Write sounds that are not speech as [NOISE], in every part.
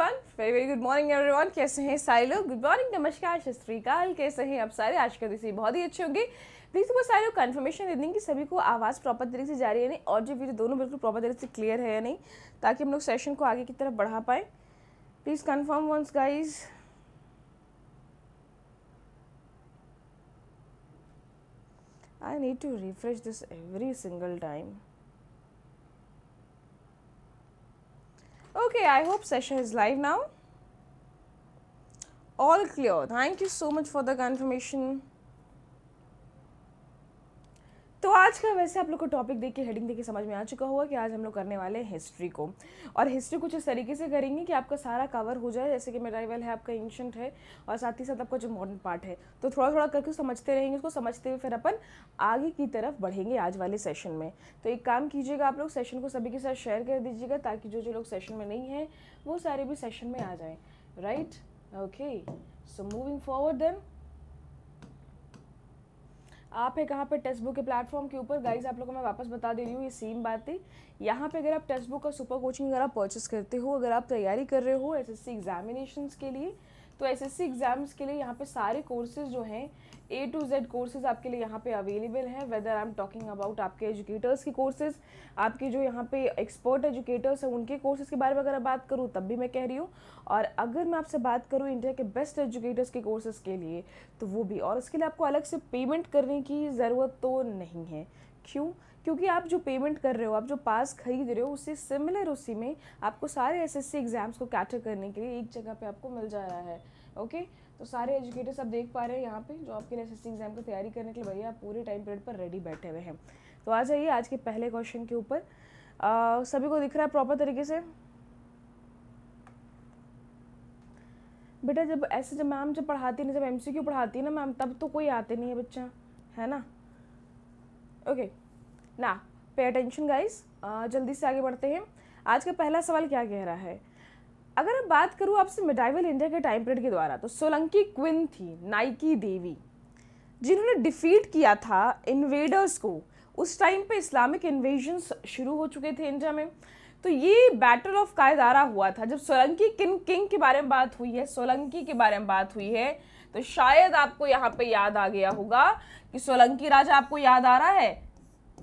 Everyone very very good morning everyone कैसे हैं सारे लोग गुड मॉर्निंग नमस्कार सत श्रीकाल कैसे हैं आप सारे आज का दिन बहुत ही अच्छे होंगे प्लीज़ वो सारे लोग कन्फर्मेशन दे देंगे कि सभी को आवाज़ प्रॉपर तरीके से जा रही है नहीं और जो वीडियो दोनों बिल्कुल प्रॉपर तरीके से क्लियर है या नहीं ताकि हम लोग सेशन को आगे की तरफ बढ़ा पाए please confirm once guys I need to refresh this every single time Okay, I hope session is live now. All clear. Thank you so much for the confirmation. तो आज का वैसे आप लोग को टॉपिक देख के हेडिंग देख के समझ में आ चुका होगा कि आज हम लोग करने वाले हैं हिस्ट्री को और हिस्ट्री कुछ इस तरीके से करेंगे कि आपका सारा कवर हो जाए जैसे कि मेराइवल है आपका एंशंट है और साथ ही साथ आपका जो मॉडर्न पार्ट है तो थोड़ा थोड़ा करके समझते रहेंगे उसको समझते हुए फिर अपन आगे की तरफ बढ़ेंगे आज वाले सेशन में तो एक काम कीजिएगा आप लोग सेशन को सभी के साथ शेयर कर दीजिएगा ताकि जो जो लोग सेशन में नहीं हैं वो सारे भी सेशन में आ जाएँ right okay so moving forward then आप है कहाँ पे टेस्ट बुक के प्लेटफॉर्म के ऊपर गाइज आप लोगों को मैं वापस बता दे रही हूँ ये सेम बात है यहाँ पे अगर आप टेस्ट बुक और सुपर कोचिंग अगर आप परचेस करते हो अगर आप तैयारी कर रहे हो एसएससी एग्जामिनेशंस के लिए तो एसएससी एग्ज़ाम्स के लिए यहाँ पे सारे कोर्सेज जो हैं ए टू जेड कोर्सेज आपके लिए यहाँ पे अवेलेबल है whether I am talking about आपके एजुकेटर्स के कोर्सेज आपके जो यहाँ पे एक्सपर्ट एजुकेटर्स हैं उनके कोर्सेज के बारे में अगर बात करूँ तब भी मैं कह रही हूँ और अगर मैं आपसे बात करूँ इंडिया के बेस्ट एजुकेटर्स के कोर्सेज के लिए तो वो भी और उसके लिए आपको अलग से पेमेंट करने की ज़रूरत तो नहीं है क्यों क्योंकि आप जो पेमेंट कर रहे हो आप जो पास खरीद रहे हो उससे सिमिलर उसी में आपको सारे एसएससी एग्ज़ाम्स को कैटर करने के लिए एक जगह पे आपको मिल जा रहा है ओके तो सारे एजुकेटर्स आप देख पा रहे हैं यहाँ पे जो आपके नेसेसरी एग्जाम की तैयारी करने के लिए भैया आप पूरे टाइम पीरियड पर रेडी बैठे हुए हैं तो आ जाइए आज के पहले क्वेश्चन के ऊपर सभी को दिख रहा है प्रॉपर तरीके से बेटा जब ऐसे जब मैम जब पढ़ाती है ना जब एम सी क्यू पढ़ाती है ना मैम तब तो कोई आते नहीं है बच्चा है ना ओके ना पे अटेंशन गाइस जल्दी से आगे बढ़ते हैं आज का पहला सवाल क्या कह रहा है अगर अब बात करूँ आपसे मिडाइवल इंडिया के टाइम पीरियड के द्वारा तो सोलंकी क्विन थी नाइकी देवी जिन्होंने डिफीट किया था इन्वेडर्स को उस टाइम पे इस्लामिक इन्वेजन्स शुरू हो चुके थे इंडिया में तो ये बैटल ऑफ कायदारा हुआ था जब सोलंकी किन किंग के बारे में बात हुई है सोलंकी के बारे में बात हुई है तो शायद आपको यहाँ पे याद आ गया होगा कि सोलंकी राजा आपको याद आ रहा है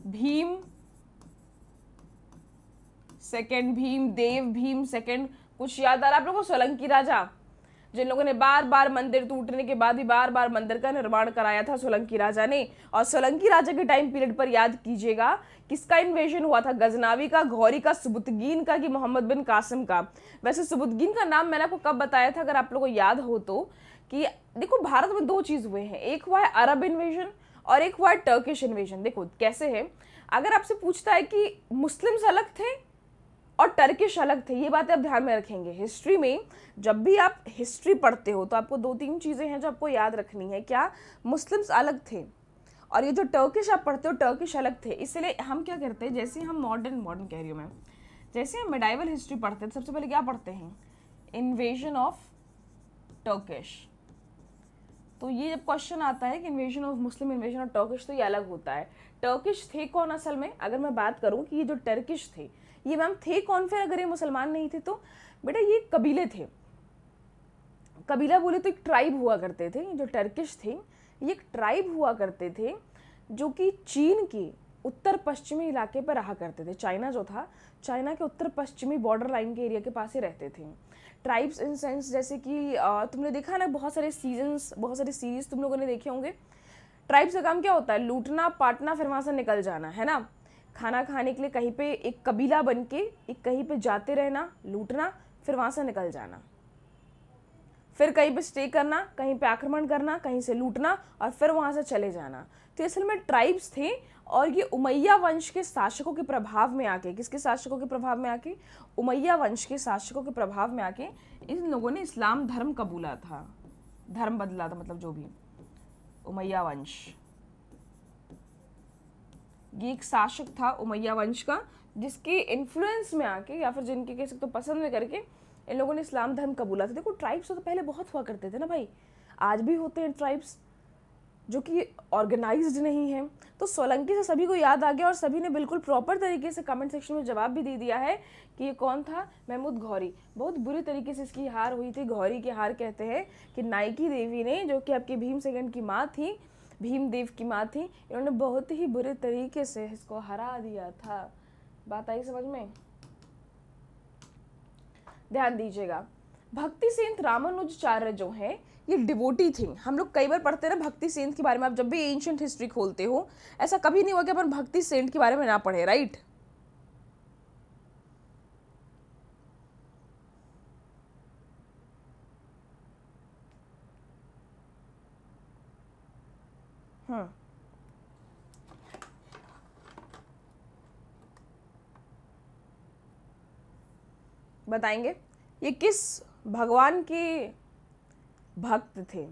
भीम सेकेंड भीम देव भीम सेकेंड कुछ याद आ रहा है आप लोगों को सोलंकी राजा जिन लोगों ने बार बार मंदिर टूटने के बाद ही बार बार मंदिर का निर्माण कराया था सोलंकी राजा ने और सोलंकी राजा के टाइम पीरियड पर याद कीजिएगा किसका इन्वेजन हुआ था गजनावी का घौरी का सुबुद्दीन का कि मोहम्मद बिन कासिम का वैसे सुबुद्दीन का नाम मैंने आपको कब बताया था अगर आप लोगों को याद हो तो कि देखो भारत में दो चीज़ हुए हैं एक हुआ है अरब इन्वेजन और एक हुआ है टर्किश इन्वेजन देखो कैसे है अगर आपसे पूछता है कि मुस्लिम्स अलग थे और टर्किश अलग थे ये बातें आप ध्यान में रखेंगे हिस्ट्री में जब भी आप हिस्ट्री पढ़ते हो तो आपको दो तीन चीज़ें हैं जो आपको याद रखनी है क्या मुस्लिम्स अलग थे और ये जो टर्किश आप पढ़ते हो टर्किश अलग थे इसलिए हम क्या करते हैं जैसे हम मॉडर्न मॉडर्न कह रही हूँ मैं जैसे हम मेडाइवल हिस्ट्री पढ़ते हैं तो सबसे पहले क्या पढ़ते हैं इन्वेजन ऑफ टर्किश तो ये जब क्वेश्चन आता है कि invasion of Muslim invasion of Turkish तो ये अलग होता है टर्किश थे कौन असल में अगर मैं बात करूँ कि ये जो टर्किश थे ये मैम थे कौन फिर अगर ये मुसलमान नहीं थे तो बेटा ये कबीले थे कबीला बोले तो एक ट्राइब हुआ करते थे जो टर्किश थे ये एक ट्राइब हुआ करते थे जो कि चीन के उत्तर पश्चिमी इलाके पर रहा करते थे चाइना जो था चाइना के उत्तर पश्चिमी बॉर्डर लाइन के एरिया के पास ही रहते थे ट्राइब्स इन सेंस जैसे कि तुमने देखा ना बहुत सारे सीजन्स बहुत सारे सीरीज तुम लोगों ने देखे होंगे ट्राइब्स का काम क्या होता है लूटना पाटना फिर वहाँ से निकल जाना है ना खाना खाने के लिए कहीं पे एक कबीला बन के एक कहीं पे जाते रहना लूटना फिर वहाँ से निकल जाना फिर कहीं पे स्टे करना कहीं पे आक्रमण करना कहीं से लूटना और फिर वहाँ से चले जाना तो असल में ट्राइब्स थे और ये उमैया वंश के शासकों के प्रभाव में आके किसके शासकों के प्रभाव में आके उमैया वंश के शासकों के प्रभाव में आके इन लोगों ने इस्लाम धर्म कबूला था धर्म बदला था मतलब जो भी उमैया वंश ये एक शासक था उमैया वंश का जिसकी इन्फ्लुएंस में आके या फिर जिनके कह सकते तो पसंद में करके इन लोगों ने इस्लाम धर्म कबूला था देखो ट्राइब्स तो पहले बहुत हुआ करते थे ना भाई आज भी होते हैं ट्राइब्स जो कि ऑर्गेनाइज नहीं है तो सोलंकी से सभी को याद आ गया और सभी ने बिल्कुल प्रॉपर तरीके से कमेंट सेक्शन में जवाब भी दे दिया है कि ये कौन था महमूद घौरी बहुत बुरी तरीके से इसकी हार हुई थी घौरी की हार कहते हैं कि नायकी देवी ने जो कि आपकी भीम सेकंड की माँ थी भीमदेव की माँ थी इन्होंने बहुत ही बुरे तरीके से इसको हरा दिया था बात आई समझ में ध्यान दीजिएगा भक्ति सेंत रामानुजाचार्य जो हैं ये डिवोटी थी हम लोग कई बार पढ़ते ना भक्ति सेंट के बारे में आप जब भी एंशंट हिस्ट्री खोलते हो ऐसा कभी नहीं हुआ कि अपन भक्ति सेंट के बारे में ना पढ़े राइट हाँ। बताएंगे ये किस भगवान के भक्त थे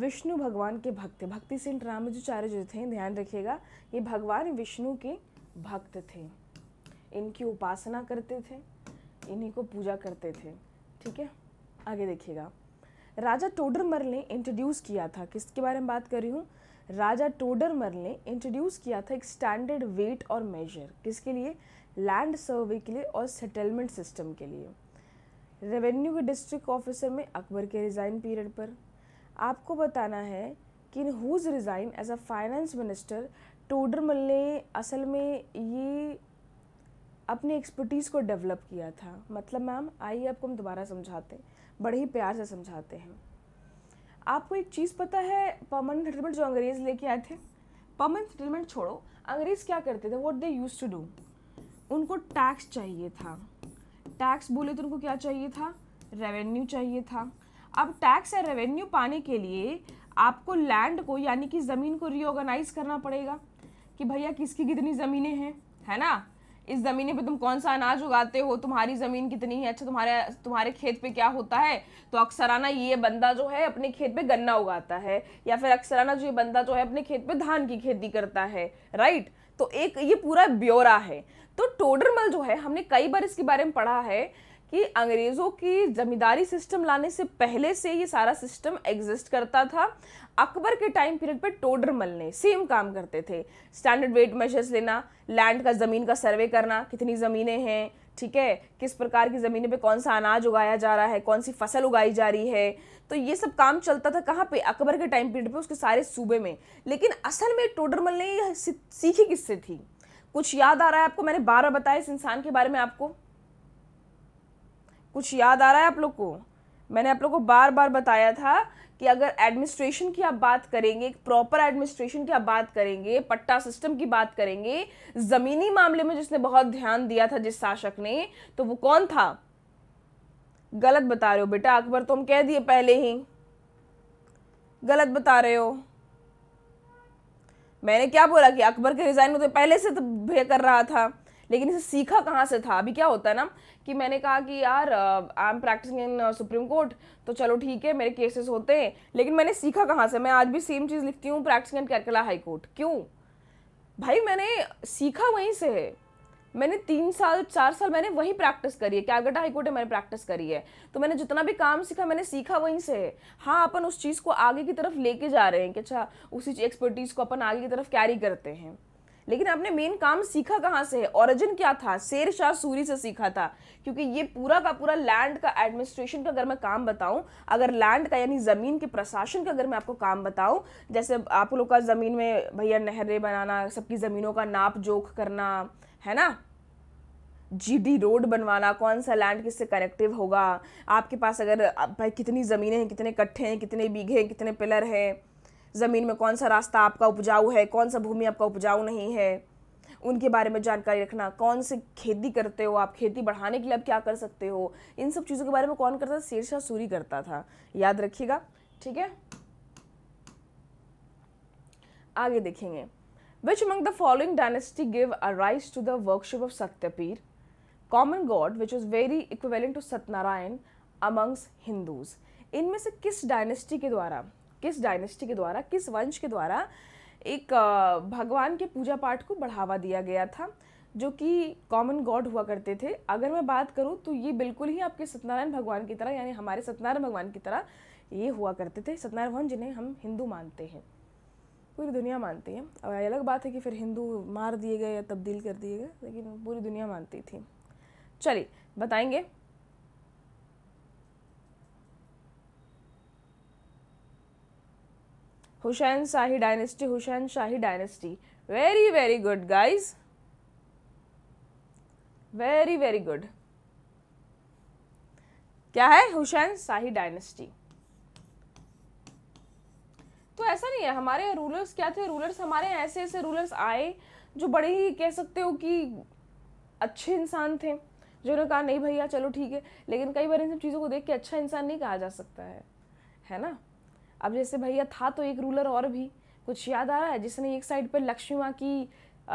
विष्णु भगवान के भक्त भक्ति सिंह रामाचार्य जो थे ध्यान रखिएगा ये भगवान विष्णु के भक्त थे इनकी उपासना करते थे इन्हीं को पूजा करते थे ठीक है आगे देखिएगा राजा टोडरमल ने इंट्रोड्यूस किया था किसके बारे में बात कर रही हूँ राजा टोडरमल ने इंट्रोड्यूस किया था एक स्टैंडर्ड वेट और मेजर किसके लिए लैंड सर्वे के लिए और सेटलमेंट सिस्टम के लिए रेवेन्यू के डिस्ट्रिक्ट ऑफिसर में अकबर के रिज़ाइन पीरियड पर आपको बताना है कि who's resign as a finance minister Todarmal ने असल में ये अपनी एक्सपर्टीज़ को डेवलप किया था मतलब मैम आइए आपको हम दोबारा समझाते हैं बड़े ही प्यार से समझाते हैं आपको एक चीज़ पता है परमानेंट सेटलमेंट जो अंग्रेज़ लेके आए थे परमानेंट सेटलमेंट छोड़ो अंग्रेज़ क्या करते थे what they use to do उनको टैक्स चाहिए था टैक्स बोले तो उनको क्या चाहिए था रेवेन्यू चाहिए था अब टैक्स या रेवेन्यू पाने के लिए आपको लैंड को यानी कि ज़मीन को रीऑर्गेनाइज करना पड़ेगा कि भैया किसकी कितनी ज़मीनें हैं है ना इस ज़मीन पे तुम कौन सा अनाज उगाते हो तुम्हारी ज़मीन कितनी है अच्छा तुम्हारे तुम्हारे खेत पे क्या होता है तो अक्सराना ये बंदा जो है अपने खेत पे गन्ना उगाता है या फिर अक्सराना जो ये बंदा जो है अपने खेत पे धान की खेती करता है राइट तो एक ये पूरा ब्योरा है तो टोडरमल जो है हमने कई बार इसके बारे में पढ़ा है कि अंग्रेज़ों की ज़मींदारी सिस्टम लाने से पहले से ये सारा सिस्टम एग्जिस्ट करता था अकबर के टाइम पीरियड पे टोडर ने सेम काम करते थे स्टैंडर्ड वेट मेजर्स लेना लैंड का ज़मीन का सर्वे करना कितनी ज़मीनें हैं ठीक है किस प्रकार की ज़मीन पे कौन सा अनाज उगाया जा रहा है कौन सी फसल उगाई जा रही है तो ये सब काम चलता था कहाँ पे अकबर के टाइम पीरियड पे उसके सारे सूबे में लेकिन असल में टोडरमल ने सीखी किससे थी कुछ याद आ रहा है आपको मैंने बारह बताया इस इंसान के बारे में आपको कुछ याद आ रहा है आप लोग को मैंने आप लोग को बार बार बताया था कि अगर एडमिनिस्ट्रेशन की आप बात करेंगे प्रॉपर एडमिनिस्ट्रेशन की आप बात करेंगे पट्टा सिस्टम की बात करेंगे ज़मीनी मामले में जिसने बहुत ध्यान दिया था जिस शासक ने तो वो कौन था गलत बता रहे हो बेटा अकबर तो हम कह दिए पहले ही गलत बता रहे हो मैंने क्या बोला कि अकबर के रिज़ाइन में तो पहले से तो कर रहा था लेकिन इसे सीखा कहाँ से था अभी क्या होता है ना कि मैंने कहा कि यार I am practising in Supreme Court तो चलो ठीक है मेरे केसेस होते हैं लेकिन मैंने सीखा कहाँ से मैं आज भी सेम चीज़ लिखती हूँ प्रैक्टिसिंग इन कैरकला हाई कोर्ट क्यों भाई मैंने सीखा वहीं से है मैंने तीन साल चार साल मैंने वही प्रैक्टिस करी है कैलकाटा कोर्ट में मैंने प्रैक्टिस करी है तो मैंने जितना भी काम सीखा मैंने सीखा वहीं से है हाँ अपन उस चीज़ को आगे की तरफ लेके जा रहे हैं कि अच्छा उसी एक्सपर्टीज़ को अपन आगे की तरफ कैरी करते हैं लेकिन आपने मेन काम सीखा कहाँ से है ऑरिजिन क्या था शेर शाह सूरी से सीखा था क्योंकि ये पूरा का पूरा लैंड का एडमिनिस्ट्रेशन का अगर मैं काम बताऊं अगर लैंड का यानी ज़मीन के प्रशासन का अगर मैं आपको काम बताऊं जैसे आप लोग का ज़मीन में भैया नहरें बनाना सबकी ज़मीनों का नाप जोख करना है ना जीडी रोड बनवाना कौन सा लैंड किससे कनेक्टिव होगा आपके पास अगर भाई कितनी ज़मीनें हैं कितने कट्ठे हैं कितने बीघे हैं कितने पिलर हैं ज़मीन में कौन सा रास्ता आपका उपजाऊ है कौन सा भूमि आपका उपजाऊ नहीं है उनके बारे में जानकारी रखना कौन सी खेती करते हो आप खेती बढ़ाने के लिए आप क्या कर सकते हो इन सब चीज़ों के बारे में कौन करता था शेरशाह सूरी करता था याद रखिएगा ठीक है आगे देखेंगे which among the following dynasty give a rise to the worship of Satyapir common god which is very equivalent to Satyanarayan amongst Hindus इनमें से किस डायनेस्टी के द्वारा किस डायनेस्टी के द्वारा किस वंश के द्वारा एक भगवान के पूजा पाठ को बढ़ावा दिया गया था जो कि कॉमन गॉड हुआ करते थे अगर मैं बात करूँ तो ये बिल्कुल ही आपके सत्यनारायण भगवान की तरह यानी हमारे सत्यनारायण भगवान की तरह ये हुआ करते थे सत्यनारायण भगवान जिन्हें हम हिंदू मानते हैं पूरी दुनिया मानती है और अलग बात है कि फिर हिंदू मार दिए गए या तब्दील कर दिए गए लेकिन पूरी दुनिया मानती थी चलिए बताएंगे Husain Shahi dynasty Husain Shahi dynasty very very good guys very very good क्या है हुसैन शाही डायनेस्टी तो ऐसा नहीं है हमारे रूलर्स क्या थे रूलर्स हमारे ऐसे ऐसे रूलर्स आए जो बड़े ही कह सकते हो कि अच्छे इंसान थे जिन्होंने कहा नहीं भैया चलो ठीक है लेकिन कई बार इन सब चीज़ों को देख के अच्छा इंसान नहीं कहा जा सकता है है ना अब जैसे भैया था तो एक रूलर और भी कुछ याद आ रहा है जिसने एक साइड पर लक्ष्मी माँ की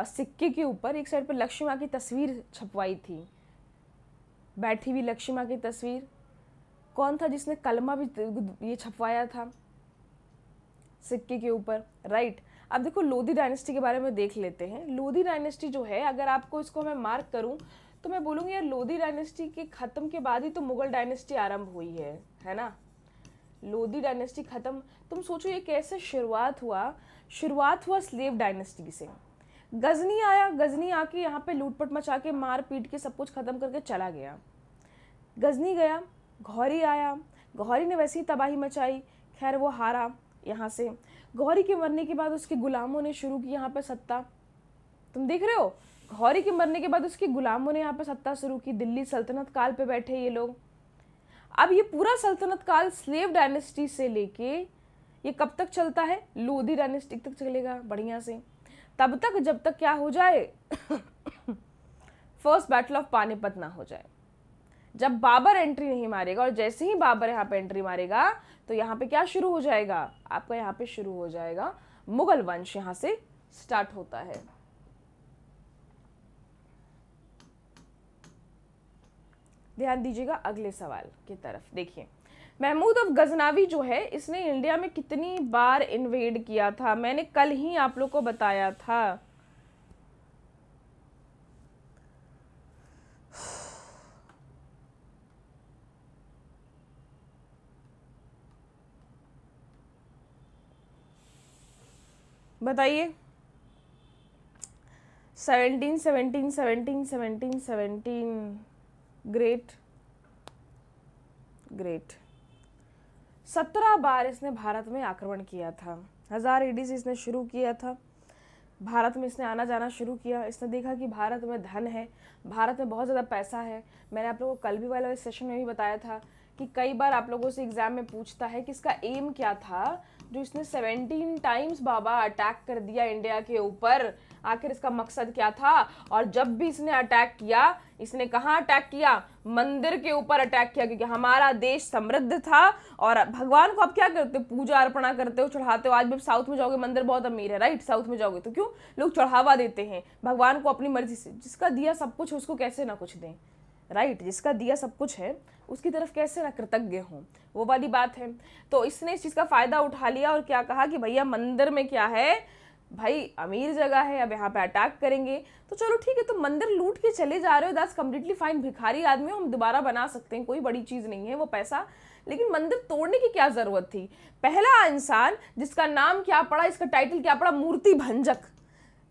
सिक्के के ऊपर एक साइड पर लक्ष्मी माँ की तस्वीर छपवाई थी बैठी हुई लक्ष्मी माँ की तस्वीर कौन था जिसने कलमा भी ये छपवाया था सिक्के के ऊपर राइट अब देखो लोधी डायनेस्टी के बारे में देख लेते हैं लोधी डायनेस्टी जो है अगर आपको इसको मैं मार्क करूं तो मैं बोलूँगी यार लोधी डायनेस्टी के ख़त्म के बाद ही तो मुगल डायनेस्टी आरंभ हुई है है ना लोधी डायनेस्टी ख़त्म तुम सोचो ये कैसे शुरुआत हुआ शुरुआत हुआ स्लेव डायनेस्टी से गजनी आया गजनी आके यहाँ पे लूटपट मचा के मार पीट के सब कुछ ख़त्म करके चला गया गजनी गया घौरी आया घोरी ने वैसी तबाही मचाई खैर वो हारा यहाँ से घोरी के मरने के बाद उसके गुलामों ने शुरू की यहाँ पर सत्ता तुम देख रहे हो घौरी के मरने के बाद उसके गुलामों ने यहाँ पर सत्ता शुरू की दिल्ली सल्तनत काल पे बैठे ये लोग अब ये पूरा सल्तनत काल स्लेव डायनेस्टी से लेके ये कब तक चलता है लोधी डायनेस्टी तक चलेगा बढ़िया से तब तक जब तक क्या हो जाए फर्स्ट बैटल ऑफ पानीपत ना हो जाए जब बाबर एंट्री नहीं मारेगा और जैसे ही बाबर यहाँ पे एंट्री मारेगा तो यहाँ पे क्या शुरू हो जाएगा आपका यहाँ पे शुरू हो जाएगा मुगल वंश यहाँ से स्टार्ट होता है ध्यान दीजिएगा अगले सवाल की तरफ देखिए महमूद अफ गजनावी जो है इसने इंडिया में कितनी बार इन्वेड किया था मैंने कल ही आप लोग को बताया था बताइए seventeen seventeen seventeen seventeen seventeen great great सत्रह बार इसने भारत में आक्रमण किया था हज़ार ईडी से इसने शुरू किया था भारत में इसने आना जाना शुरू किया इसने देखा कि भारत में धन है भारत में बहुत ज़्यादा पैसा है मैंने आप लोगों को कल भी वाले सेशन में भी बताया था कि कई बार आप लोगों से एग्ज़ाम में पूछता है कि इसका एम क्या था जो इसने सेवेंटीन टाइम्स बाबा अटैक कर दिया इंडिया के ऊपर आखिर इसका मकसद क्या था और जब भी इसने अटैक किया इसने कहाँ अटैक किया मंदिर के ऊपर अटैक किया क्योंकि हमारा देश समृद्ध था और भगवान को आप क्या करते हो पूजा अर्पणा करते हो चढ़ाते हो आज भी साउथ में जाओगे मंदिर बहुत अमीर है राइट साउथ में जाओगे तो क्यों लोग चढ़ावा देते हैं भगवान को अपनी मर्जी से जिसका दिया सब कुछ उसको कैसे ना कुछ दें राइट right, जिसका दिया सब कुछ है उसकी तरफ कैसे ना कृतज्ञ हों वो वाली बात है तो इसने इस चीज़ का फ़ायदा उठा लिया और क्या कहा कि भैया मंदिर में क्या है भाई अमीर जगह है अब यहाँ पे अटैक करेंगे तो चलो ठीक है तो मंदिर लूट के चले जा रहे हो दैट्स कम्प्लीटली फाइन भिखारी आदमी हम दोबारा बना सकते हैं कोई बड़ी चीज़ नहीं है वो पैसा लेकिन मंदिर तोड़ने की क्या ज़रूरत थी पहला इंसान जिसका नाम क्या पड़ा इसका टाइटल क्या पड़ा मूर्ति भंजक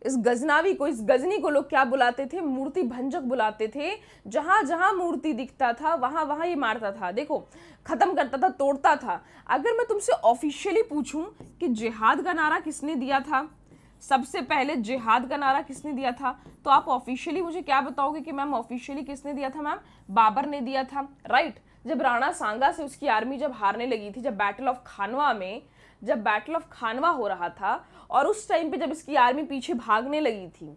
इस गजनावी को इस गजनी को लोग क्या बुलाते थे मूर्ति भंजक बुलाते थे जहाँ जहाँ मूर्ति दिखता था वहाँ वहाँ ये मारता था देखो ख़त्म करता था तोड़ता था अगर मैं तुमसे ऑफिशियली पूछूं कि जिहाद का नारा किसने दिया था सबसे पहले जिहाद का नारा किसने दिया था तो आप ऑफिशियली मुझे क्या बताओगे कि मैम ऑफिशियली किसने दिया था मैम बाबर ने दिया था राइट जब राणा सांगा से उसकी आर्मी जब हारने लगी थी जब बैटल ऑफ खानवा में जब बैटल ऑफ खानवा हो रहा था और उस टाइम पे जब इसकी आर्मी पीछे भागने लगी थी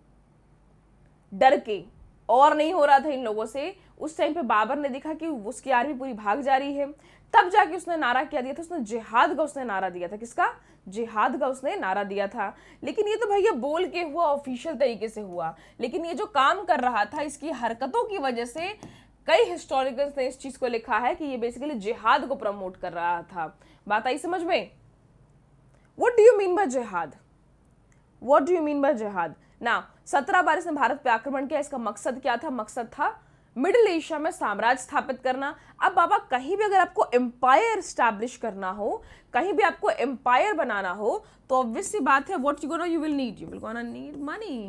डर के और नहीं हो रहा था इन लोगों से उस टाइम पे बाबर ने देखा कि उसकी आर्मी पूरी भाग जा रही है तब जाके उसने नारा किया दिया था उसने जिहाद का उसने नारा दिया था किसका जिहाद का उसने नारा दिया था लेकिन ये तो भैया बोल के हुआ ऑफिशियल तरीके से हुआ लेकिन ये जो काम कर रहा था इसकी हरकतों की वजह से कई हिस्टोरिकल्स ने इस चीज़ को लिखा है कि ये बेसिकली जिहाद को प्रमोट कर रहा था बात आई समझ में what do you mean by jihad what do you mean by jihad ना सत्रह बार इसने भारत पर आक्रमण किया इसका मकसद क्या था मकसद था मिडिल एशिया में साम्राज्य स्थापित करना अब बाबा कहीं भी अगर आपको एम्पायर स्टैब्लिश करना हो कहीं भी आपको एम्पायर बनाना हो तो ऑब्वियस बात है what you you will need you will need money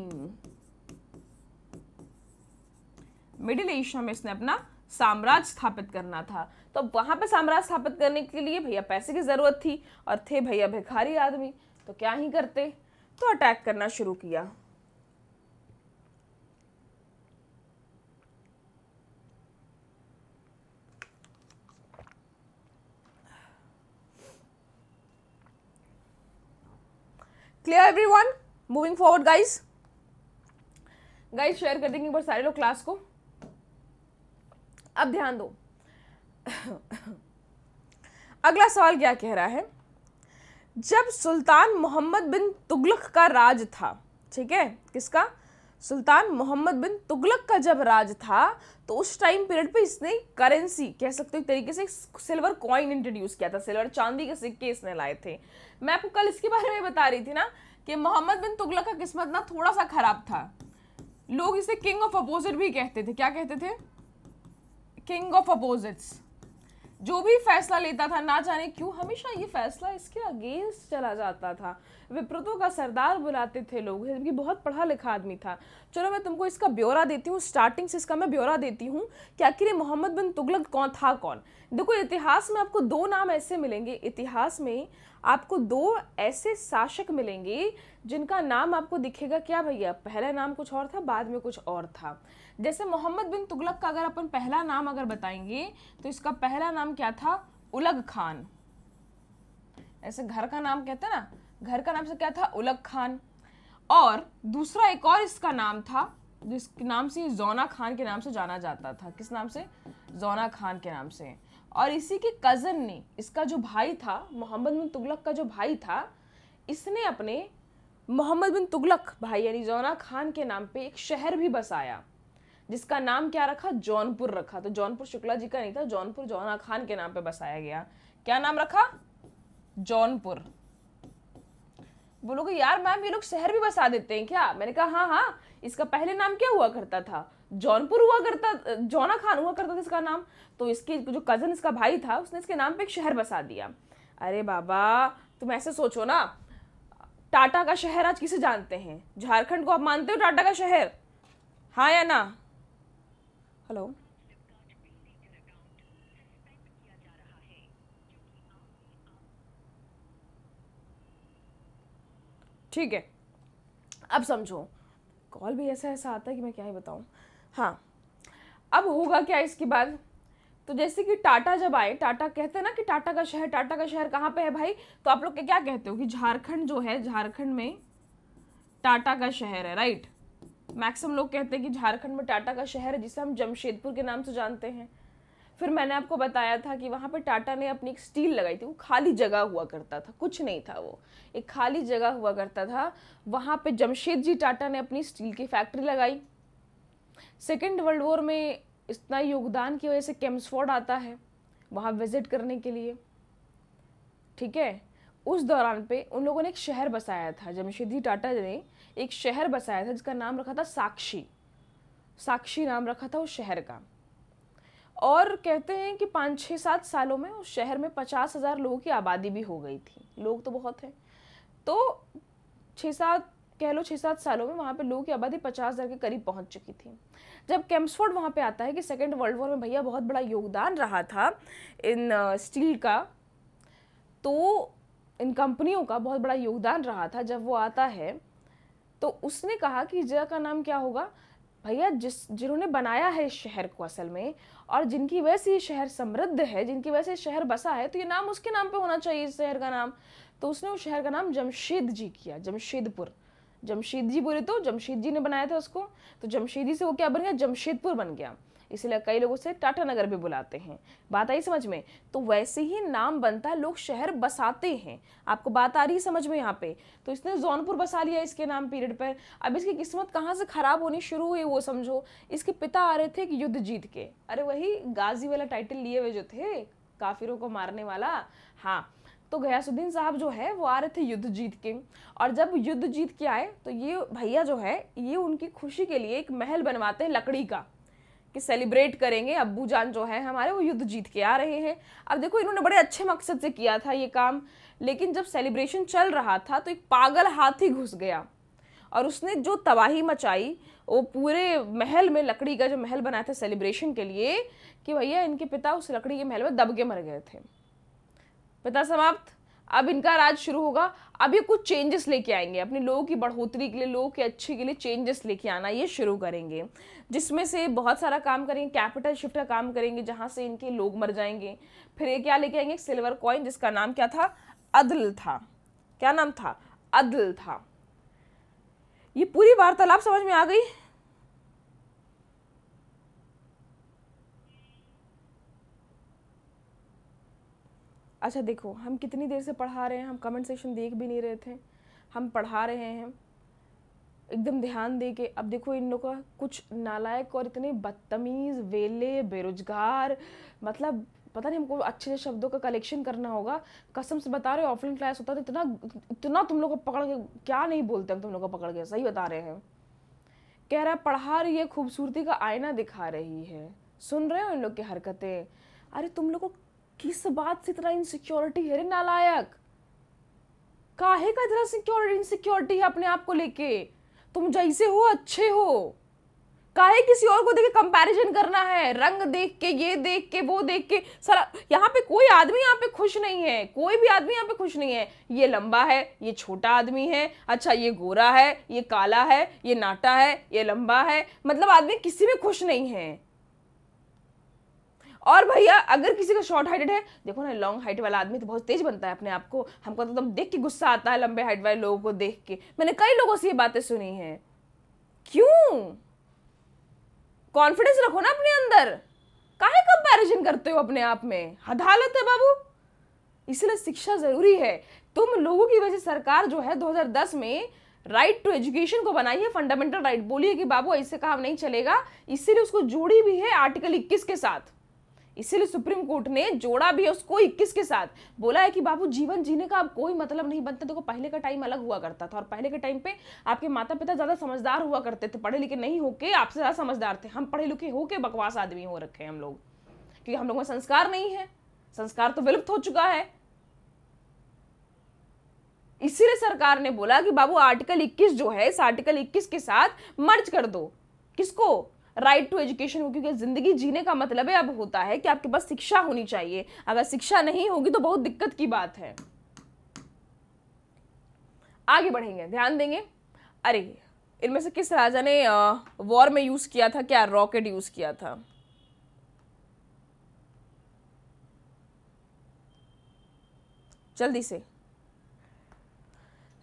Middle Asia में इसने अपना साम्राज्य स्थापित करना था तो वहां पे साम्राज्य स्थापित करने के लिए भैया पैसे की ज़रूरत थी और थे भैया भिखारी आदमी तो क्या ही करते तो अटैक करना शुरू किया clear everyone moving forward guys guys share कर देंगे एक सारे लोग क्लास को अब ध्यान दो अगला सवाल क्या कह रहा है जब सुल्तान मोहम्मद बिन तुगलक का राज था ठीक है किसका सुल्तान मोहम्मद बिन तुगलक का जब राज था तो उस टाइम पीरियड पे इसने करेंसी कह सकते हो तरीके से सिल्वर कॉइन इंट्रोड्यूस किया था सिल्वर चांदी के सिक्के इसने लाए थे मैं आपको कल इसके बारे में बता रही थी ना कि मोहम्मद बिन तुगलक का किस्मत ना थोड़ा सा खराब था लोग इसे किंग ऑफ अपोजिट भी कहते थे क्या कहते थे किंग ऑफ अपोजिट्स जो भी फैसला लेता था ना जाने क्यों हमेशा ये फैसला इसके अगेंस्ट चला जाता था विप्रतों का सरदार बुलाते थे लोग जबकि बहुत पढ़ा लिखा आदमी था चलो मैं तुमको इसका ब्यौरा देती हूँ स्टार्टिंग से इसका मैं ब्यौरा देती हूँ कि आखिर ये मोहम्मद बिन तुगलक कौन था कौन देखो इतिहास में आपको दो नाम ऐसे मिलेंगे इतिहास में आपको दो ऐसे शासक मिलेंगे जिनका नाम आपको दिखेगा क्या भैया पहला नाम कुछ और था बाद में कुछ और था जैसे मोहम्मद बिन तुगलक का अगर अपन पहला नाम अगर बताएंगे तो इसका पहला नाम क्या था उलग खान ऐसे घर का नाम कहते हैं ना घर का नाम से क्या था उलग खान और दूसरा एक और इसका नाम था जिस नाम से जोना खान के नाम से जाना जाता था किस नाम से जोना खान के नाम से और इसी के कज़न ने इसका जो भाई था मोहम्मद बिन तुगलक का जो भाई था इसने अपने मोहम्मद बिन तुगलक भाई यानी जोना खान के नाम पे एक शहर भी बसाया जिसका नाम क्या रखा जौनपुर रखा तो जौनपुर शुक्ला जी का नहीं था जौनपुर जौना खान के नाम पे बसाया गया क्या नाम रखा जौनपुर बोलोगे यार मैम ये लोग शहर भी बसा देते हैं क्या मैंने कहा हाँ हाँ इसका पहले नाम क्या हुआ करता था जौनपुर हुआ करता जौना खान हुआ करता था इसका नाम तो इसके जो कज़न इसका भाई था उसने इसके नाम पे एक शहर बसा दिया अरे बाबा तुम ऐसे सोचो ना टाटा का शहर आज किसे जानते हैं झारखंड को आप मानते हो टाटा का शहर हाँ या ना हेलो ठीक है अब समझो कॉल भी ऐसा ऐसा आता है कि मैं क्या ही बताऊँ हाँ अब होगा क्या इसके बाद तो जैसे कि टाटा जब आए टाटा कहते हैं ना कि टाटा का शहर टाटा का शहर कहाँ पे है भाई तो आप लोग क्या कहते हो कि झारखंड जो है झारखंड में टाटा का शहर है राइट मैक्सिमम लोग कहते हैं कि झारखंड में टाटा का शहर है जिसे हम जमशेदपुर के नाम से जानते हैं फिर मैंने आपको बताया था कि वहाँ पर टाटा ने अपनी एक स्टील लगाई थी वो खाली जगह हुआ करता था कुछ नहीं था वो एक खाली जगह हुआ करता था वहाँ पर जमशेद जी टाटा ने अपनी स्टील की फैक्ट्री लगाई सेकेंड वर्ल्ड वॉर में इतना योगदान की वजह से केम्सफोर्ड आता है वहाँ विजिट करने के लिए ठीक है उस दौरान पे उन लोगों ने एक शहर बसाया था जमशेदी टाटा ने एक शहर बसाया था जिसका नाम रखा था साक्षी साक्षी नाम रखा था उस शहर का और कहते हैं कि पाँच छः सात सालों में उस शहर में पचास हज़ार लोगों की आबादी भी हो गई थी लोग तो बहुत हैं तो छः सात कह लो छः सात सालों में वहाँ पे लोगों की आबादी पचास हज़ार के करीब पहुँच चुकी थी जब कैम्सफोर्ड वहाँ पे आता है कि सेकेंड वर्ल्ड वॉर में भैया बहुत बड़ा योगदान रहा था इन स्टील का तो इन कंपनियों का बहुत बड़ा योगदान रहा था जब वो आता है तो उसने कहा कि इस जगह का नाम क्या होगा भैया जिस जिन्होंने बनाया है इस शहर को असल में और जिनकी वजह से ये शहर समृद्ध है जिनकी वजह से शहर बसा है तो ये नाम उसके नाम पे होना चाहिए इस शहर का नाम तो उसने उस शहर का नाम जमशेद जी किया जमशेदपुर जमशेद जी बोले तो जमशेद जी ने बनाया था उसको तो जमशेद जी से वो क्या बन गया जमशेदपुर बन गया इसीलिए कई लोग उसे टाटा नगर भी बुलाते हैं बात आई समझ में तो वैसे ही नाम बनता है लोग शहर बसाते हैं आपको बात आ रही है समझ में यहाँ पे तो इसने जौनपुर बसा लिया इसके नाम पीरियड पर अब इसकी किस्मत कहाँ से ख़राब होनी शुरू हुई वो समझो इसके पिता आ रहे थे कि युद्ध जीत के अरे वही गाजी वाला टाइटल लिए हुए जो थे काफिरों को मारने वाला हाँ तो गयासुद्दीन साहब जो है वो आ रहे थे युद्ध जीत के और जब युद्ध जीत के आए तो ये भैया जो है ये उनकी खुशी के लिए एक महल बनवाते हैं लकड़ी का कि सेलिब्रेट करेंगे अब्बू जान जो है हमारे वो युद्ध जीत के आ रहे हैं अब देखो इन्होंने बड़े अच्छे मकसद से किया था ये काम लेकिन जब सेलिब्रेशन चल रहा था तो एक पागल हाथी घुस गया और उसने जो तबाही मचाई वो पूरे महल में लकड़ी का जो महल बनाया था सेलिब्रेशन के लिए कि भैया इनके पिता उस लकड़ी के महल में दब के मर गए थे पिता समाप्त अब इनका राज शुरू होगा अब ये कुछ चेंजेस लेके आएंगे अपने लोगों की बढ़ोतरी के लिए लोगों के अच्छे के लिए चेंजेस लेके आना ये शुरू करेंगे जिसमें से बहुत सारा काम करेंगे कैपिटल शिफ्ट का काम करेंगे जहाँ से इनके लोग मर जाएंगे फिर ये क्या लेके आएंगे सिल्वर कॉइन जिसका नाम क्या था अदल था क्या नाम था अदल था ये पूरी वार्तालाप समझ में आ गई अच्छा देखो हम कितनी देर से पढ़ा रहे हैं हम कमेंट सेक्शन देख भी नहीं रहे थे हम पढ़ा रहे हैं एकदम ध्यान दे के अब देखो इन लोग का कुछ नालायक और इतने बदतमीज़ वेले बेरोजगार मतलब पता नहीं हमको अच्छे से शब्दों का कलेक्शन करना होगा कसम से बता रहे हो ऑफलाइन क्लास होता तो इतना इतना तुम लोग को पकड़ के क्या नहीं बोलते हम तुम लोग को पकड़ के सही बता रहे हैं कह रहा है पढ़ा रही है खूबसूरती का आईना दिखा रही है सुन रहे हो इन लोग की हरकतें अरे तुम लोग को किस बात से इतना इनसिक्योरिटी है रे नालायक काहे का इतना सिक्योरिटी इनसिक्योरिटी है अपने आप को लेके तुम जैसे हो अच्छे हो काहे किसी और को देख कंपैरिजन करना है रंग देख के ये देख के वो देख के सारा यहाँ पे कोई आदमी यहाँ पे खुश नहीं है कोई भी आदमी यहाँ पे खुश नहीं है ये लंबा है ये छोटा आदमी है अच्छा ये गोरा है ये काला है ये नाटा है ये लंबा है मतलब आदमी किसी में खुश नहीं है और भैया अगर किसी का शॉर्ट हाइटेड है देखो ना लॉन्ग हाइट वाला आदमी तो बहुत तेज बनता है अपने आप को हमको तो, तो देख के गुस्सा आता है लंबे हाइट वाले लोगों को देख के मैंने कई लोगों से ये बातें सुनी हैं क्यों कॉन्फिडेंस रखो ना अपने अंदर काहे कंपैरिजन करते हो अपने आप में हदालत है बाबू इसलिए शिक्षा ज़रूरी है तुम लोगों की वजह से सरकार जो है 2010 में राइट टू एजुकेशन को बनाई है फंडामेंटल राइट बोलिए कि बाबू ऐसे काम नहीं चलेगा इसीलिए उसको जोड़ी भी है आर्टिकल 21 के साथ इसीलिए सुप्रीम कोर्ट ने जोड़ा भी है उसको 21 के साथ बोला है कि बाबू जीवन जीने का अब कोई मतलब नहीं बनता देखो पहले का टाइम अलग हुआ करता था और पहले के टाइम पे आपके माता पिता ज़्यादा समझदार हुआ करते थे पढ़े लिखे नहीं होके आपसे ज़्यादा समझदार थे हम पढ़े लिखे होके बकवास आदमी हो रखे हैं हम लोग क्योंकि हम लोगों में संस्कार नहीं है संस्कार तो विलुप्त हो चुका है इसीलिए सरकार ने बोला कि बाबू आर्टिकल 21 जो है इस आर्टिकल 21 के साथ मर्ज कर दो किसको राइट टू एजुकेशन हो क्योंकि ज़िंदगी जीने का मतलब है अब होता है कि आपके पास शिक्षा होनी चाहिए अगर शिक्षा नहीं होगी तो बहुत दिक्कत की बात है आगे बढ़ेंगे ध्यान देंगे अरे इनमें से किस राजा ने वॉर में यूज़ किया था क्या रॉकेट यूज़ किया था जल्दी से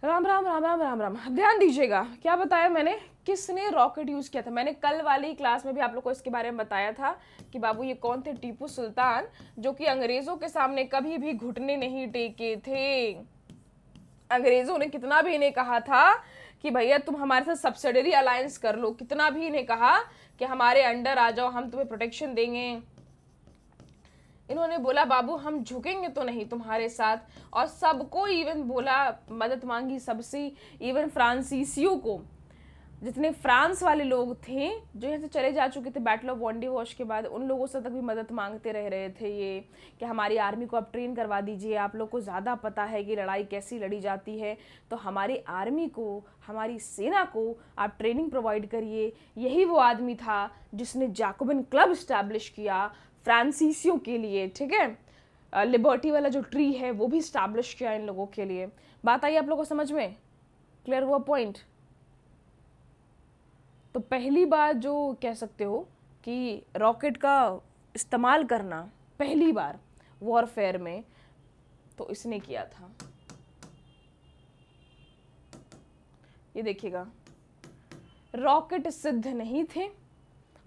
राम राम राम राम राम राम ध्यान दीजिएगा क्या बताया मैंने किसने रॉकेट यूज़ किया था मैंने कल वाली क्लास में भी आप लोग को इसके बारे में बताया था कि बाबू ये कौन थे टीपू सुल्तान जो कि अंग्रेज़ों के सामने कभी भी घुटने नहीं टेके थे अंग्रेज़ों ने कितना भी इन्हें कहा था कि भैया तुम हमारे साथ सब्सिडरी अलायंस कर लो कितना भी इन्हें कहा कि हमारे अंडर आ जाओ हम तुम्हें प्रोटेक्शन देंगे इन्होंने बोला बाबू हम झुकेंगे तो नहीं तुम्हारे साथ और सबको इवन बोला मदद मांगी सबसे इवन फ्रांसीसियों को जितने फ्रांस वाले लोग थे जो यहाँ से चले जा चुके थे बैटल ऑफ वॉन्डी वॉश के बाद उन लोगों से तक भी मदद मांगते रह रहे थे ये कि हमारी आर्मी को आप ट्रेन करवा दीजिए आप लोग को ज़्यादा पता है कि लड़ाई कैसी लड़ी जाती है तो हमारी आर्मी को हमारी सेना को आप ट्रेनिंग प्रोवाइड करिए यही वो आदमी था जिसने जाकोबिन क्लब इस्टेब्लिश किया फ्रांसीसियों के लिए ठीक है लिबर्टी वाला जो ट्री है वो भी इस्टेब्लिश किया इन लोगों के लिए बात आई आप लोगों को समझ में क्लियर हुआ पॉइंट तो पहली बार जो कह सकते हो कि रॉकेट का इस्तेमाल करना पहली बार वॉरफेयर में तो इसने किया था ये देखिएगा रॉकेट सिद्ध नहीं थे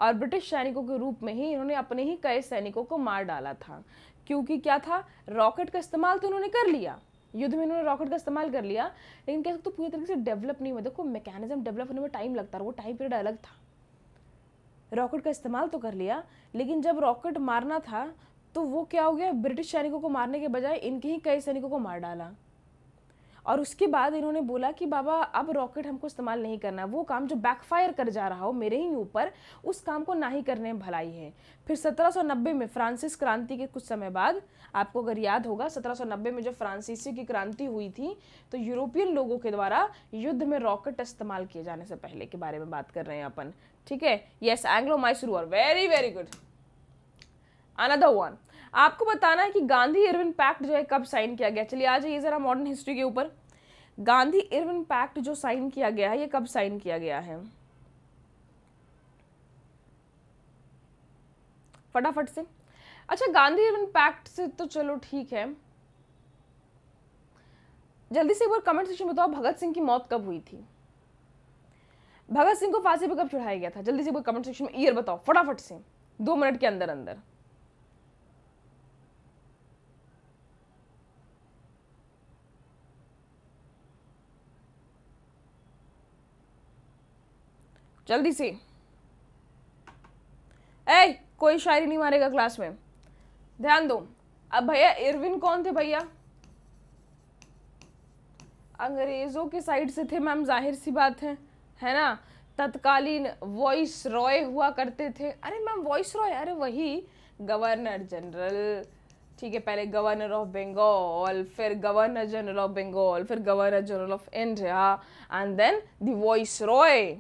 और ब्रिटिश सैनिकों के रूप में ही इन्होंने अपने ही कई सैनिकों को मार डाला था क्योंकि क्या था रॉकेट का इस्तेमाल तो इन्होंने कर लिया युद्ध में इन्होंने रॉकेट का इस्तेमाल कर लिया लेकिन कह सकते पूरी तरीके से डेवलप नहीं हुआ देखो मैकेनिज्म डेवलप होने में टाइम लगता है वो टाइम पीरियड अलग था रॉकेट का इस्तेमाल तो कर लिया लेकिन जब रॉकेट मारना था तो वो क्या हो गया ब्रिटिश सैनिकों को मारने के बजाय इनके ही कई सैनिकों को मार डाला और उसके बाद इन्होंने बोला कि बाबा अब रॉकेट हमको इस्तेमाल नहीं करना वो काम जो बैकफायर कर जा रहा हो मेरे ही ऊपर उस काम को ना ही करने में भलाई है फिर 1790 में फ्रांसिस क्रांति के कुछ समय बाद आपको अगर याद होगा 1790 में जब फ्रांसीसी की क्रांति हुई थी तो यूरोपियन लोगों के द्वारा युद्ध में रॉकेट इस्तेमाल किए जाने से पहले के बारे में बात कर रहे हैं अपन ठीक है yes Anglo Mysore very very good another one आपको बताना है कि गांधी इरविन पैक्ट जो है कब साइन किया गया चलिए आ जाइए ज़रा मॉडर्न हिस्ट्री के ऊपर गांधी इरविन पैक्ट जो साइन किया गया है ये कब साइन किया गया है फटाफट से अच्छा गांधी इरविन पैक्ट से तो चलो ठीक है जल्दी से एक बार कमेंट सेक्शन में बताओ भगत सिंह की मौत कब हुई थी भगत सिंह को फांसी पर कब चढ़ाया गया था जल्दी से एक बार कमेंट सेक्शन में ईयर बताओ फटाफट से दो मिनट के अंदर अंदर जल्दी से ए कोई शायरी नहीं मारेगा क्लास में ध्यान दो अब भैया इरविन कौन थे भैया अंग्रेज़ों के साइड से थे मैम जाहिर सी बात है है ना तत्कालीन वॉइस रॉय हुआ करते थे अरे मैम वॉइस रॉय अरे वही गवर्नर जनरल ठीक है पहले गवर्नर ऑफ बंगाल फिर गवर्नर जनरल ऑफ बंगाल फिर governor general of India and then the viceroy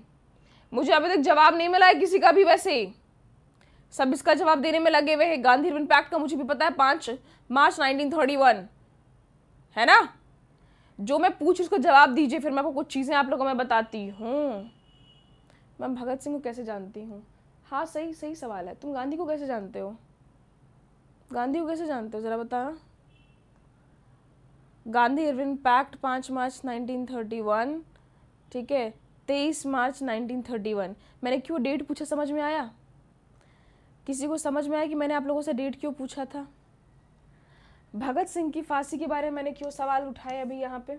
मुझे अभी तक जवाब नहीं मिला है किसी का भी वैसे सब इसका जवाब देने में लगे हुए हैं गांधी इम्पैक्ट पैक्ट का मुझे भी पता है पाँच मार्च 1931 है ना जो मैं पूछ उसका जवाब दीजिए फिर मैं आपको कुछ चीज़ें आप लोगों को मैं बताती हूँ मैं भगत सिंह को कैसे जानती हूँ हाँ सही सही सवाल है तुम गांधी को कैसे जानते हो गांधी को कैसे जानते हो ज़रा बता गांधी इरविन पैक्ट पाँच मार्च 1931 ठीक है तेईस मार्च 1931 मैंने क्यों डेट पूछा समझ में आया किसी को समझ में आया कि मैंने आप लोगों से डेट क्यों पूछा था भगत सिंह की फांसी के बारे में मैंने क्यों सवाल उठाए अभी यहाँ पे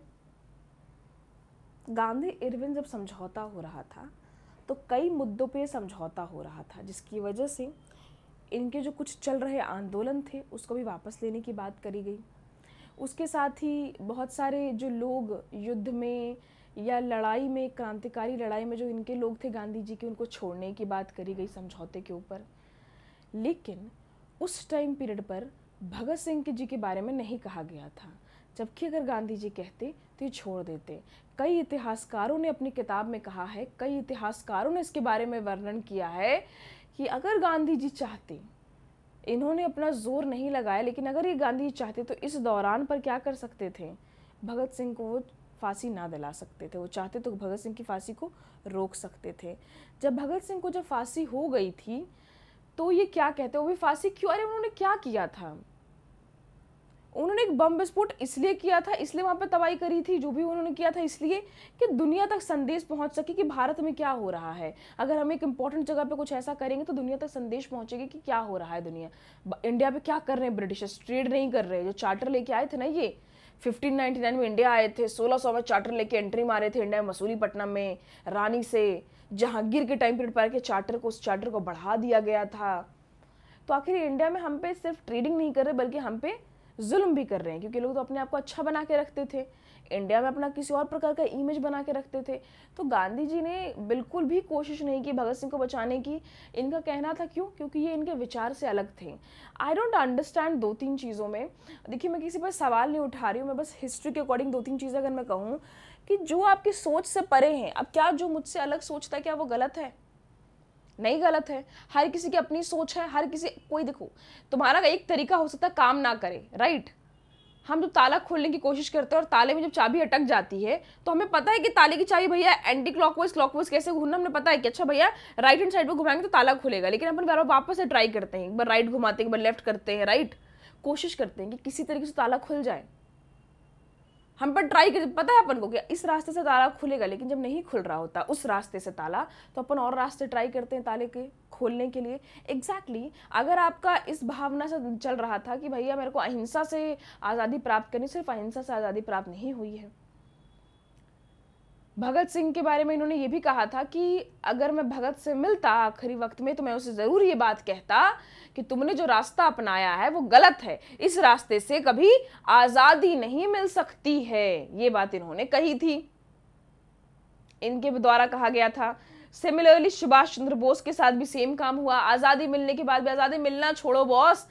गांधी इरविन जब समझौता हो रहा था तो कई मुद्दों पे समझौता हो रहा था जिसकी वजह से इनके जो कुछ चल रहे आंदोलन थे उसको भी वापस लेने की बात करी गई उसके साथ ही बहुत सारे जो लोग युद्ध में या लड़ाई में क्रांतिकारी लड़ाई में जो इनके लोग थे गांधी जी के उनको छोड़ने की बात करी गई समझौते के ऊपर लेकिन उस टाइम पीरियड पर भगत सिंह के जी के बारे में नहीं कहा गया था जबकि अगर गांधी जी कहते तो ये छोड़ देते कई इतिहासकारों ने अपनी किताब में कहा है कई इतिहासकारों ने इसके बारे में वर्णन किया है कि अगर गांधी जी चाहते इन्होंने अपना जोर नहीं लगाया लेकिन अगर ये गांधी जी चाहते तो इस दौरान पर क्या कर सकते थे भगत सिंह को वो फांसी ना दिला सकते थे वो चाहते तो भगत सिंह की फांसी को रोक सकते थे जब भगत सिंह को जब फांसी हो गई थी तो ये क्या कहते वो भी फांसी क्यों अरे उन्होंने क्या किया था उन्होंने एक बम विस्फोट इसलिए किया था इसलिए वहाँ पर तबाही करी थी जो भी उन्होंने किया था इसलिए कि दुनिया तक संदेश पहुँच सके कि भारत में क्या हो रहा है अगर हम एक इम्पॉर्टेंट जगह पे कुछ ऐसा करेंगे तो दुनिया तक संदेश पहुँचेगी कि क्या हो रहा है दुनिया इंडिया पे क्या कर रहे हैं ब्रिटिशर्स ट्रेड नहीं कर रहे जो चार्टर लेके आए थे ना ये 1599 में इंडिया आए थे 1600 में चार्टर लेके एंट्री मारे थे इंडिया मसूरी पटना में रानी से जहांगीर के टाइम पीरियड पर के चार्टर को उस चार्टर को बढ़ा दिया गया था तो आखिर इंडिया में हम पे सिर्फ ट्रेडिंग नहीं कर रहे बल्कि हम पे जुल्म भी कर रहे हैं क्योंकि लोग तो अपने आप को अच्छा बना के रखते थे इंडिया में अपना किसी और प्रकार का इमेज बना के रखते थे तो गांधी जी ने बिल्कुल भी कोशिश नहीं की भगत सिंह को बचाने की इनका कहना था क्यों क्योंकि ये इनके विचार से अलग थे आई डोंट अंडरस्टैंड दो तीन चीज़ों में देखिए मैं किसी पर सवाल नहीं उठा रही हूँ मैं बस हिस्ट्री के अकॉर्डिंग दो तीन चीज़ें अगर मैं कहूँ कि जो आपकी सोच से परे हैं अब क्या जो मुझसे अलग सोचता है क्या वो गलत है नहीं गलत है हर किसी की अपनी सोच है हर किसी कोई देखो तुम्हारा एक तरीका हो सकता है काम ना करे राइट हम जब ताला खोलने की कोशिश करते हैं और ताले में जब चाबी अटक जाती है तो हमें पता है कि ताले की चाबी भैया एंटी क्लॉकवाइज क्लॉकवाइज कैसे घूमना हमने पता है कि अच्छा भैया राइट हैंड साइड पर घुमाएंगे तो ताला खुलेगा लेकिन अपन बार वापस से ट्राई करते हैं एक बार राइट घुमाते हैं एक बार लेफ्ट करते हैं राइट कोशिश करते हैं कि किसी तरीके से ताला खुल जाए हम पर ट्राई कर पता है अपन को कि इस रास्ते से ताला खुलेगा लेकिन जब नहीं खुल रहा होता उस रास्ते से ताला तो अपन और रास्ते ट्राई करते हैं ताले के खोलने के लिए एग्जैक्टली exactly, अगर आपका इस भावना से चल रहा था कि भैया मेरे को अहिंसा से आज़ादी प्राप्त करनी सिर्फ अहिंसा से आज़ादी प्राप्त नहीं हुई है भगत सिंह के बारे में इन्होंने ये भी कहा था कि अगर मैं भगत से मिलता आखिरी वक्त में तो मैं उसे ज़रूर ये बात कहता कि तुमने जो रास्ता अपनाया है वो गलत है इस रास्ते से कभी आज़ादी नहीं मिल सकती है ये बात इन्होंने कही थी इनके द्वारा कहा गया था सिमिलरली सुभाष चंद्र बोस के साथ भी सेम काम हुआ आज़ादी मिलने के बाद भी आज़ादी मिलना छोड़ो बॉस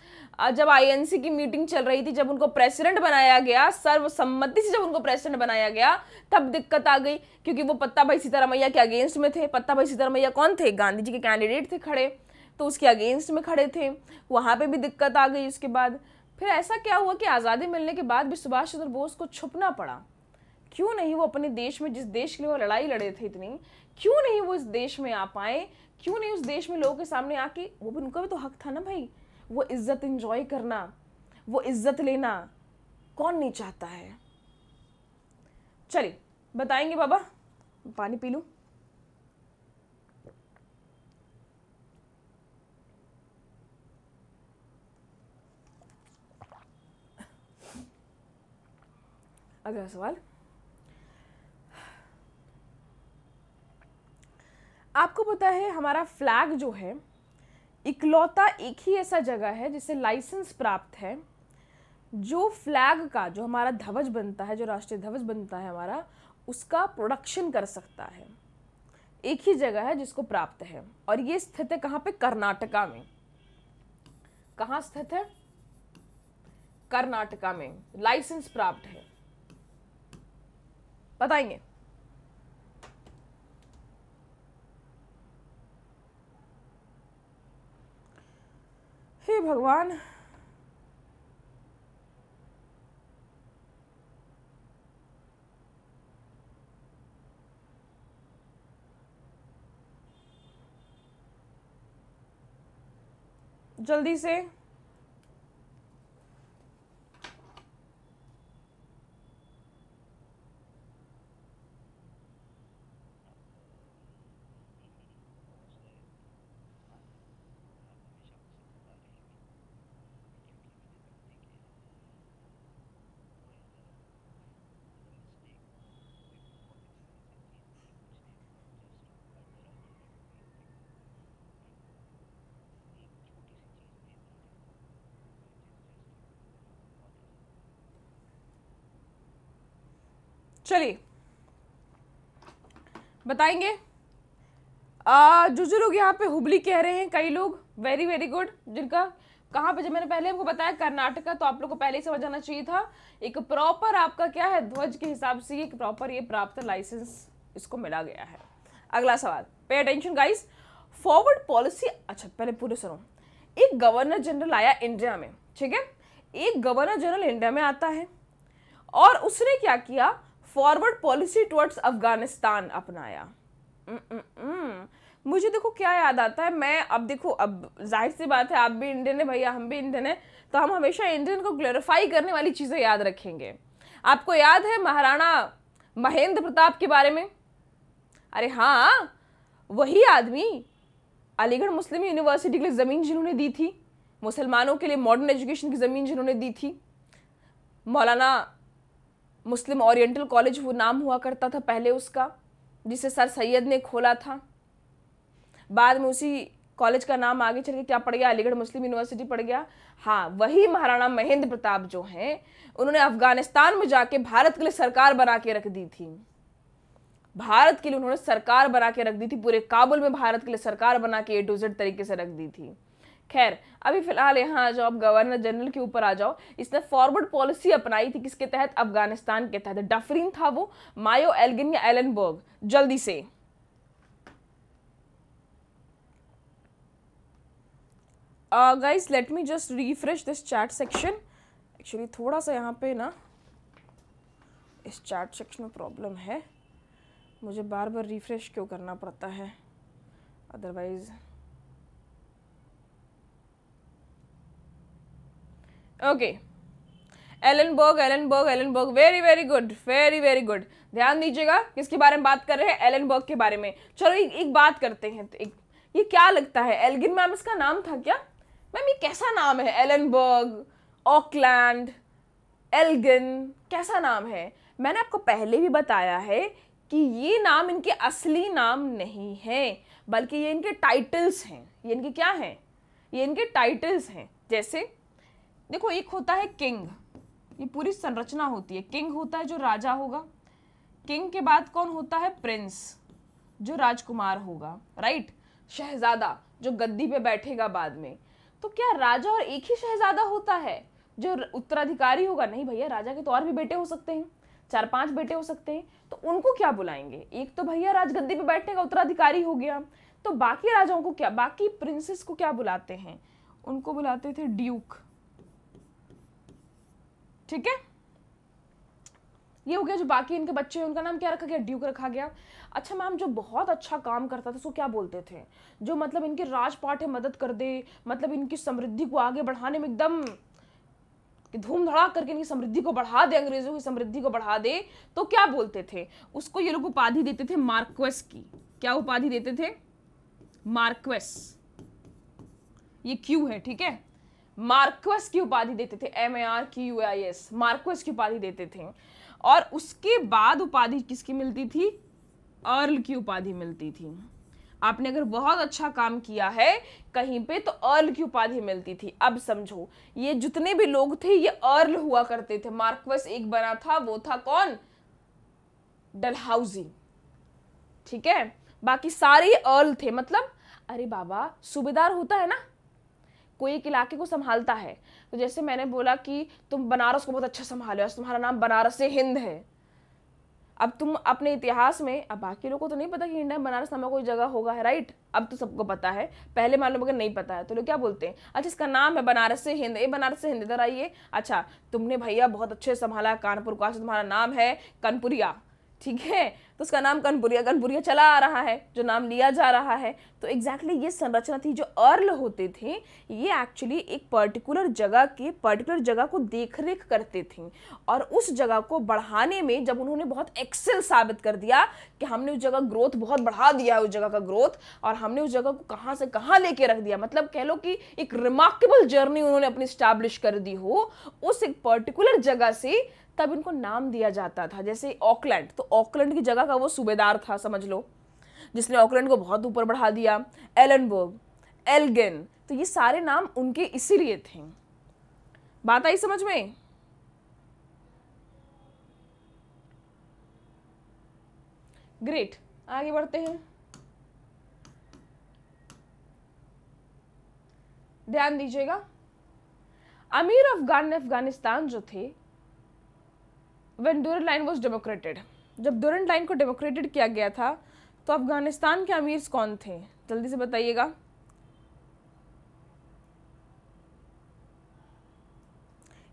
जब आईएनसी की मीटिंग चल रही थी जब उनको प्रेसिडेंट बनाया गया सर्वसम्मति से जब उनको प्रेसिडेंट बनाया गया तब दिक्कत आ गई क्योंकि वो पत्ता भाई सीतारामैया के अगेंस्ट में थे पत्ता भाई सीतारामैया कौन थे गांधी जी के कैंडिडेट थे खड़े तो उसके अगेंस्ट में खड़े थे वहाँ पर भी दिक्कत आ गई उसके बाद फिर ऐसा क्या हुआ कि आज़ादी मिलने के बाद भी सुभाष चंद्र बोस को छुपना पड़ा क्यों नहीं वो अपने देश में जिस देश के लिए वो लड़ाई लड़े थे इतनी क्यों नहीं वो इस देश में आ पाए क्यों नहीं उस देश में लोगों के सामने आके वो भी उनका भी तो हक था ना भाई वो इज्जत इंजॉय करना वो इज्जत लेना कौन नहीं चाहता है चलिए बताएंगे बाबा पानी पी लूँ अगला सवाल आपको पता है हमारा फ्लैग जो है इकलौता एक ही ऐसा जगह है जिसे लाइसेंस प्राप्त है जो फ्लैग का जो हमारा ध्वज बनता है जो राष्ट्रीय ध्वज बनता है हमारा उसका प्रोडक्शन कर सकता है एक ही जगह है जिसको प्राप्त है और ये स्थित है कहाँ पे कर्नाटका में कहाँ स्थित है कर्नाटका में लाइसेंस प्राप्त है बताएंगे हे भगवान जल्दी से चलिए बताएंगे जुजू लोग यहाँ पे हुबली कह रहे हैं कई लोग वेरी वेरी गुड जिनका कहाँ पे जब मैंने पहले आपको बताया कर्नाटक का तो आप लोग को पहले ही समझ आना चाहिए था एक प्रॉपर आपका क्या है ध्वज के हिसाब से एक प्रॉपर ये प्राप्त लाइसेंस इसको मिला गया है अगला सवाल pay attention guys forward policy अच्छा पहले पूरे सुनो एक गवर्नर जनरल आया इंडिया में ठीक है एक गवर्नर जनरल इंडिया में आता है और उसने क्या किया फॉरवर्ड पॉलिसी टुवर्ड्स अफगानिस्तान अपनाया न, न, न, मुझे देखो क्या याद आता है मैं अब देखो अब जाहिर सी बात है आप भी इंडियन है भैया हम भी इंडियन है तो हम हमेशा इंडियन को ग्लोरीफाई करने वाली चीज़ें याद रखेंगे आपको याद है महाराणा महेंद्र प्रताप के बारे में अरे हाँ वही आदमी अलीगढ़ मुस्लिम यूनिवर्सिटी के लिए ज़मीन जिन्होंने दी थी मुसलमानों के लिए मॉडर्न एजुकेशन की ज़मीन जिन्होंने दी थी मौलाना मुस्लिम ओरिएंटल कॉलेज वो नाम हुआ करता था पहले उसका जिसे सर सैयद ने खोला था बाद में उसी कॉलेज का नाम आगे चल के क्या पड़ गया अलीगढ़ मुस्लिम यूनिवर्सिटी पड़ गया हाँ वही महाराणा महेंद्र प्रताप जो हैं उन्होंने अफगानिस्तान में जाके भारत के लिए सरकार बना के रख दी थी भारत के लिए उन्होंने सरकार बना के रख दी थी पूरे काबुल में भारत के लिए सरकार बना के ए टू जेड तरीके से रख दी थी खैर अभी फिलहाल यहाँ आ जाओ आप गवर्नर जनरल के ऊपर आ जाओ इसने फॉरवर्ड पॉलिसी अपनाई थी किसके तहत अफगानिस्तान के तहत डफरिन था वो मायो एल्गिन या एलनबर्ग जल्दी से guys let me just refresh this chat section actually थोड़ा सा यहाँ पे ना इस चैट सेक्शन में प्रॉब्लम है मुझे बार बार रिफ्रेश क्यों करना पड़ता है otherwise okay Ellenborough Ellenborough Ellenborough very very good very very good ध्यान दीजिएगा किसके बारे में बात कर रहे हैं एलनबर्ग के बारे में चलो एक, एक बात करते हैं तो एक ये क्या लगता है एलगिन मैम इसका नाम था क्या मैम ये कैसा नाम है एलनबर्ग ऑकलैंड एलगिन कैसा नाम है मैंने आपको पहले भी बताया है कि ये नाम इनके असली नाम नहीं हैं बल्कि ये इनके टाइटल्स हैं ये इनके क्या हैं ये इनके टाइटल्स हैं जैसे देखो एक होता है किंग ये पूरी संरचना होती है किंग होता है जो राजा होगा किंग के बाद कौन होता है प्रिंस जो राजकुमार होगा राइट शहजादा जो गद्दी पे बैठेगा बाद में तो क्या राजा और एक ही शहजादा होता है जो उत्तराधिकारी होगा नहीं भैया राजा के तो और भी बेटे हो सकते हैं चार पांच बेटे हो सकते हैं तो उनको क्या बुलाएंगे एक तो भैया राजगद्दी पे बैठेगा उत्तराधिकारी हो गया तो बाकी राजाओं को क्या बाकी प्रिंसेस को क्या बुलाते हैं उनको बुलाते थे ड्यूक ठीक है ये हो गया जो बाकी इनके बच्चे हैं उनका नाम क्या रखा गया ड्यूक रखा गया अच्छा मैम जो बहुत अच्छा काम करता था उसको क्या बोलते थे जो मतलब इनके राजपाठे मदद कर दे मतलब इनकी समृद्धि को आगे बढ़ाने में एकदम धूम धड़ाक करके इनकी समृद्धि को बढ़ा दे अंग्रेजों की समृद्धि को बढ़ा दे तो क्या बोलते थे उसको ये लोग उपाधि देते थे मार्क्वेस की क्या उपाधि देते थे मार्क्वेस ये क्यू है ठीक है मार्क्वस की उपाधि देते थे M A R Q U I S marquess की उपाधि देते थे और उसके बाद उपाधि किसकी मिलती थी अर्ल की उपाधि मिलती थी आपने अगर बहुत अच्छा काम किया है कहीं पे तो अर्ल की उपाधि मिलती थी अब समझो ये जितने भी लोग थे ये अर्ल हुआ करते थे मार्क्वस एक बना था वो था कौन डलहाउजी ठीक है बाकी सारे अर्ल थे मतलब अरे बाबा सूबेदार होता है ना कोई एक इलाके को संभालता है तो जैसे मैंने बोला कि तुम बनारस को बहुत अच्छा संभाले और तुम्हारा नाम बनारस हिंद है अब तुम अपने इतिहास में अब बाकी लोगों को तो नहीं पता कि इंडिया बनारस नामा कोई जगह होगा है राइट अब तो सबको पता है पहले मान लो मगर नहीं पता है तो लोग क्या बोलते हैं अच्छा इसका नाम है बनारस से हिंद ये बनारस से हिंद इधर आइए अच्छा तुमने भैया बहुत अच्छे संभाला कानपुर का अच्छा, तुम्हारा नाम है कनपुरिया ठीक है उसका नाम कनपुरिया कनपुरिया चला आ रहा है जो नाम लिया जा रहा है तो एग्जैक्टली exactly ये संरचना थी जो अर्ल होते थे ये एक्चुअली एक पर्टिकुलर जगह के पर्टिकुलर जगह को देख रेख करते थे और उस जगह को बढ़ाने में जब उन्होंने बहुत एक्सेल साबित कर दिया कि हमने उस जगह ग्रोथ बहुत बढ़ा दिया है उस जगह का ग्रोथ और हमने उस जगह को कहाँ से कहाँ लेके रख दिया मतलब कह लो कि एक रिमार्केबल जर्नी उन्होंने अपनी स्टैब्लिश कर दी हो उस एक पर्टिकुलर जगह से तब इनको नाम दिया जाता था जैसे ऑकलैंड तो ऑकलैंड की जगह का का वो सूबेदार था समझ लो जिसने ऑकलैंड को बहुत ऊपर बढ़ा दिया एलनबर्ग एलगेन तो ये सारे नाम उनके इसीलिए थे बात आई समझ में ग्रेट आगे बढ़ते हैं ध्यान दीजिएगा अमीर अफगान अफगानिस्तान जो थे वेन Dura line was जब दुरन लाइन को डेमोक्रेटेड किया गया था तो अफगानिस्तान के अमीर कौन थे जल्दी से बताइएगा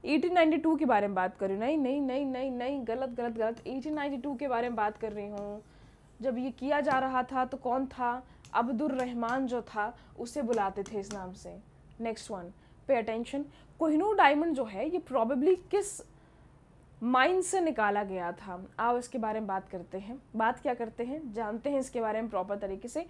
एटीन नाइन्टी टू के बारे में बात कर रही हूँ नहीं नहीं नहीं नहीं नहीं गलत गलत गलत एटीन नाइन्टी टू के बारे में बात कर रही हूँ जब ये किया जा रहा था तो कौन था अब्दुल रहमान जो था उसे बुलाते थे इस नाम से नेक्स्ट वन पे अटेंशन कोहिनूर डायमंड जो है ये प्रॉबेबली किस माइंड से निकाला गया था आओ इसके बारे में बात करते हैं बात क्या करते हैं जानते हैं इसके बारे में प्रॉपर तरीके से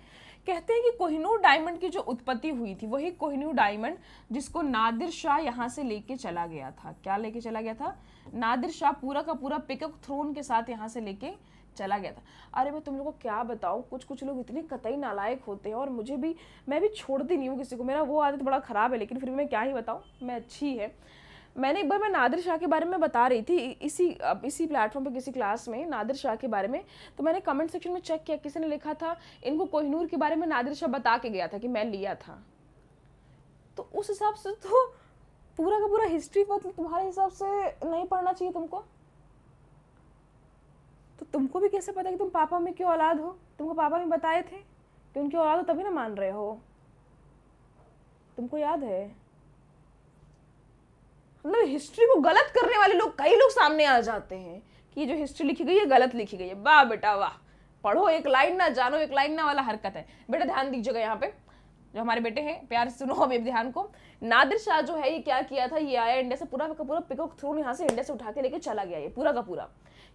कहते हैं कि कोहिनूर डायमंड की जो उत्पत्ति हुई थी वही कोहिनूर डायमंड जिसको नादिर शाह यहाँ से लेके चला गया था क्या लेके चला गया था नादिर शाह पूरा का पूरा पिकअप थ्रोन के साथ यहाँ से लेके चला गया था अरे मैं तुम लोग को क्या बताऊँ कुछ कुछ लोग इतने कतई नालायक होते हैं और मुझे भी मैं भी छोड़ती नहीं हूँ किसी को मेरा वो आदत बड़ा ख़राब है लेकिन फिर मैं क्या ही बताऊँ मैं अच्छी है मैंने एक बार मैं नादिर शाह के बारे में बता रही थी इसी इसी प्लेटफॉर्म पे किसी क्लास में नादिर शाह के बारे में तो मैंने कमेंट सेक्शन में चेक किया किसी ने लिखा था इनको कोहिनूर के बारे में नादिर शाह बता के गया था कि मैं लिया था तो उस हिसाब से तो पूरा का पूरा हिस्ट्री मतलब तुम्हारे हिसाब से नहीं पढ़ना चाहिए तुमको तो तुमको भी कैसे पता कि तुम पापा में क्यों औलाद हो तुमको पापा में बताए थे कि उनकी औलाद हो तभी ना मान रहे हो तुमको याद है मतलब हिस्ट्री को गलत करने वाले लोग कई लोग सामने आ जाते हैं कि जो हिस्ट्री लिखी गई है गलत लिखी गई है वाह बेटा वाह पढ़ो एक लाइन ना जानो एक लाइन ना वाला हरकत है बेटा ध्यान दीजिएगा यहाँ पे जो हमारे बेटे हैं प्यार से सुनो अब ध्यान को नादिर शाह जो है ये क्या किया था ये आया इंडिया से पूरा का पूरा पिकअप थ्रोन यहाँ से इंडिया से उठा के लेके चला गया ये पूरा का पूरा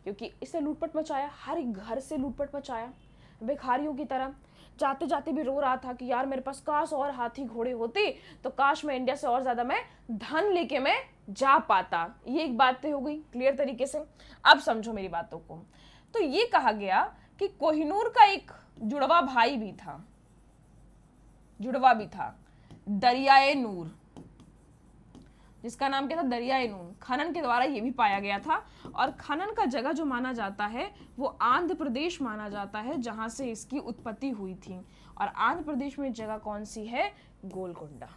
क्योंकि इसने लूटपट मचाया हर घर से लूटपट मचाया भिखारियों की तरह जाते जाते भी रो रहा था कि यार मेरे पास काश और हाथी घोड़े होते तो काश मैं इंडिया से और ज़्यादा मैं धन लेके मैं जा पाता ये एक बात तो हो गई क्लियर तरीके से अब समझो मेरी बातों को तो ये कहा गया कि कोहिनूर का एक जुड़वा भाई भी था जुड़वा भी था दरियाए नूर जिसका नाम क्या था दरियाए नून खनन के द्वारा ये भी पाया गया था और खनन का जगह जो माना जाता है वो आंध्र प्रदेश माना जाता है जहाँ से इसकी उत्पत्ति हुई थी और आंध्र प्रदेश में जगह कौन सी है गोलकुंडा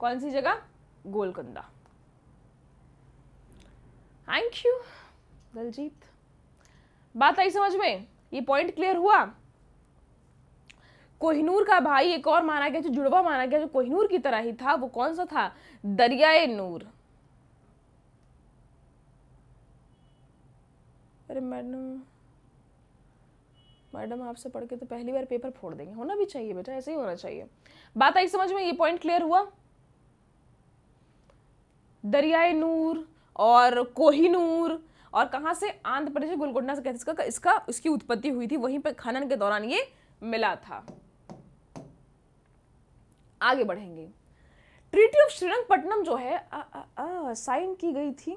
कौन सी जगह गोलकुंडा थैंक यू दलजीत बात आई समझ में ये पॉइंट क्लियर हुआ कोहिनूर का भाई एक और माना गया जो जुड़वा माना गया जो कोहिनूर की तरह ही था वो कौन सा था दरियाए नूर अरे मैडम मैडम आपसे पढ़ के तो पहली बार पेपर फोड़ देंगे होना भी चाहिए बेटा ऐसे ही होना चाहिए बात आई समझ में ये पॉइंट क्लियर हुआ दरियाए नूर और कोहिनूर और कहाँ से आंध्र प्रदेश गोलकोंडा से कहते इसका इसका इसकी उत्पत्ति हुई थी वहीं पर खनन के दौरान ये मिला था आगे बढ़ेंगे ट्रीटी ऑफ श्रीरंगपट्टनम जो है साइन की गई थी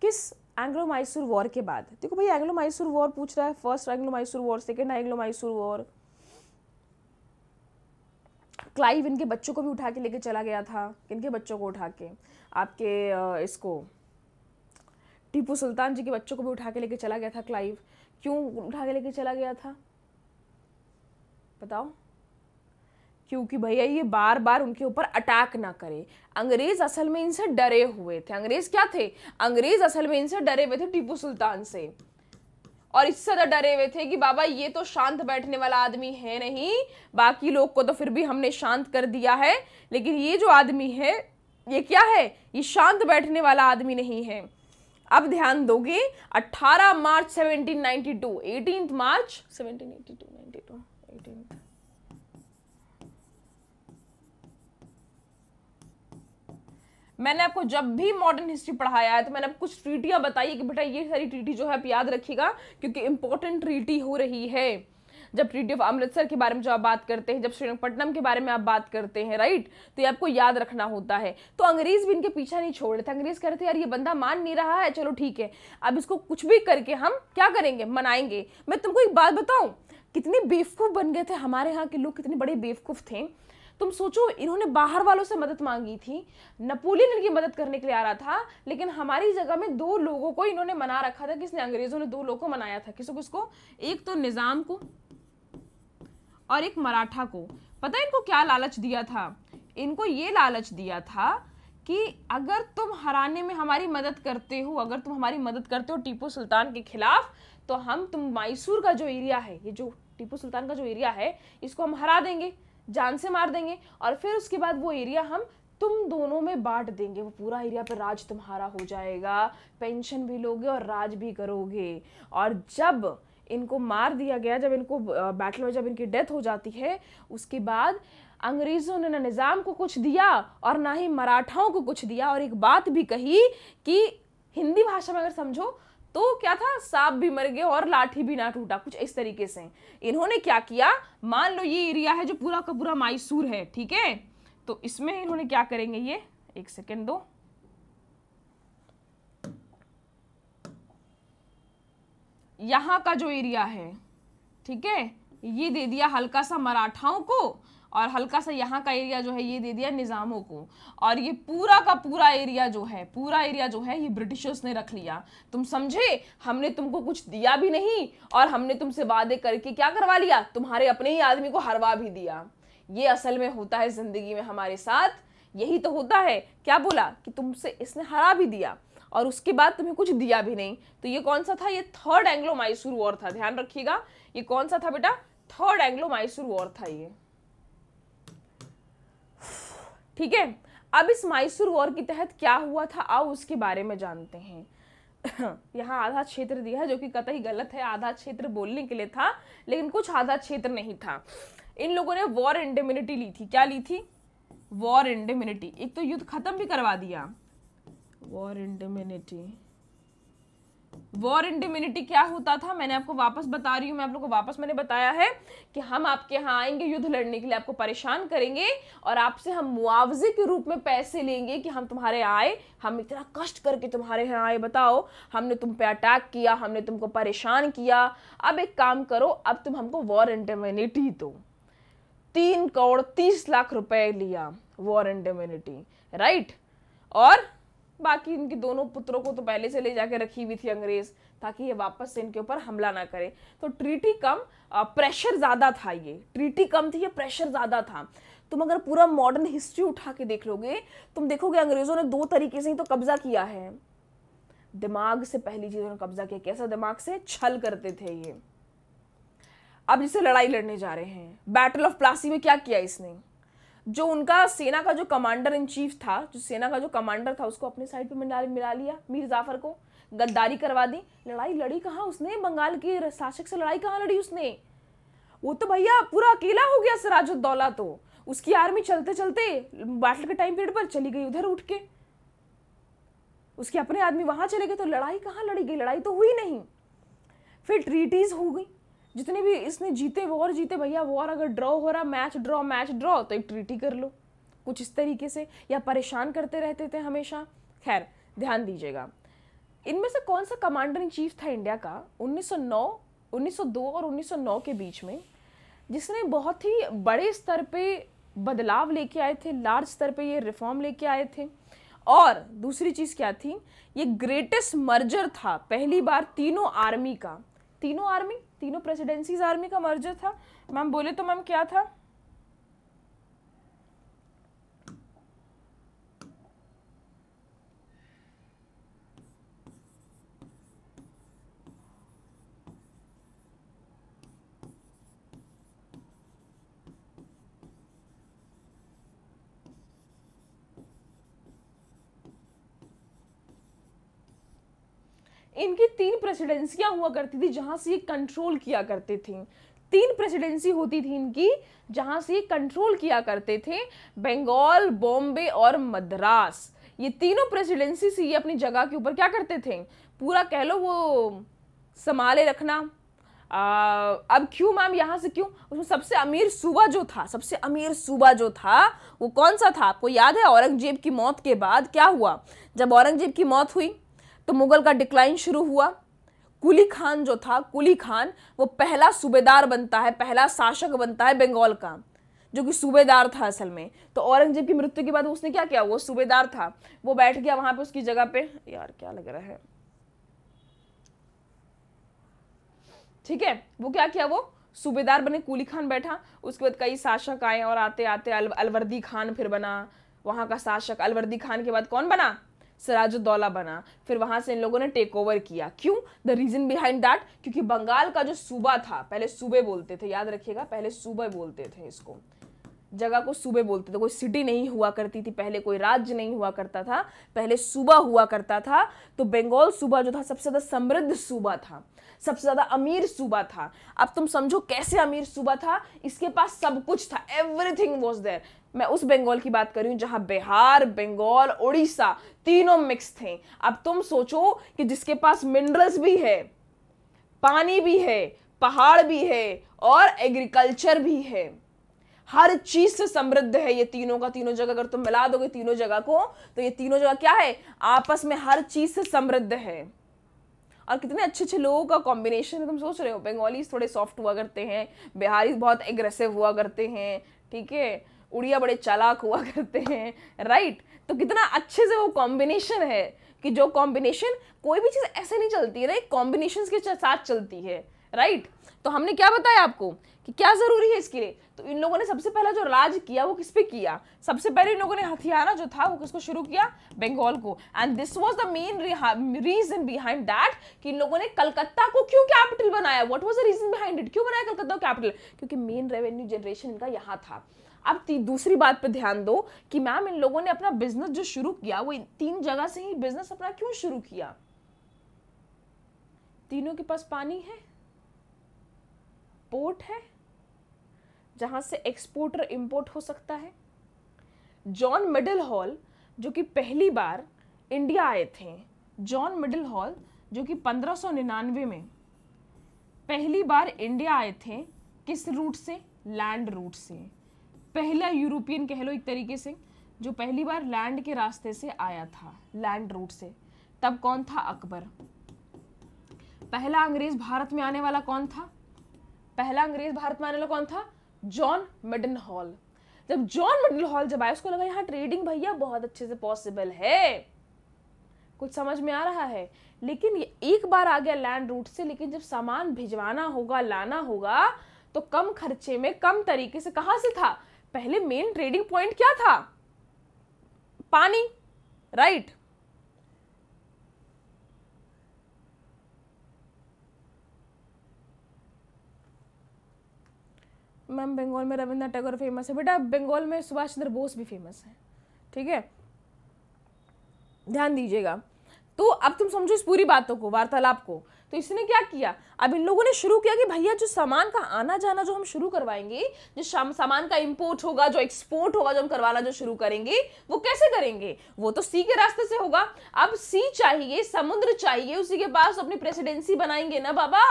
किस एंग्लो माइसूर वॉर के बाद देखो भाई एंग्लो माइसूर वॉर पूछ रहा है first Anglo Mysore war second Anglo Mysore war Clive इनके बच्चों को भी उठा के लेके चला गया था इनके बच्चों को उठा के आपके इसको टीपू सुल्तान जी के बच्चों को भी उठा के लेके चला गया था क्लाइव क्यों उठा के लेके चला गया था बताओ क्योंकि भैया ये बार बार उनके ऊपर अटैक ना करे अंग्रेज असल में इनसे डरे हुए थे अंग्रेज क्या थे अंग्रेज असल में इनसे डरे हुए थे टीपू सुल्तान से और इससे ज़्यादा तो डरे हुए थे कि बाबा ये तो शांत बैठने वाला आदमी है नहीं बाकी लोग को तो फिर भी हमने शांत कर दिया है लेकिन ये जो आदमी है ये क्या है ये शांत बैठने वाला आदमी नहीं है अब ध्यान दोगे 18 मार्च 1792 18 मार्च 1792 मैंने आपको जब भी मॉडर्न हिस्ट्री पढ़ाया है तो मैंने आपको कुछ ट्रीटियाँ बताई कि बेटा ये सारी ट्रीटी जो है आप याद रखिएगा क्योंकि इंपॉर्टेंट ट्रीटी हो रही है जब ट्रीटी ऑफ अमृतसर के बारे में जो आप बात करते हैं जब श्रीरंगपट्टनम के बारे में आप बात करते हैं राइट तो ये आपको याद रखना होता है तो अंग्रेज भी इनके पीछा नहीं छोड़ रहे थे अंग्रेज कहते यार ये बंदा मान नहीं रहा है चलो ठीक है अब इसको कुछ भी करके हम क्या करेंगे मनाएंगे मैं तुमको एक बात बताऊँ कितने बेवकूफ़ बन गए थे हमारे यहाँ के लोग कितने बड़े बेवकूफ़ थे तुम सोचो इन्होंने बाहर वालों से मदद मांगी थी नपोलियन इनकी मदद करने के लिए आ रहा था लेकिन हमारी जगह में दो लोगों को इन्होंने मना रखा था किसने अंग्रेज़ों ने दो लोगों को मनाया था किसको किसको एक तो निज़ाम को और एक मराठा को पता है इनको क्या लालच दिया था इनको ये लालच दिया था कि अगर तुम हराने में हमारी मदद करते हो अगर तुम हमारी मदद करते हो टीपू सुल्तान के खिलाफ तो हम तुम मैसूर का जो एरिया है ये जो टीपू सुल्तान का जो एरिया है इसको हम हरा देंगे जान से मार देंगे और फिर उसके बाद वो एरिया हम तुम दोनों में बांट देंगे वो पूरा एरिया पर राज तुम्हारा हो जाएगा पेंशन भी लोगे और राज भी करोगे और जब इनको मार दिया गया जब इनको बैटल में जब इनकी डेथ हो जाती है उसके बाद अंग्रेज़ों ने ना निज़ाम को कुछ दिया और ना ही मराठाओं को कुछ दिया और एक बात भी कही कि हिंदी भाषा में अगर समझो तो क्या था सांप भी मर गए और लाठी भी ना टूटा कुछ इस तरीके से इन्होंने क्या किया मान लो ये एरिया है जो पूरा का पूरा माइसूर है ठीक है तो इसमें इन्होंने क्या करेंगे ये एक सेकेंड दो यहां का जो एरिया है ठीक है ये दे दिया हल्का सा मराठाओं को और हल्का सा यहाँ का एरिया जो है ये दे दिया निज़ामों को और ये पूरा का पूरा एरिया जो है पूरा एरिया जो है ये ब्रिटिशर्स ने रख लिया तुम समझे हमने तुमको कुछ दिया भी नहीं और हमने तुमसे वादे करके क्या करवा लिया तुम्हारे अपने ही आदमी को हरवा भी दिया ये असल में होता है ज़िंदगी में हमारे साथ यही तो होता है क्या बोला कि तुमसे इसने हरा भी दिया और उसके बाद तुम्हें कुछ दिया भी नहीं तो ये कौन सा था ये थर्ड एंग्लो माइसूर वॉर था ध्यान रखिएगा ये कौन सा था बेटा थर्ड एंग्लो माइसूर वॉर था ये ठीक है अब इस मैसूर वॉर के तहत क्या हुआ था आओ उसके बारे में जानते हैं [COUGHS] यहाँ आधा क्षेत्र दिया है जो कि कतई गलत है आधा क्षेत्र बोलने के लिए था लेकिन कुछ आधा क्षेत्र नहीं था इन लोगों ने वॉर इंडेमिनिटी ली थी क्या ली थी वॉर इंडेमिनिटी एक तो युद्ध खत्म भी करवा दिया war indemnity war and immunity क्या होता था मैंने आपको वापस बता रही हूँ मैं आप लोगों को वापस मैंने बताया है कि हम आपके यहाँ आएंगे युद्ध लड़ने के लिए आपको परेशान करेंगे और आपसे हम मुआवजे के रूप में पैसे लेंगे कि हम तुम्हारे आए हम इतना कष्ट करके तुम्हारे यहाँ आए बताओ हमने तुम पे अटैक किया हमने तुमको परेशान किया अब एक काम करो अब तुम हमको वॉर एंड इम्यूनिटी दो तीन करोड़ तीस लाख रुपए लिया वॉर एंड इम्यूनिटी राइट और बाकी इनके दोनों पुत्रों को तो पहले से ले जाके रखी हुई थी अंग्रेज ताकि ये वापस से इनके ऊपर हमला ना करे तो ट्रीटी कम प्रेशर ज़्यादा था ये ट्रीटी कम थी ये प्रेशर ज़्यादा था तुम अगर पूरा मॉडर्न हिस्ट्री उठा के देख लोगे तुम देखोगे अंग्रेज़ों ने दो तरीके से ही तो कब्ज़ा किया है दिमाग से पहली चीज़ उन्होंने कब्ज़ा किया कैसा दिमाग से छल करते थे ये अब जिसे लड़ाई लड़ने जा रहे हैं बैटल ऑफ प्लासी में क्या किया इसने जो उनका सेना का जो कमांडर इन चीफ था जो सेना का जो कमांडर था उसको अपने साइड पे मिला मिला लिया मीर जाफर को गद्दारी करवा दी लड़ाई लड़ी कहाँ उसने बंगाल के शासक से लड़ाई कहाँ लड़ी उसने वो तो भैया पूरा अकेला हो गया सराजुद्दौला तो उसकी आर्मी चलते चलते बैटल के टाइम पीरियड पर चली गई उधर उठ के उसके अपने आदमी वहाँ चले गए तो लड़ाई कहाँ लड़ी गई लड़ाई तो हुई नहीं फिर ट्रीटीज़ हो गई जितने भी इसने जीते वॉर जीते भैया वॉर अगर ड्रॉ हो रहा मैच ड्रॉ मैच ड्रॉ तो एक ट्रीटी कर लो कुछ इस तरीके से या परेशान करते रहते थे हमेशा खैर ध्यान दीजिएगा इनमें से कौन सा कमांडर इन चीफ था इंडिया का 1909 1902 और 1909 के बीच में जिसने बहुत ही बड़े स्तर पे बदलाव लेके आए थे लार्ज स्तर पे ये रिफॉर्म लेके आए थे और दूसरी चीज़ क्या थी ये ग्रेटेस्ट मर्जर था पहली बार तीनों आर्मी का तीनों आर्मी तीनों प्रेसिडेंसीज आर्मी का मर्जर था मैम बोले तो मैम क्या था इनकी तीन प्रेसिडेंसियाँ हुआ करती थी जहाँ से ये कंट्रोल किया करते थे तीन प्रेसिडेंसी होती थी इनकी जहाँ से ये कंट्रोल किया करते थे बंगाल बॉम्बे और मद्रास ये तीनों प्रेसिडेंसी से ये अपनी जगह के ऊपर क्या करते थे पूरा कह लो वो संभाले रखना आ, अब क्यों मैम यहाँ से क्यों उसमें सबसे अमीर सूबा जो था सबसे अमीर सूबा जो था वो कौन सा था आपको याद है औरंगजेब की मौत के बाद क्या हुआ जब औरंगजेब की मौत हुई तो मुगल का डिक्लाइन शुरू हुआ कुली खान जो था कुली खान वो पहला सूबेदार बनता है पहला शासक बनता है बंगाल का जो कि सूबेदार था असल में तो औरंगजेब की मृत्यु के बाद उसने क्या किया वो सूबेदार था वो बैठ गया वहां पे उसकी जगह पे यार क्या लग रहा है ठीक है वो क्या किया वो सूबेदार बने कुली खान बैठा उसके बाद कई शासक आए और आते आते अल, अलवर्दी खान फिर बना वहां का शासक अलवर्दी खान के बाद कौन बना सराजुद्दौला बना फिर वहाँ से इन लोगों ने टेक ओवर किया क्यों द रीज़न बिहाइंड दैट क्योंकि बंगाल का जो सूबा था पहले सूबे बोलते थे याद रखिएगा पहले सूबे बोलते थे इसको जगह को सूबे बोलते थे कोई सिटी नहीं हुआ करती थी पहले कोई राज्य नहीं हुआ करता था पहले सूबा हुआ करता था तो बंगाल सूबा जो था सबसे ज़्यादा समृद्ध सूबा था सबसे ज़्यादा अमीर सूबा था अब तुम समझो कैसे अमीर सूबा था इसके पास सब कुछ था एवरीथिंग वॉज देयर मैं उस बंगाल की बात कर रही जहाँ बिहार बंगाल उड़ीसा तीनों मिक्स थे अब तुम सोचो कि जिसके पास मिनरल्स भी है पानी भी है पहाड़ भी है और एग्रीकल्चर भी है हर चीज से समृद्ध है ये तीनों का तीनों जगह अगर तुम मिला दोगे तीनों जगह को तो ये तीनों जगह क्या है आपस में हर चीज से समृद्ध है और कितने अच्छे अच्छे लोगों का कॉम्बिनेशन है तुम सोच रहे हो बंगालीज थोड़े सॉफ्ट हुआ करते हैं बिहारी बहुत एग्रेसिव हुआ करते हैं ठीक है उड़िया बड़े चालाक हुआ [LAUGHS] करते हैं राइट तो कितना अच्छे से वो कॉम्बिनेशन है कि जो कॉम्बिनेशन कोई भी चीज़ ऐसे नहीं चलती है ना एक कॉम्बिनेशन के साथ चलती है राइट तो हमने क्या बताया आपको कि क्या ज़रूरी है इसके लिए तो इन लोगों ने सबसे पहला जो राज किया वो किस पे किया सबसे पहले इन लोगों ने हथियारा जो था वो किसको शुरू किया बंगाल को and this was the main reason behind that कि इन लोगों ने कलकत्ता को क्यों कैपिटल बनाया what was the reason behind it क्यों बनाया कलकत्ता को कैपिटल क्योंकि मेन रेवेन्यू जनरेशन इनका यहाँ था अब दूसरी बात पर ध्यान दो कि मैम इन लोगों ने अपना बिजनेस जो शुरू किया वो तीन जगह से ही बिजनेस अपना क्यों शुरू किया तीनों के पास पानी है पोर्ट है जहां से एक्सपोर्ट और इम्पोर्ट हो सकता है जॉन मिडल हॉल जो कि पहली बार इंडिया आए थे जॉन मिडल हॉल जो कि 1599 में पहली बार इंडिया आए थे किस रूट से लैंड रूट से पहला यूरोपियन कह लो एक तरीके से जो पहली बार लैंड के रास्ते से आया था लैंड रूट से तब कौन था अकबर पहला अंग्रेज भारत में आने वाला कौन था पहला अंग्रेज भारत में आने वाला कौन था जॉन मिडन हॉल जब जॉन मिडन हॉल जब आया उसको लगा यहाँ ट्रेडिंग भैया बहुत अच्छे से पॉसिबल है कुछ समझ में आ रहा है लेकिन ये एक बार आ गया लैंड रूट से लेकिन जब सामान भिजवाना होगा लाना होगा तो कम खर्चे में कम तरीके से कहाँ से था पहले मेन ट्रेडिंग पॉइंट क्या था पानी राइट मैम बंगाल में रविंद्रनाथ टैगोर फेमस है बेटा बंगाल में सुभाष चंद्र बोस भी फेमस है ठीक है ध्यान दीजिएगा तो अब तुम समझो इस पूरी बातों को वार्तालाप को तो इसने क्या किया अब इन लोगों ने शुरू किया कि भैया जो सामान का आना जाना जो हम शुरू करवाएंगे जो सामान का इंपोर्ट होगा जो एक्सपोर्ट होगा जो हम करवाना जो शुरू करेंगे वो कैसे करेंगे वो तो सी के रास्ते से होगा अब सी चाहिए समुद्र चाहिए उसी के पास अपनी प्रेसिडेंसी बनाएंगे ना बाबा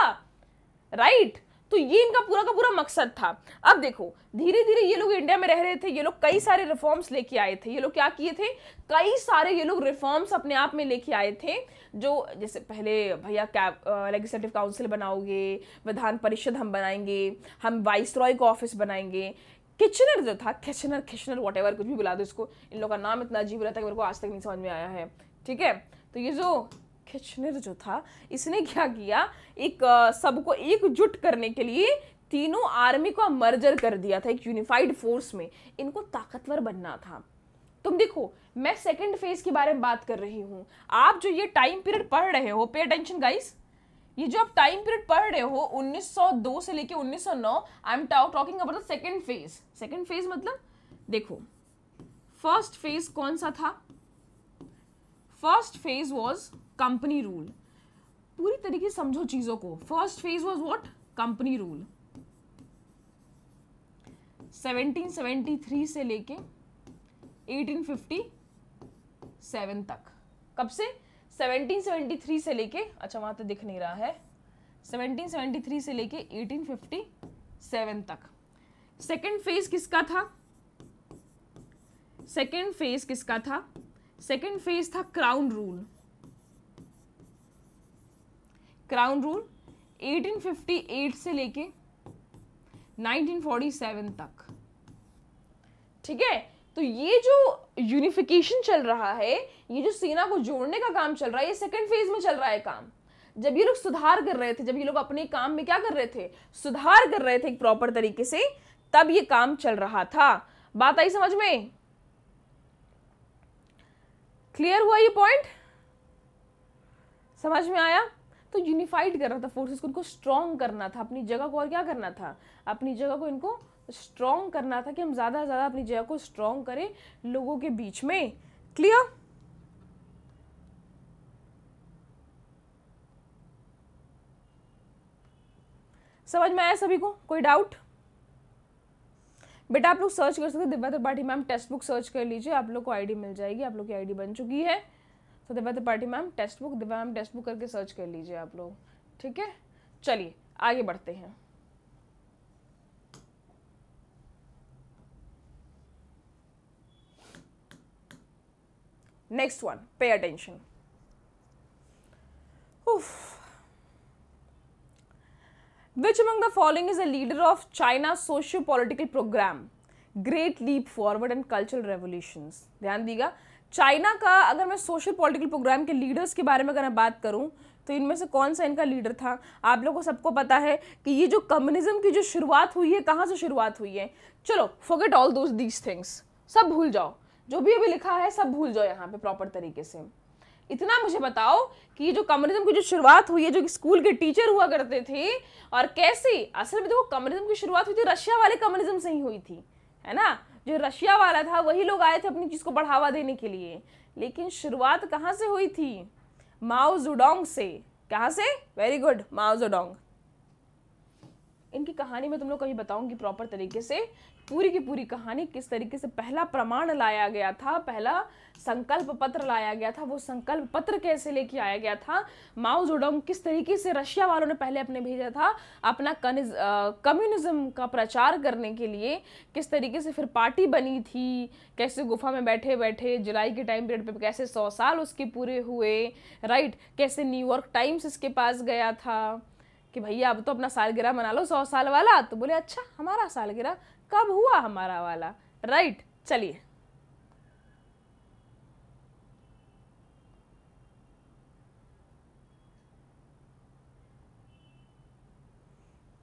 राइट तो ये इनका पूरा का पूरा मकसद था अब देखो धीरे धीरे ये लोग इंडिया में रह रहे थे ये लोग कई सारे रिफॉर्म्स लेके आए थे ये लोग क्या किए थे कई सारे ये लोग रिफॉर्म्स अपने आप में लेके आए थे जो जैसे पहले भैया कैब लेगिस्लेटिव काउंसिल बनाओगे विधान परिषद हम बनाएंगे हम वाइस रॉय का ऑफिस बनाएंगे किचनर जो था किचनर किचनर वॉट कुछ भी बुला दो इसको इन लोग का नाम इतना अजीब रहता है कि मेरे को आज तक नहीं समझ में आया है ठीक है तो ये जो खिचनेर जो था इसने क्या किया एक सबको एकजुट करने के लिए तीनों आर्मी को मर्जर कर दिया था एक यूनिफाइड फोर्स में इनको ताकतवर बनना था तुम देखो मैं सेकंड फेज के बारे में बात कर रही हूँ आप जो ये टाइम पीरियड पढ़ रहे हो पे अटेंशन गाइस ये जो आप टाइम पीरियड पढ़ रहे हो 1902 से लेके 1909 I am talking about the second phase second phase मतलब देखो फर्स्ट फेज कौन सा था first phase was company rule पूरी तरीके से समझो चीज़ों को first phase was what company rule 1773 से लेके 1857 तक कब से 1773 से लेके अच्छा वहां तो दिख नहीं रहा है 1773 से लेके 1857 तक सेकेंड फेज किसका था सेकेंड फेज किसका था सेकेंड फेज था क्राउन रूल क्राउन रूल 1858 से लेके 1947 तक ठीक है तो ये जो यूनिफिकेशन चल रहा है ये जो सेना को जोड़ने का काम चल रहा है ये सेकंड फेज में चल रहा है काम जब ये लोग सुधार कर रहे थे जब ये लोग अपने काम में क्या कर रहे थे सुधार कर रहे थे एक प्रॉपर तरीके से तब ये काम चल रहा था बात आई समझ में क्लियर हुआ ये पॉइंट समझ में आया तो यूनिफाइड करना था फोर्सेस को इनको स्ट्रॉन्ग करना था अपनी जगह को और क्या करना था अपनी जगह को इनको स्ट्रॉन्ग करना था कि हम ज़्यादा से ज़्यादा अपनी जगह को स्ट्रॉन्ग करें लोगों के बीच में क्लियर समझ में आया सभी को कोई डाउट बेटा आप लोग सर्च कर सकते हो Divya Tripathi ma'am textbook search कर लीजिए आप लोग को आईडी मिल जाएगी आप लोग की आईडी बन चुकी है सत्यवा Tripathi ma'am textbook Divya ma'am textbook करके सर्च कर लीजिए आप लोग ठीक है चलिए आगे बढ़ते हैं नेक्स्ट वन पे attention which among the following is a leader of China socio political programme great leap forward and cultural revolution ध्यान दीगा चाइना का अगर मैं सोशल पॉलिटिकल प्रोग्राम के लीडर्स के बारे में अगर मैं बात करूँ तो इनमें से कौन सा इनका लीडर था आप लोगों को सबको पता है कि ये जो कम्युनिज्म की जो शुरुआत हुई है कहाँ से शुरुआत हुई है चलो forget all those these things सब भूल जाओ जो भी अभी लिखा है सब भूल जाओ यहाँ पे प्रॉपर तरीके से इतना मुझे बताओ कि ये जो कम्युनिज्म की जो शुरुआत हुई है जो कि स्कूल के टीचर हुआ करते थे और कैसे असल में देखो कम्युनिज्म की शुरुआत हुई थी रशिया वाले कम्युनिज्म से ही हुई थी है ना जो रशिया वाला था वही लोग आए थे अपनी चीज़ को बढ़ावा देने के लिए लेकिन शुरुआत कहाँ से हुई थी माओजुडोंग से कहाँ से वेरी गुड माओजुडोंग इनकी कहानी में तुम लोग कभी बताऊंगी प्रॉपर तरीके से पूरी की पूरी कहानी किस तरीके से पहला प्रमाण लाया गया था पहला संकल्प पत्र लाया गया था वो संकल्प पत्र कैसे लेके आया गया था माओ जोडोंग किस तरीके से रशिया वालों ने पहले अपने भेजा था अपना कम्युनिज्म का प्रचार करने के लिए किस तरीके से फिर पार्टी बनी थी कैसे गुफा में बैठे बैठे जुलाई के टाइम पीरियड पर कैसे सौ साल उसके पूरे हुए राइट कैसे न्यूयॉर्क टाइम्स इसके पास गया था कि भैया अब तो अपना सालगिरह मना लो सौ साल वाला तो बोले अच्छा हमारा सालगिरह कब हुआ हमारा वाला राइट चलिए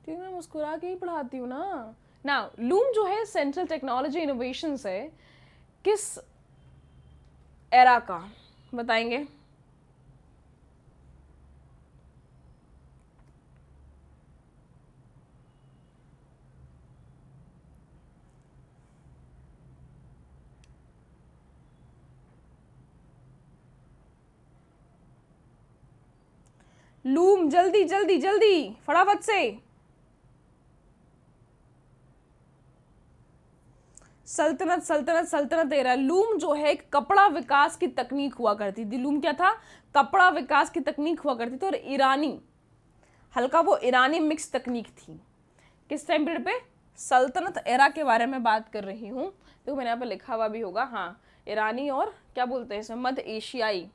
ठीक मैं मुस्कुरा के ही पढ़ाती हूँ ना ना लूम जो है सेंट्रल टेक्नोलॉजी इनोवेशन है किस एरा का बताएंगे लूम जल्दी जल्दी जल्दी फटाफट से सल्तनत सल्तनत सल्तनत दे रहा है लूम जो है एक कपड़ा विकास की तकनीक हुआ करती थी लूम क्या था कपड़ा विकास की तकनीक हुआ करती थी और ईरानी हल्का वो ईरानी मिक्स तकनीक थी किस टाइम पीरियड पे सल्तनत एरा के बारे में बात कर रही हूँ तो मैंने यहाँ पर लिखा हुआ भी होगा हाँ ईरानी और क्या बोलते हैं इसमें मध्य एशियाई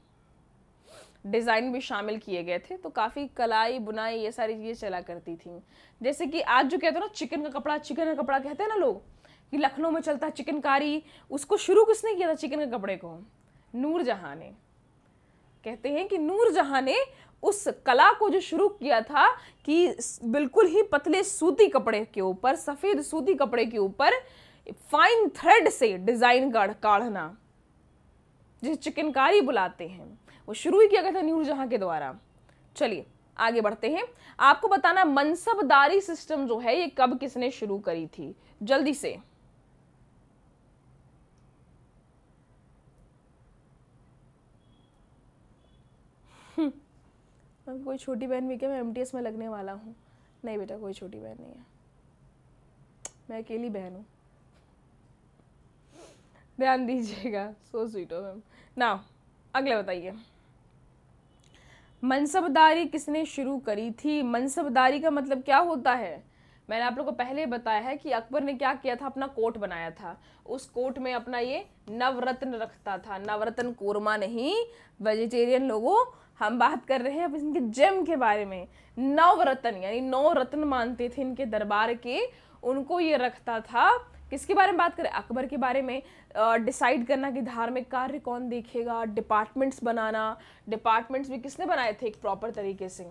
डिज़ाइन भी शामिल किए गए थे तो काफ़ी कलाई बुनाई ये सारी चीज़ें चला करती थी जैसे कि आज जो कहते हैं ना चिकन का कपड़ा चिकन का कपड़ा कहते हैं ना लोग कि लखनऊ में चलता चिकनकारी उसको शुरू किसने किया था चिकन के कपड़े को नूर जहाँ ने कहते हैं कि नूर जहाँ ने उस कला को जो शुरू किया था कि बिल्कुल ही पतले सूती कपड़े के ऊपर सफ़ेद सूती कपड़े के ऊपर फाइन थ्रेड से डिज़ाइन काढ़ना जिसे चिकनकारी बुलाते हैं वो शुरू ही किया गया था जहां के द्वारा चलिए आगे बढ़ते हैं आपको बताना मनसबदारी सिस्टम जो है ये कब किसने शुरू करी थी जल्दी से हम्म, कोई छोटी बहन भी क्या मैं एमटीएस में लगने वाला हूँ नहीं बेटा कोई छोटी बहन नहीं है मैं अकेली बहन हूँ ध्यान दीजिएगा सो स्वीट हो मैम ना अगले बताइए मनसबदारी किसने शुरू करी थी मनसबदारी का मतलब क्या होता है मैंने आप लोग को पहले बताया है कि अकबर ने क्या किया था अपना कोट बनाया था उस कोट में अपना ये नवरत्न रखता था नवरत्न कोरमा नहीं वेजिटेरियन लोगों हम बात कर रहे हैं अब इनके जेम के बारे में नवरत्न यानी नौ रत्न मानते थे इनके दरबार के उनको ये रखता था किसके बारे में बात करें अकबर के बारे में डिसाइड करना कि धार्मिक कार्य कौन देखेगा डिपार्टमेंट्स बनाना डिपार्टमेंट्स भी किसने बनाए थे एक प्रॉपर तरीके से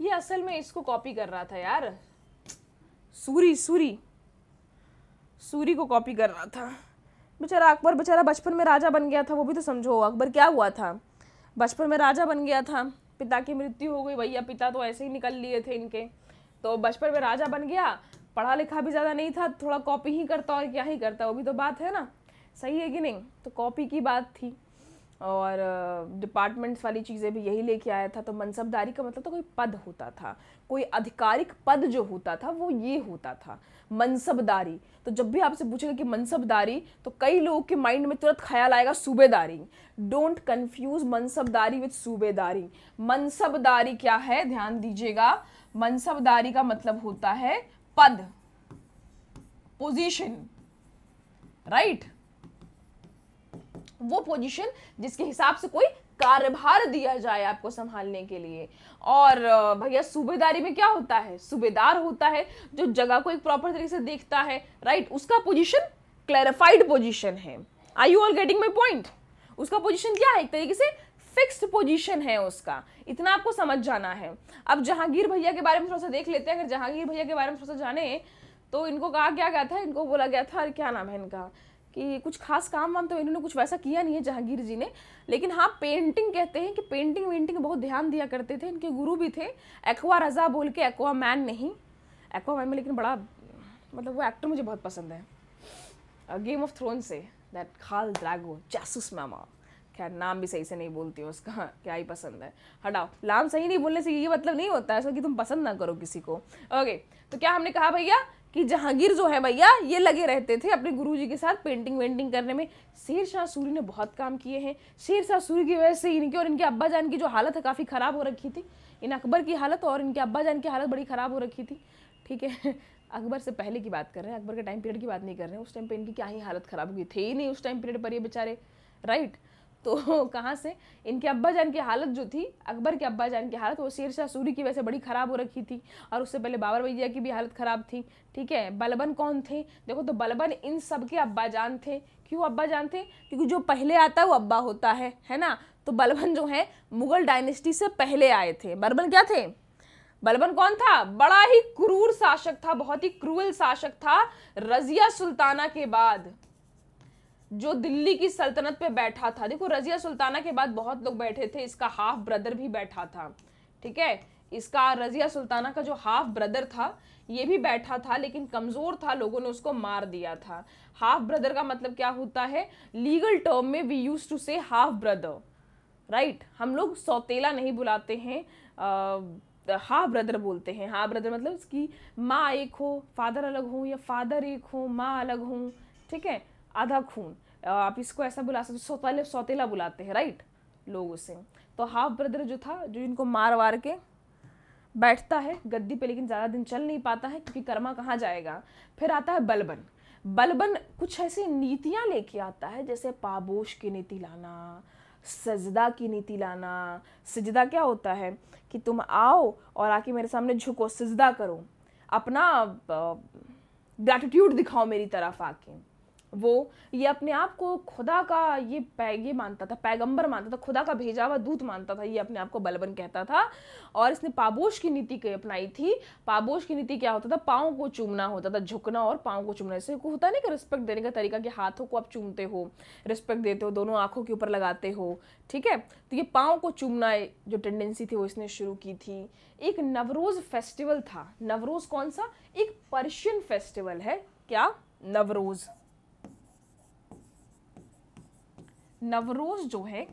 ये असल में इसको कॉपी कर रहा था यार सूरी सूरी सूरी को कॉपी कर रहा था बेचारा अकबर बेचारा बचपन में राजा बन गया था वो भी तो समझो अकबर क्या हुआ था बचपन में राजा बन गया था पिता की मृत्यु हो गई भैया पिता तो ऐसे ही निकल लिए थे इनके तो बचपन में राजा बन गया पढ़ा लिखा भी ज़्यादा नहीं था थोड़ा कॉपी ही करता और क्या ही करता वो भी तो बात है ना सही है कि नहीं तो कॉपी की बात थी और डिपार्टमेंट्स वाली चीज़ें भी यही लेके आया था तो मनसबदारी का मतलब तो कोई पद होता था कोई आधिकारिक पद जो होता था वो ये होता था मनसबदारी तो जब भी आपसे पूछेगा कि मनसबदारी तो कई लोगों के माइंड में तुरंत ख्याल आएगा सूबेदारी डोंट कन्फ्यूज मनसबदारी विथ सूबेदारी मनसबदारी क्या है ध्यान दीजिएगा मनसबदारी का मतलब होता है पद पोजीशन राइट वो पोजीशन जिसके हिसाब से कोई कार्यभार दिया जाए आपको संभालने के लिए और भैया सूबेदारी में क्या होता है सूबेदार होता है जो जगह को एक प्रॉपर तरीके से देखता है राइट उसका पोजीशन क्लैरिफाइड पोजीशन है I you all getting my point उसका पोजीशन क्या है एक तरीके से फिक्स्ड पोजीशन है उसका इतना आपको समझ जाना है अब जहांगीर भैया के बारे में थोड़ा सा देख लेते हैं अगर जहांगीर भैया के बारे में थोड़ा सा जाने तो इनको कहा क्या गया था इनको बोला गया था क्या नाम है इनका कि कुछ खास काम वाम तो इन्होंने कुछ वैसा किया नहीं है जहांगीर जी ने लेकिन हाँ पेंटिंग कहते हैं कि पेंटिंग वेंटिंग बहुत ध्यान दिया करते थे इनके गुरु भी थे एक्वा रज़ा बोल के एक्वा मैन नहीं एक्वा मैन में लेकिन बड़ा मतलब वो एक्टर मुझे बहुत पसंद है गेम ऑफ थ्रोन से दैट खाल ड्रैगो जासूस मामा खैर नाम भी सही से नहीं बोलती हो उसका [LAUGHS] क्या ही पसंद है हटाओ नाम सही नहीं बोलने से ये मतलब नहीं होता है कि तुम पसंद ना करो किसी को ओके तो क्या हमने कहा भैया कि जहांगीर जो है भैया ये लगे रहते थे अपने गुरुजी के साथ पेंटिंग वेंटिंग करने में शेर शाह सूरी ने बहुत काम किए हैं शेर शाह सूरी की वजह से इनके और इनके अब्बा जान की जो हालत है काफ़ी ख़राब हो रखी थी इन अकबर की हालत और इनके अब्बा जान की हालत बड़ी ख़राब हो रखी थी ठीक है [LAUGHS] अकबर से पहले की बात कर रहे हैं अकबर के टाइम पीरियड की बात नहीं कर रहे हैं उस टाइम पर इनकी क्या ही हालत ख़राब हुई थी ही नहीं उस टाइम पीरियड पर ये बेचारे राइट right? तो [LAUGHS] कहाँ से इनके अब्बा जान की हालत जो थी अकबर के अब्बा जान की हालत वो शेर शाह सूरी की वजह से बड़ी ख़राब हो रखी थी और उससे पहले बाबर भैया की भी हालत ख़राब थी ठीक है बलबन कौन थे देखो तो बलबन इन सब के अब्बा जान थे क्यों अब्बा जान थे क्योंकि जो पहले आता है वो अब्बा होता है है ना तो बलबन जो है मुगल डायनेस्टी से पहले आए थे बलबन क्या थे बलबन कौन था बड़ा ही क्रूर शासक था बहुत ही क्रूअल शासक था रजिया सुल्ताना के बाद जो दिल्ली की सल्तनत पे बैठा था देखो रजिया सुल्ताना के बाद बहुत लोग बैठे थे इसका हाफ ब्रदर भी बैठा था ठीक है इसका रजिया सुल्ताना का जो हाफ ब्रदर था ये भी बैठा था लेकिन कमज़ोर था लोगों ने उसको मार दिया था हाफ ब्रदर का मतलब क्या होता है लीगल टर्म में we use to say half brother right हम लोग सौतेला नहीं बुलाते हैं हाफ ब्रदर बोलते हैं हाफ ब्रदर मतलब उसकी माँ एक हो फादर अलग हो या फादर एक हो माँ अलग हो ठीक है आधा खून आप इसको ऐसा बुला सकते सौतेले सौतेला बुलाते हैं राइट लोग उसे तो हाफ ब्रदर जो था जो इनको मार वार के बैठता है गद्दी पे लेकिन ज़्यादा दिन चल नहीं पाता है क्योंकि कर्मा कहाँ जाएगा फिर आता है बलबन बलबन कुछ ऐसी नीतियाँ लेके आता है जैसे पाबोश की नीति लाना सजदा की नीति लाना सजदा क्या होता है कि तुम आओ और आके मेरे सामने झुको सजदा करो अपना ग्रैटिट्यूड दिखाओ मेरी तरफ आके वो ये अपने आप को खुदा का ये ये मानता था पैगंबर मानता था खुदा का भेजा हुआ दूत मानता था ये अपने आप को बलबन कहता था और इसने पाबोश की नीति अपनाई थी पाबोश की नीति क्या होता था पाँव को चूमना होता था झुकना और पाँव को चूमना इससे होता नहीं कि रिस्पेक्ट देने का तरीका कि हाथों को आप चूमते हो रिस्पेक्ट देते हो दोनों आँखों के ऊपर लगाते हो ठीक है तो ये पाँव को चूमना जो टेंडेंसी थी वो इसने शुरू की थी एक नवरोज़ फेस्टिवल था नवरोज़ कौन सा एक पर्शियन फेस्टिवल है क्या नवरोज़ नवरोज जो है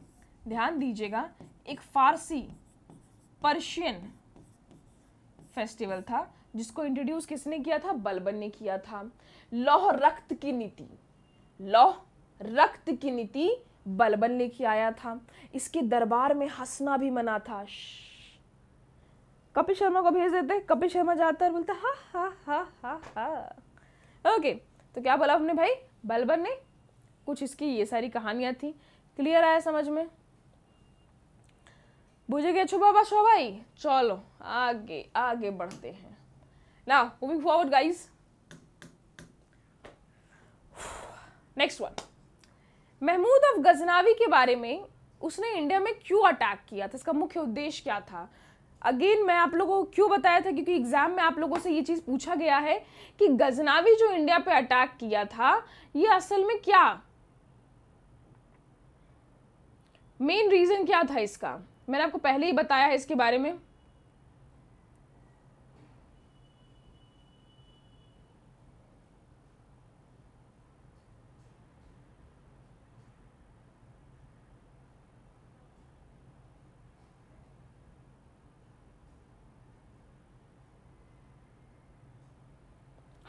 ध्यान दीजिएगा एक फारसी पर्शियन फेस्टिवल था जिसको इंट्रोड्यूस किसने किया था बलबन ने किया था लौह रक्त की नीति लौह रक्त की नीति बलबन किया आया था इसके दरबार में हंसना भी मना था कपिल शर्मा को भेज देते कपिल शर्मा जाता है बोलता हा हा हा हा हा ओके तो क्या बोला हमने भाई बलबन ने कुछ इसकी ये सारी कहानियाँ थी क्लियर आया समझ में बुझे गए छो बाबा हो भाई चलो आगे आगे बढ़ते हैं ना moving forward guys next one Mahmud of Ghaznavi के बारे में उसने इंडिया में क्यों अटैक किया था इसका मुख्य उद्देश्य क्या था अगेन मैं आप लोगों को क्यों बताया था क्योंकि एग्जाम में आप लोगों से ये चीज़ पूछा गया है कि गजनावी जो इंडिया पे अटैक किया था ये असल में क्या मेन रीज़न क्या था इसका मैंने आपको पहले ही बताया है इसके बारे में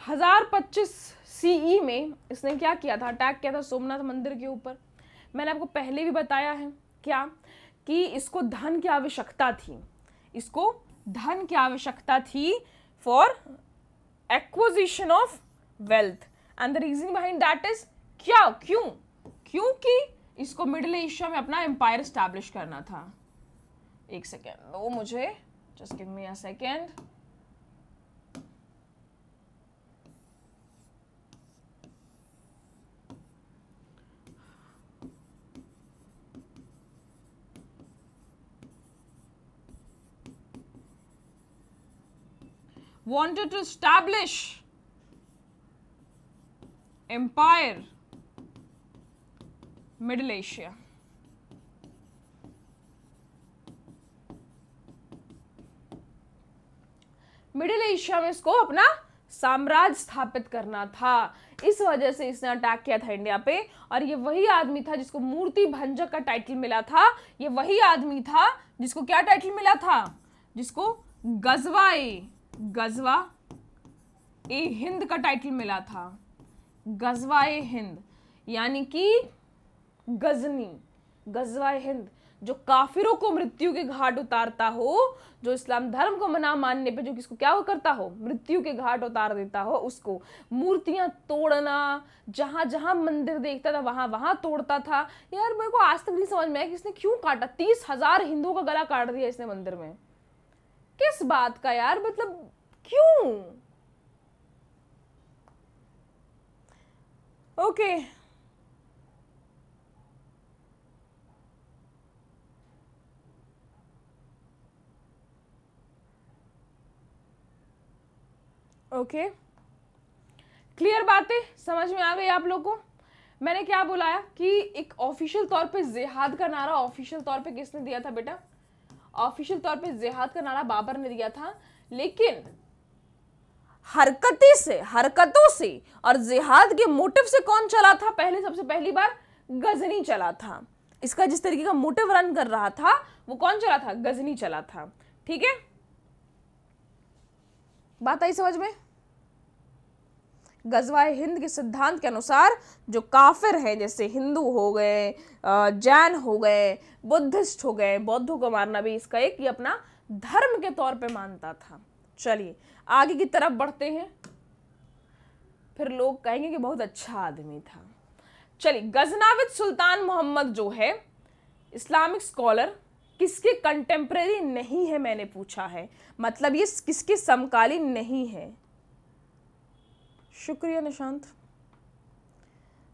हजार पच्चीस सीई e में इसने क्या किया था अटैक किया था सोमनाथ मंदिर के ऊपर मैंने आपको पहले भी बताया है क्या कि इसको धन की आवश्यकता थी इसको धन की आवश्यकता थी for acquisition of wealth and the reason behind that is क्या क्यों क्योंकि इसको मिडिल एशिया में अपना एम्पायर स्टैब्लिश करना था एक सेकेंड वो मुझे just give me a second wanted to establish empire middle asia middle Asia में इसको अपना साम्राज्य स्थापित करना था इस वजह से इसने अटैक किया था इंडिया पे और ये वही आदमी था जिसको मूर्ति भंजक का टाइटल मिला था ये वही आदमी था जिसको क्या टाइटल मिला था जिसको गजवाई गजवा ए हिंद का टाइटल मिला था गजवा ए हिंद यानी कि गजनी गजवा हिंद जो काफिरों को मृत्यु के घाट उतारता हो जो इस्लाम धर्म को मना मानने पे जो किसको क्या करता हो मृत्यु के घाट उतार देता हो उसको मूर्तियां तोड़ना जहां जहां मंदिर देखता था वहां वहां तोड़ता था यार मेरे को आज तक नहीं समझ में आया कि इसने क्यों काटा तीस हजार हिंदुओं का गला काट दिया इसने मंदिर में किस बात का यार मतलब क्यों ओके ओके क्लियर बातें समझ में आ गई आप लोगों को मैंने क्या बुलाया कि एक ऑफिशियल तौर पे जिहाद का नारा ऑफिशियल तौर पे किसने दिया था बेटा ऑफिशियल तौर पे जिहाद का नारा बाबर ने दिया था लेकिन हरकती से हरकतों से और जिहाद के मोटिव से कौन चला था पहले सबसे पहली बार गजनी चला था इसका जिस तरीके का मोटिव रन कर रहा था वो कौन चला था गजनी चला था ठीक है बात आई समझ में गजवा हिंद के सिद्धांत के अनुसार जो काफिर हैं जैसे हिंदू हो गए जैन हो गए बुद्धिस्ट हो गए बौद्धों को मारना भी इसका एक ये अपना धर्म के तौर पे मानता था चलिए आगे की तरफ बढ़ते हैं फिर लोग कहेंगे कि बहुत अच्छा आदमी था चलिए गजनाविद सुल्तान मोहम्मद जो है इस्लामिक स्कॉलर किसके कंटेम्प्रेरी नहीं है मैंने पूछा है मतलब ये किसके समकालीन नहीं है शुक्रिया Nishant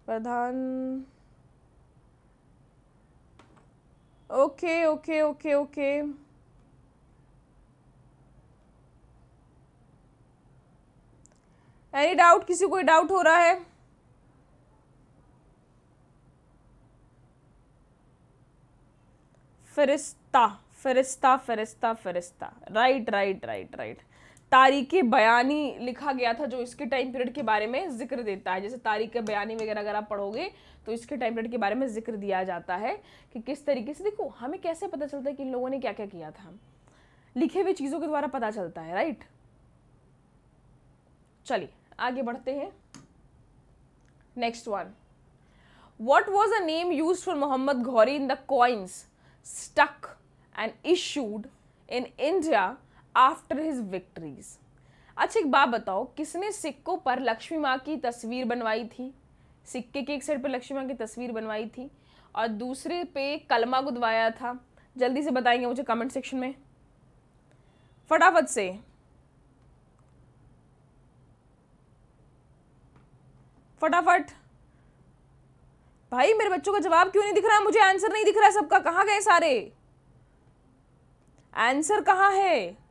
Pradhan okay okay okay okay any doubt किसी कोई डाउट हो रहा है Firishta Firishta Firishta Firishta right right right right तारीख बयानी लिखा गया था जो इसके टाइम पीरियड के बारे में जिक्र देता है जैसे तारीख बयानी वगैरह अगर आप पढ़ोगे तो इसके टाइम पीरियड के बारे में जिक्र दिया जाता है कि किस तरीके से देखो हमें कैसे पता चलता है कि इन लोगों ने क्या क्या किया था लिखे हुए चीज़ों के द्वारा पता चलता है राइट चलिए आगे बढ़ते हैं next one what was a name used for Mohammad Ghori in the coins struck and issued in India after his victories अच्छा एक बात बताओ किसने सिक्कों पर लक्ष्मी माँ की तस्वीर बनवाई थी सिक्के के एक साइड पर लक्ष्मी माँ की तस्वीर बनवाई थी और दूसरे पे कलमा गुदवाया था जल्दी से बताएंगे मुझे कमेंट सेक्शन में फटाफट से फटाफट भाई मेरे बच्चों का जवाब क्यों नहीं दिख रहा मुझे आंसर नहीं दिख रहा है सबका कहाँ गए सारे आंसर कहाँ है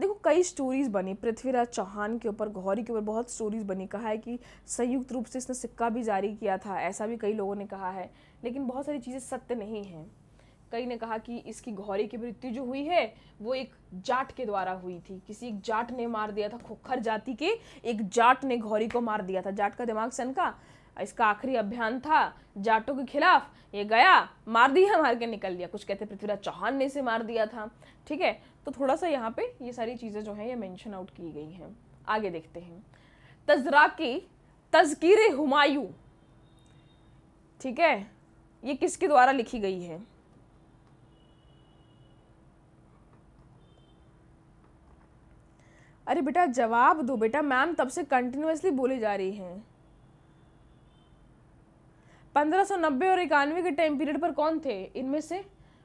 देखो कई स्टोरीज़ बनी पृथ्वीराज चौहान के ऊपर गौरी के ऊपर बहुत स्टोरीज़ बनी कहा है कि संयुक्त रूप से इसने सिक्का भी जारी किया था ऐसा भी कई लोगों ने कहा है लेकिन बहुत सारी चीज़ें सत्य नहीं हैं कई ने कहा कि इसकी घौरी की मृत्यु जो हुई है वो एक जाट के द्वारा हुई थी किसी एक जाट ने मार दिया था खोखर जाति के एक जाट ने घौरी को मार दिया था जाट का दिमाग सनका इसका आखिरी अभियान था जाटों के खिलाफ ये गया मार दिया मार के निकल लिया कुछ कहते पृथ्वीराज चौहान ने इसे मार दिया था ठीक है तो थोड़ा सा यहाँ पे ये सारी चीज़ें जो हैं ये मेंशन आउट की गई हैं आगे देखते हैं तजरा की तजकीर हुमायूं ठीक है ये किसके द्वारा लिखी गई है अरे बेटा जवाब दो बेटा मैम तब से कंटिन्यूसली बोली जा रही हैं 1590 और इक्यानवे के टाइम पीरियड पर कौन थे इनमें से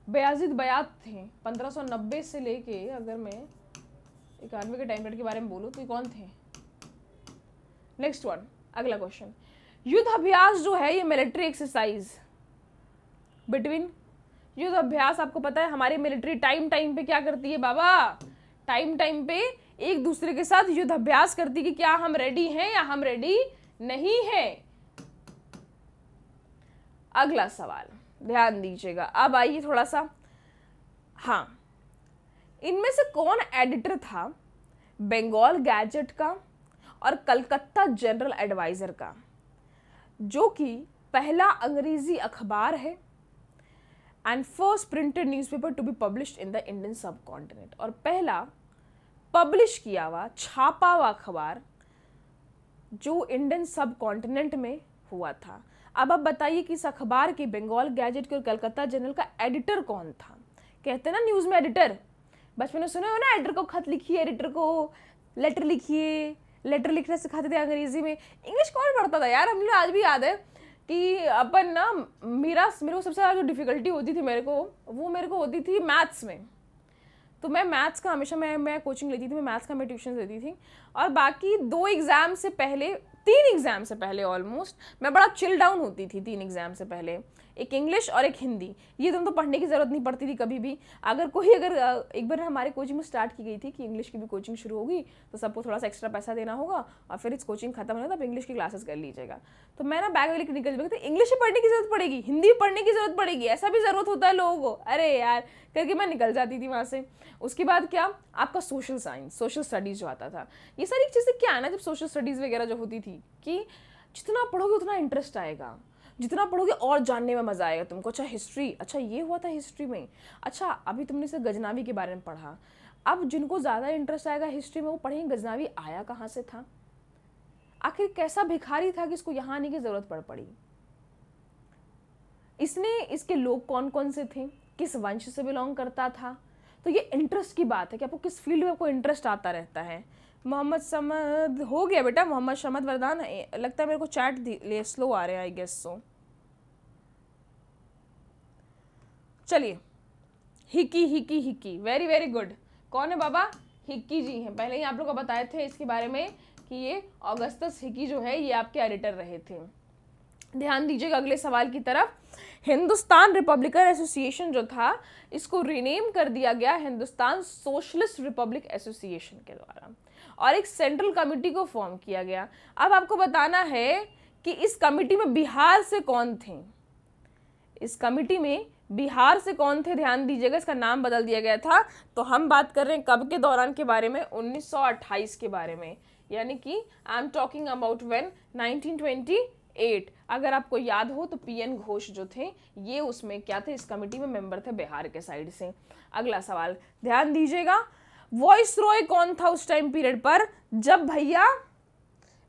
बयाजिद बयात थे 1590 से लेके अगर मैं इक्यानवे के टाइम पीरियड के बारे में बोलूँ तो ये कौन थे नेक्स्ट वन अगला क्वेश्चन युद्ध अभ्यास जो है ये मिलिट्री एक्सरसाइज बिटवीन युद्ध अभ्यास आपको पता है हमारी मिलिट्री टाइम टाइम पे क्या करती है बाबा टाइम टाइम पे एक दूसरे के साथ युद्ध अभ्यास करती कि क्या हम रेडी हैं या हम रेडी नहीं हैं अगला सवाल ध्यान दीजिएगा अब आइए थोड़ा सा हाँ इनमें से कौन एडिटर था बंगाल गैजेट का और कलकत्ता जनरल एडवाइज़र का जो कि पहला अंग्रेज़ी अखबार है and first printed newspaper to be published in the Indian subcontinent और पहला पब्लिश किया हुआ छापा हुआ अखबार जो इंडियन सब कॉन्टिनेंट में हुआ था अब आप बताइए कि इस अखबार के बंगाल गैजेट के और कलकत्ता जनरल का एडिटर कौन था कहते हैं ना न्यूज़ में एडिटर बचपन में सुने हो ना एडिटर को खत लिखिए एडिटर को लेटर लिखिए लेटर लिखना सिखाते थे अंग्रेजी में इंग्लिश कौन पढ़ता था यार हम लोग आज भी याद है कि अपन ना मेरा मेरे को सबसे ज़्यादा जो डिफ़िकल्टी होती थी मेरे को वो मेरे को होती थी मैथ्स में तो मैं मैथ्स का हमेशा मैं मैं कोचिंग लेती थी मैं मैथ्स का मैं ट्यूशन लेती थी और बाकी दो एग्ज़ाम से पहले तीन एग्ज़ाम से पहले ऑलमोस्ट मैं बड़ा चिल डाउन होती थी तीन एग्ज़ाम से पहले एक इंग्लिश और एक हिंदी ये तुम तो पढ़ने की ज़रूरत नहीं पड़ती थी कभी भी अगर कोई अगर एक बार हमारे कोचिंग में स्टार्ट की गई थी कि इंग्लिश की भी कोचिंग शुरू होगी तो सबको थोड़ा सा एक्स्ट्रा पैसा देना होगा और फिर इस कोचिंग खत्म होने तो आप इंग्लिश की क्लासेस कर लीजिएगा तो मैं ना बैग वाली निकल जाऊँगी तो इंग्लिश पढ़ने की जरूरत पड़ेगी हिंदी पढ़ने की जरूरत पड़ेगी ऐसा भी ज़रूरत होता है लोगों को अरे यार करके मैं निकल जाती थी वहाँ से उसके बाद क्या आपका सोशल साइंस सोशल स्टडीज़ जो आता था ये सारी चीज़ें क्या है ना जब सोशल स्टडीज़ वगैरह जो होती थी कि जितना पढ़ोगे उतना इंटरेस्ट आएगा जितना पढ़ोगे और जानने में मज़ा आएगा तुमको अच्छा हिस्ट्री अच्छा ये हुआ था हिस्ट्री में अच्छा अभी तुमने इसे गजनावी के बारे में पढ़ा अब जिनको ज़्यादा इंटरेस्ट आएगा हिस्ट्री में वो पढ़ेंगे गजनावी आया कहाँ से था आखिर कैसा भिखारी था कि इसको यहाँ आने की ज़रूरत पड़ पड़ी इसने इसके लोग कौन कौन से थे किस वंश से बिलोंग करता था तो ये इंटरेस्ट की बात है कि आपको किस फील्ड में आपको इंटरेस्ट आता रहता है मोहम्मद समद हो गया बेटा मोहम्मद शमद वरदान लगता है मेरे को चैट ले स्लो आ रहे हैं आई गेस सो चलिए Hicky Hicky Hicky very very good कौन है बाबा हिक्की जी हैं पहले ही आप लोग को बताए थे इसके बारे में कि ये अगस्तस हिकी जो है ये आपके एडिटर रहे थे ध्यान दीजिएगा अगले सवाल की तरफ हिंदुस्तान रिपब्लिकन एसोसिएशन जो था इसको रिनेम कर दिया गया हिंदुस्तान सोशलिस्ट रिपब्लिक एसोसिएशन के द्वारा और एक सेंट्रल कमेटी को फॉर्म किया गया अब आपको बताना है कि इस कमेटी में बिहार से कौन थे इस कमेटी में बिहार से कौन थे ध्यान दीजिएगा इसका नाम बदल दिया गया था तो हम बात कर रहे हैं कब के दौरान के बारे में 1928 के बारे में यानी कि I am talking about when 1928 अगर आपको याद हो तो पीएन घोष जो थे ये उसमें क्या थे इस कमेटी में मेंबर थे बिहार के साइड से अगला सवाल ध्यान दीजिएगा वॉइस रॉय कौन था उस टाइम पीरियड पर जब भैया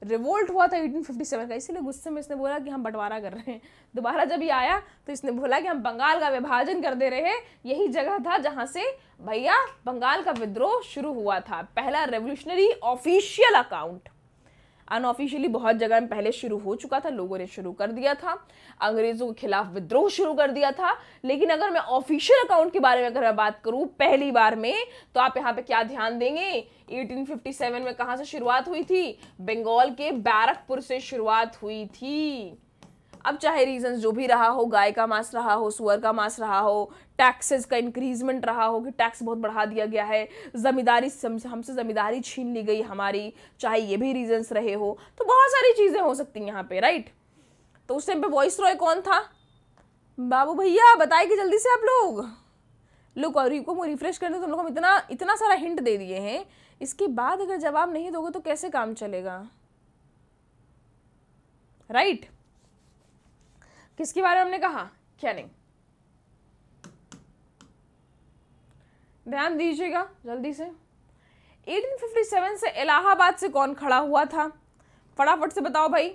रिवोल्ट हुआ था 1857 का इसीलिए गुस्से में इसने बोला कि हम बंटवारा कर रहे हैं दोबारा जब ये आया तो इसने बोला कि हम बंगाल का विभाजन कर दे रहे हैं यही जगह था जहाँ से भैया बंगाल का विद्रोह शुरू हुआ था पहला रेवोल्यूशनरी ऑफिशियल अकाउंट अनऑफिशियली बहुत जगह में पहले शुरू हो चुका था लोगों ने शुरू कर दिया था अंग्रेज़ों के खिलाफ विद्रोह शुरू कर दिया था लेकिन अगर मैं ऑफिशियल अकाउंट के बारे में अगर मैं बात करूँ पहली बार में तो आप यहाँ पे क्या ध्यान देंगे 1857 में कहाँ से शुरुआत हुई थी बंगाल के बैरकपुर से शुरुआत हुई थी अब चाहे रीजन जो भी रहा हो गाय का मांस रहा हो सुअर का मांस रहा हो टैक्सेस का इंक्रीजमेंट रहा हो कि टैक्स बहुत बढ़ा दिया गया है ज़मींदारी हमसे ज़मींदारी छीन ली गई हमारी चाहे ये भी रीजंस रहे हो तो बहुत सारी चीज़ें हो सकती हैं यहाँ पे राइट तो उस टाइम पे वॉइस रॉय कौन था बाबू भैया बताएगी जल्दी से आप लोग लुक और को रिफ्रेश करने तो हम लोग हम इतना इतना सारा हिंट दे दिए हैं इसके बाद अगर जवाब नहीं दोगे तो कैसे काम चलेगा राइट right? किसके बारे में हमने कहा क्या नहीं ध्यान दीजिएगा जल्दी से 1857 से इलाहाबाद से कौन खड़ा हुआ था फटाफट से बताओ भाई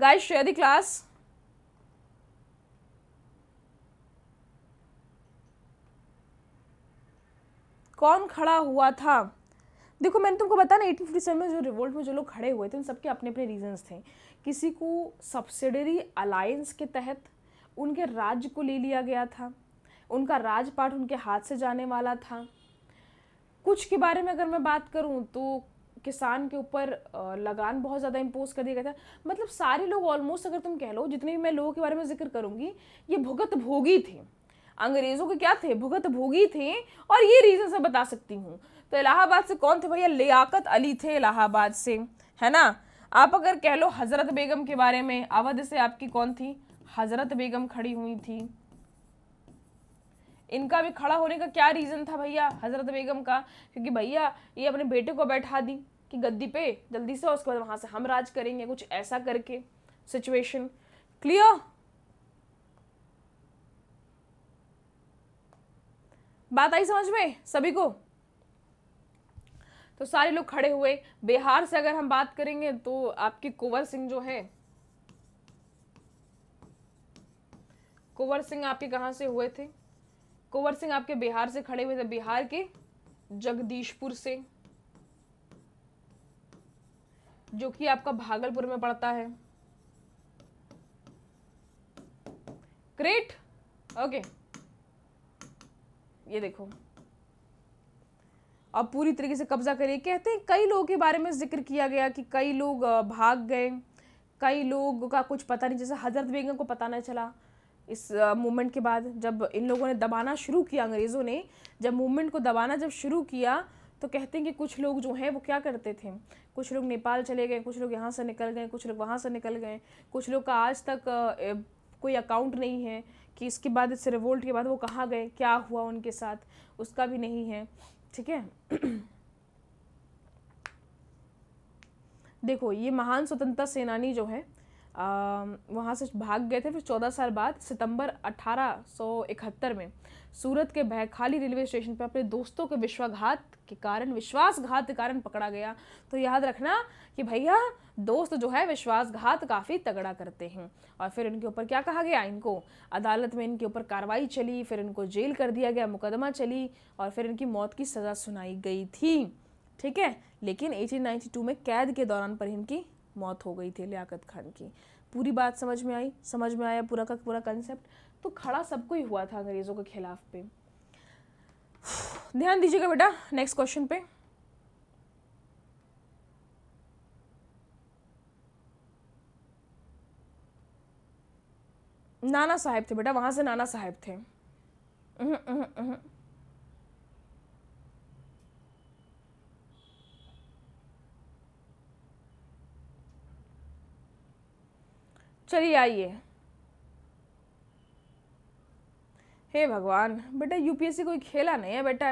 गाइस शेयर क्लास कौन खड़ा हुआ था देखो मैंने तुमको बताया ना एटीन फिफ्टी सेवन में जो रिवोल्ट में जो लोग खड़े हुए थे उन सबके अपने अपने रीजंस थे किसी को सब्सिडरी अलायंस के तहत उनके राज्य को ले लिया गया था उनका राजपाट उनके हाथ से जाने वाला था कुछ के बारे में अगर मैं बात करूं तो किसान के ऊपर लगान बहुत ज़्यादा इम्पोज कर दिया गया था मतलब सारे लोग ऑलमोस्ट अगर तुम कह लो जितने भी मैं लोगों के बारे में जिक्र करूँगी ये भुगत भोगी थे अंग्रेज़ों के क्या थे भुगत भोगी थे और ये रीज़न से बता सकती हूँ तो इलाहाबाद से कौन थे भैया लियाकत अली थे इलाहाबाद से है ना आप अगर कह लो हज़रत बेगम के बारे में अवध से आपकी कौन थी हज़रत बेगम खड़ी हुई थी इनका भी खड़ा होने का क्या रीज़न था भैया हज़रत बेगम का क्योंकि भैया ये अपने बेटे को बैठा दी कि गद्दी पे जल्दी से उसके बाद वहाँ से हम राज करेंगे कुछ ऐसा करके सिचुएशन क्लियर बात आई समझ में सभी को तो सारे लोग खड़े हुए बिहार से अगर हम बात करेंगे तो आपकी कुंवर सिंह जो है कुंवर सिंह आपके कहाँ से हुए थे कुंवर सिंह आपके बिहार से खड़े हुए थे बिहार के जगदीशपुर से जो कि आपका भागलपुर में पड़ता है ग्रेट ओके ये देखो अब पूरी तरीके से कब्जा करिए कहते हैं कई लोगों के बारे में जिक्र किया गया कि कई लोग भाग गए कई लोगों का कुछ पता नहीं जैसे हजरत बेगम को पता नहीं चला इस मूवमेंट के बाद जब इन लोगों ने दबाना शुरू किया अंग्रेज़ों ने जब मूवमेंट को दबाना जब शुरू किया तो कहते हैं कि कुछ लोग जो हैं वो क्या करते थे कुछ लोग नेपाल चले गए कुछ लोग यहाँ से निकल गए कुछ लोग वहाँ से निकल गए कुछ लोग का आज तक कोई अकाउंट नहीं है कि इसके बाद इस रिवोल्ट के बाद वो कहाँ गए क्या हुआ उनके साथ उसका भी नहीं है ठीक है [CLEARS THROAT] देखो ये महान स्वतंत्रता सेनानी जो है वहाँ से भाग गए थे फिर चौदह साल बाद सितंबर 1871 में सूरत के बहखाली रेलवे स्टेशन पर अपने दोस्तों के विश्वाघात के कारण विश्वासघात के कारण पकड़ा गया तो याद रखना कि भैया दोस्त जो है विश्वासघात काफ़ी तगड़ा करते हैं और फिर इनके ऊपर क्या कहा गया इनको अदालत में इनके ऊपर कार्रवाई चली फिर इनको जेल कर दिया गया मुकदमा चली और फिर इनकी मौत की सज़ा सुनाई गई थी ठीक है लेकिन 1892 में कैद के दौरान पर इनकी मौत हो गई थी लियाकत खान की पूरी बात समझ में आई समझ में आया पूरा का पूरा कंसेप्ट तो खड़ा सबको ही हुआ था अंग्रेज़ों के खिलाफ पे ध्यान दीजिएगा बेटा नेक्स्ट क्वेश्चन पे नाना साहब थे बेटा वहाँ से नाना साहेब थे चलिए आइए हे भगवान बेटा यूपीएससी कोई खेला नहीं है बेटा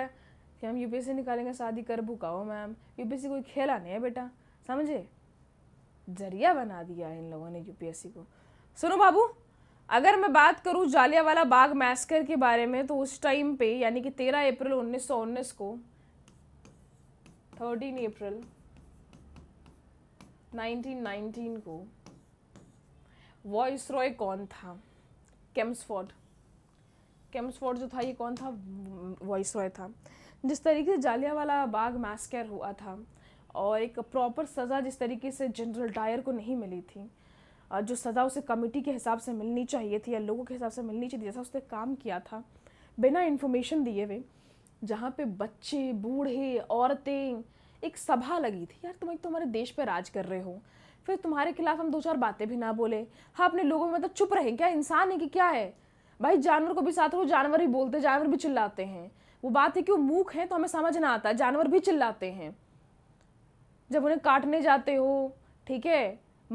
कि हम यूपीएससी निकालेंगे शादी कर भुकाओ मैम यूपीएससी कोई खेला नहीं है बेटा समझे जरिया बना दिया है इन लोगों ने यूपीएससी को सुनो बाबू अगर मैं बात करूँ जालियावाला बाग मैस्कर के बारे में तो उस टाइम पे यानी कि तेरह अप्रैल उन्नीस सौ उन्नीस को थर्टीन अप्रैल नाइनटीन नाइनटीन को वॉइस रॉय कौन था केम्सफोर्ड केम्सफोर्ड जो था ये कौन था वॉइसरॉय रॉय था जिस तरीके से जालियावाला बाग मैस्कर हुआ था और एक प्रॉपर सज़ा जिस तरीके से जनरल डायर को नहीं मिली थी जो सज़ा उसे कमेटी के हिसाब से मिलनी चाहिए थी या लोगों के हिसाब से मिलनी चाहिए जैसा उसने काम किया था बिना इन्फॉर्मेशन दिए हुए जहाँ पे बच्चे बूढ़े औरतें एक सभा लगी थी यार तुम एक तो हमारे देश पर राज कर रहे हो फिर तुम्हारे खिलाफ हम दो चार बातें भी ना बोले हाँ अपने लोगों में मतलब चुप रहे क्या इंसान है कि क्या है भाई जानवर को भी साथ रहो जानवर ही बोलते जानवर भी चिल्लाते हैं वो बात है कि वो मूक है तो हमें समझ ना आता जानवर भी चिल्लाते हैं जब उन्हें काटने जाते हो ठीक है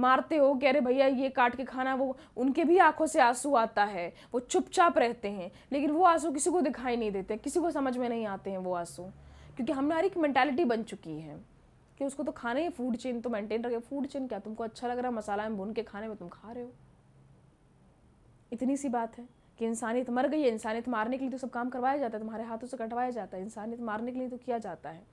मारते हो कह रहे भैया ये काट के खाना वो उनके भी आंखों से आंसू आता है वो चुपचाप रहते हैं लेकिन वो आंसू किसी को दिखाई नहीं देते किसी को समझ में नहीं आते हैं वो आंसू क्योंकि हमारी एक मैंटेलिटी बन चुकी है कि उसको तो खाना ही फूड चेन तो मेंटेन रखे फूड चेन क्या तुमको अच्छा लग रहा है मसाला में भून के खाने में तुम खा रहे हो इतनी सी बात है कि इंसानियत मर गई है इंसानियत मारने के लिए तो सब काम करवाया जाता है तुम्हारे हाथों से कटवाया जाता है इंसानियत मारने के लिए तो किया जाता है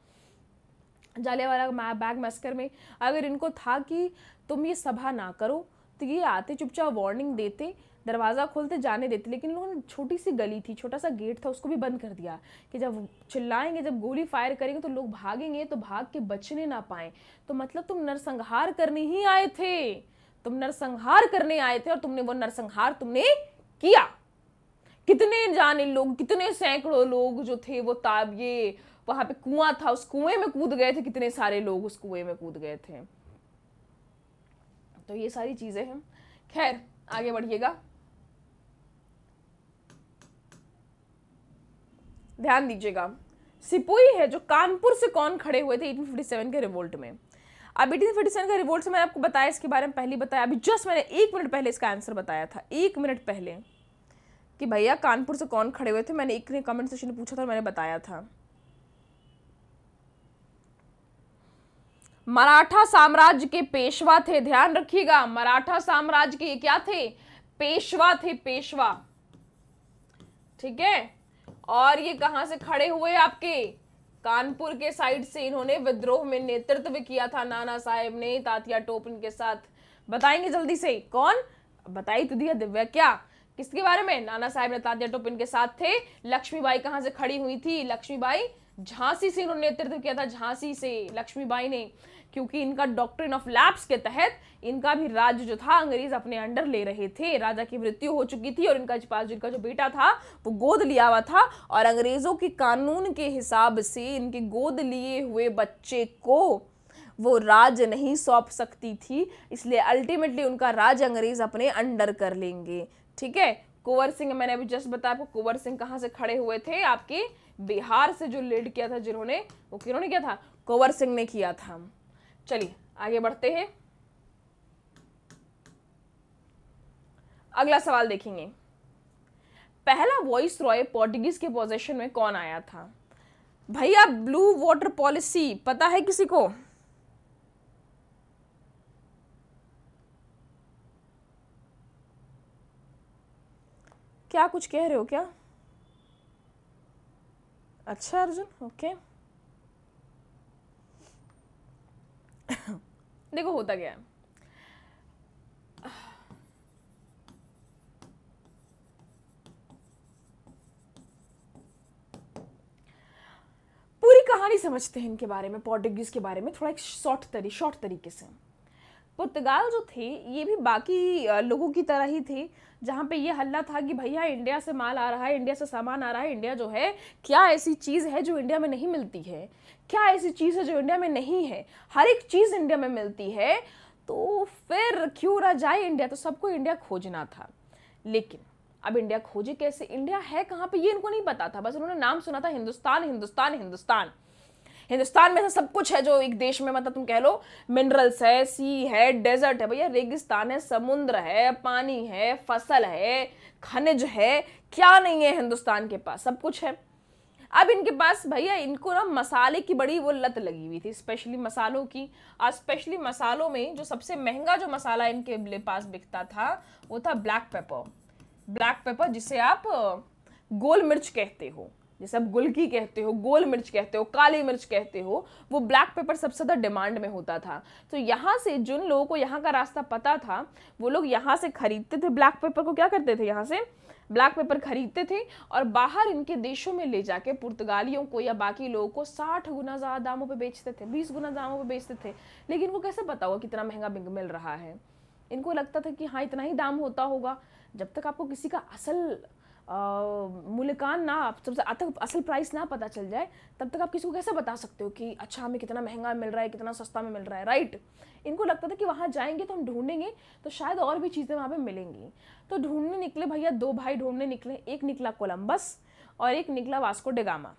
जाले वाला बैग मैस्कर में अगर इनको था कि तुम ये सभा ना करो तो ये आते चुपचाप वार्निंग देते दरवाज़ा खोलते जाने देते लेकिन लोगों ने छोटी सी गली थी छोटा सा गेट था उसको भी बंद कर दिया कि जब चिल्लाएंगे जब गोली फायर करेंगे तो लोग भागेंगे तो भाग के बचने ना पाए तो मतलब तुम नरसंहार करने ही आए थे तुम नरसंहार करने आए थे और तुमने वो नरसंहार तुमने किया कितने जाने लोग कितने सैकड़ों लोग जो थे वो ताब ये पे कुआं था उस कुएं में कूद गए थे कितने सारे लोग उस कुएं में कूद गए थे तो ये सारी चीज़ें हैं खैर आगे बढ़िएगा ध्यान दीजिएगा सिपोई है जो कानपुर से कौन खड़े हुए थे 1857 के रिवोल्ट में अब 1857 के रिवोल्ट से मैंने आपको बताया इसके बारे में पहले बताया अभी जस्ट मैंने एक मिनट पहले इसका आंसर बताया था एक मिनट पहले कि भैया कानपुर से कौन खड़े हुए थे मैंने एक ने कमेंट सेशन में पूछा था मैंने बताया था मराठा साम्राज्य के पेशवा थे ध्यान रखिएगा मराठा साम्राज्य के क्या थे पेशवा थे पेशवा ठीक है और ये कहाँ से खड़े हुए आपके कानपुर के साइड से इन्होंने विद्रोह में नेतृत्व किया था नाना साहेब ने तातिया टोप इनके साथ बताएंगे जल्दी से कौन बताई तो दिया दिव्या क्या किसके बारे में नाना साहेब ने तातिया टोप इनके साथ थे लक्ष्मीबाई कहां से खड़ी हुई थी लक्ष्मीबाई झांसी से इन्होंने नेतृत्व किया था झांसी से लक्ष्मीबाई ने क्योंकि इनका डॉक्ट्रिन ऑफ लैप्स के तहत इनका भी राज्य जो था अंग्रेज अपने अंडर ले रहे थे राजा की मृत्यु हो चुकी थी और इनका पास जिनका जो बेटा था वो गोद लिया हुआ था और अंग्रेजों के कानून के हिसाब से इनके गोद लिए हुए बच्चे को वो राज नहीं सौंप सकती थी इसलिए अल्टीमेटली उनका राज अंग्रेज अपने अंडर कर लेंगे ठीक है कुंवर सिंह मैंने अभी जस्ट बताया आपको कुंवर सिंह कहाँ से खड़े हुए थे आपके बिहार से जो लीड किया था जिन्होंने वो किन्होंने किया था कंवर सिंह ने किया था चलिए आगे बढ़ते हैं अगला सवाल देखेंगे पहला वॉइस रॉय पोर्टुगीज के पोजिशन में कौन आया था भैया ब्लू वाटर पॉलिसी पता है किसी को क्या कुछ कह रहे हो क्या अच्छा अर्जुन ओके [COUGHS] देखो होता क्या है पूरी कहानी समझते हैं इनके बारे में पोर्टुगीज के बारे में थोड़ा एक शॉर्ट तरी शॉर्ट तरीके से पुर्तगाल जो थे ये भी बाकी लोगों की तरह ही थे जहाँ पे ये हल्ला था कि भैया इंडिया से माल आ रहा है इंडिया से सामान आ रहा है इंडिया जो है क्या ऐसी चीज़ है जो इंडिया में नहीं मिलती है क्या ऐसी चीज़ है जो इंडिया में नहीं है हर एक चीज़ इंडिया में मिलती है तो फिर क्यों ना जाए इंडिया तो सबको इंडिया खोजना था लेकिन अब इंडिया खोजे कैसे इंडिया है कहाँ पे ये इनको नहीं पता था बस उन्होंने नाम सुना था हिंदुस्तान हिंदुस्तान हिंदुस्तान हिंदुस्तान में ऐसा सब कुछ है जो एक देश में मतलब तुम कह लो मिनरल्स है सी है डेजर्ट है भैया रेगिस्तान है समुद्र है पानी है फसल है खनिज है क्या नहीं है हिंदुस्तान के पास सब कुछ है अब इनके पास भैया इनको ना मसाले की बड़ी वो लत लगी हुई थी स्पेशली मसालों की और स्पेशली मसालों में जो सबसे महंगा जो मसाला इनके पास बिकता था वो था ब्लैक पेपर ब्लैक पेपर जिसे आप गोल मिर्च कहते हो जैसे आप गुलकी कहते हो गोल मिर्च कहते हो काली मिर्च कहते हो वो ब्लैक पेपर सबसे ज़्यादा डिमांड में होता था तो यहाँ से जिन लोगों को यहाँ का रास्ता पता था वो लोग यहाँ से खरीदते थे ब्लैक पेपर को क्या करते थे यहाँ से ब्लैक पेपर खरीदते थे और बाहर इनके देशों में ले जाके पुर्तगालियों को या बाकी लोगों को साठ गुना ज़्यादा दामों पर बेचते थे बीस गुना दामों पर बेचते थे लेकिन वो कैसे पता होगा कितना महंगा मिल रहा है इनको लगता था कि हाँ इतना ही दाम होता होगा जब तक आपको किसी का असल मूल्यकान ना आप सबसे तक असल प्राइस ना पता चल जाए तब तक आप किसी को कैसे बता सकते हो कि अच्छा हमें कितना महंगा मिल रहा है कितना सस्ता में मिल रहा है राइट इनको लगता था कि वहाँ जाएंगे तो हम ढूंढेंगे तो शायद और भी चीज़ें वहाँ पर मिलेंगी तो ढूंढने निकले भैया दो भाई ढूंढने निकले एक निकला कोलम्बस और एक निकला वास्को डेगामा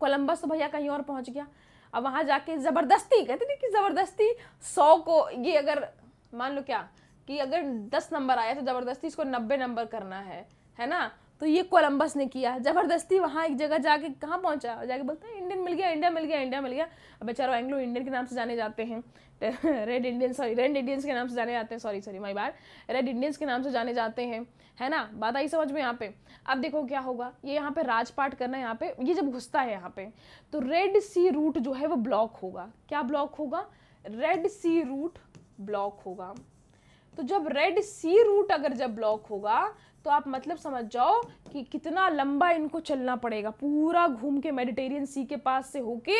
कोलम्बस तो भैया कहीं और पहुँच गया अब वहाँ जाके ज़बरदस्ती कहते थे कि ज़बरदस्ती सौ को ये अगर मान लो क्या कि अगर दस नंबर आया तो ज़बरदस्ती इसको नब्बे नंबर करना है है ना तो ये कोलंबस ने किया ज़बरदस्ती वहाँ एक जगह जाके कहाँ पहुँचा जाके बोलते हैं इंडियन मिल गया इंडिया मिल गया इंडिया मिल गया अब बेचारो एंग्लो इंडियन के नाम से जाने जाते हैं red Indian sorry red Indians के नाम से जाने जाते हैं sorry sorry my bad red Indians के नाम से जाने जाते हैं है ना बात आई समझ में यहाँ पे अब देखो क्या होगा ये यहाँ पे राजपाट करना यहाँ पे ये जब घुसता है यहाँ पे तो रेड सी रूट जो है वो ब्लॉक होगा क्या ब्लॉक होगा रेड सी रूट ब्लॉक होगा तो जब रेड सी रूट अगर जब ब्लॉक होगा तो आप मतलब समझ जाओ कि कितना लंबा इनको चलना पड़ेगा पूरा घूम के मेडिटेरियन सी के पास से होके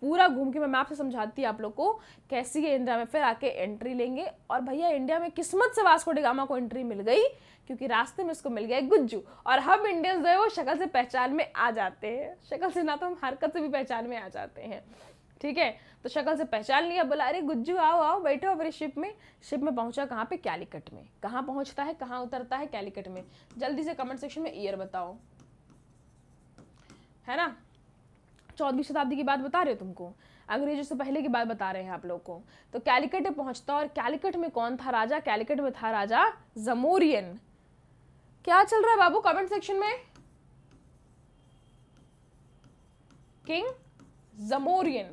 पूरा घूम के मैं मैप से समझाती हूँ आप लोग को कैसी है इंडिया में फिर आके एंट्री लेंगे और भैया इंडिया में किस्मत से वास्को डिगामा को एंट्री मिल गई क्योंकि रास्ते में उसको मिल गया गुज्जू और हम इंडियंस जो है वो शक्ल से पहचान में आ जाते हैं शक्ल से ना तो हम हरकत से भी पहचान में आ जाते हैं ठीक है तो शक्ल से पहचान लिया बोला अरे गुज्जू आओ आओ बैठो अब शिप में शिप में पहुंचा कहाँ पे कैलिकट में कहाँ पहुंचता है कहाँ उतरता है कैलिकट में जल्दी से कमेंट सेक्शन में ईयर बताओ है ना चौदहवीं शताब्दी की बात बता रहे हो तुमको अंग्रेजों से पहले की बात बता रहे हैं आप लोग को तो कैलिकट पहुंचता और कैलिकट में कौन था राजा कैलिकट में था राजा जमोरियन क्या चल रहा है बाबू कमेंट सेक्शन में किंग जमोरियन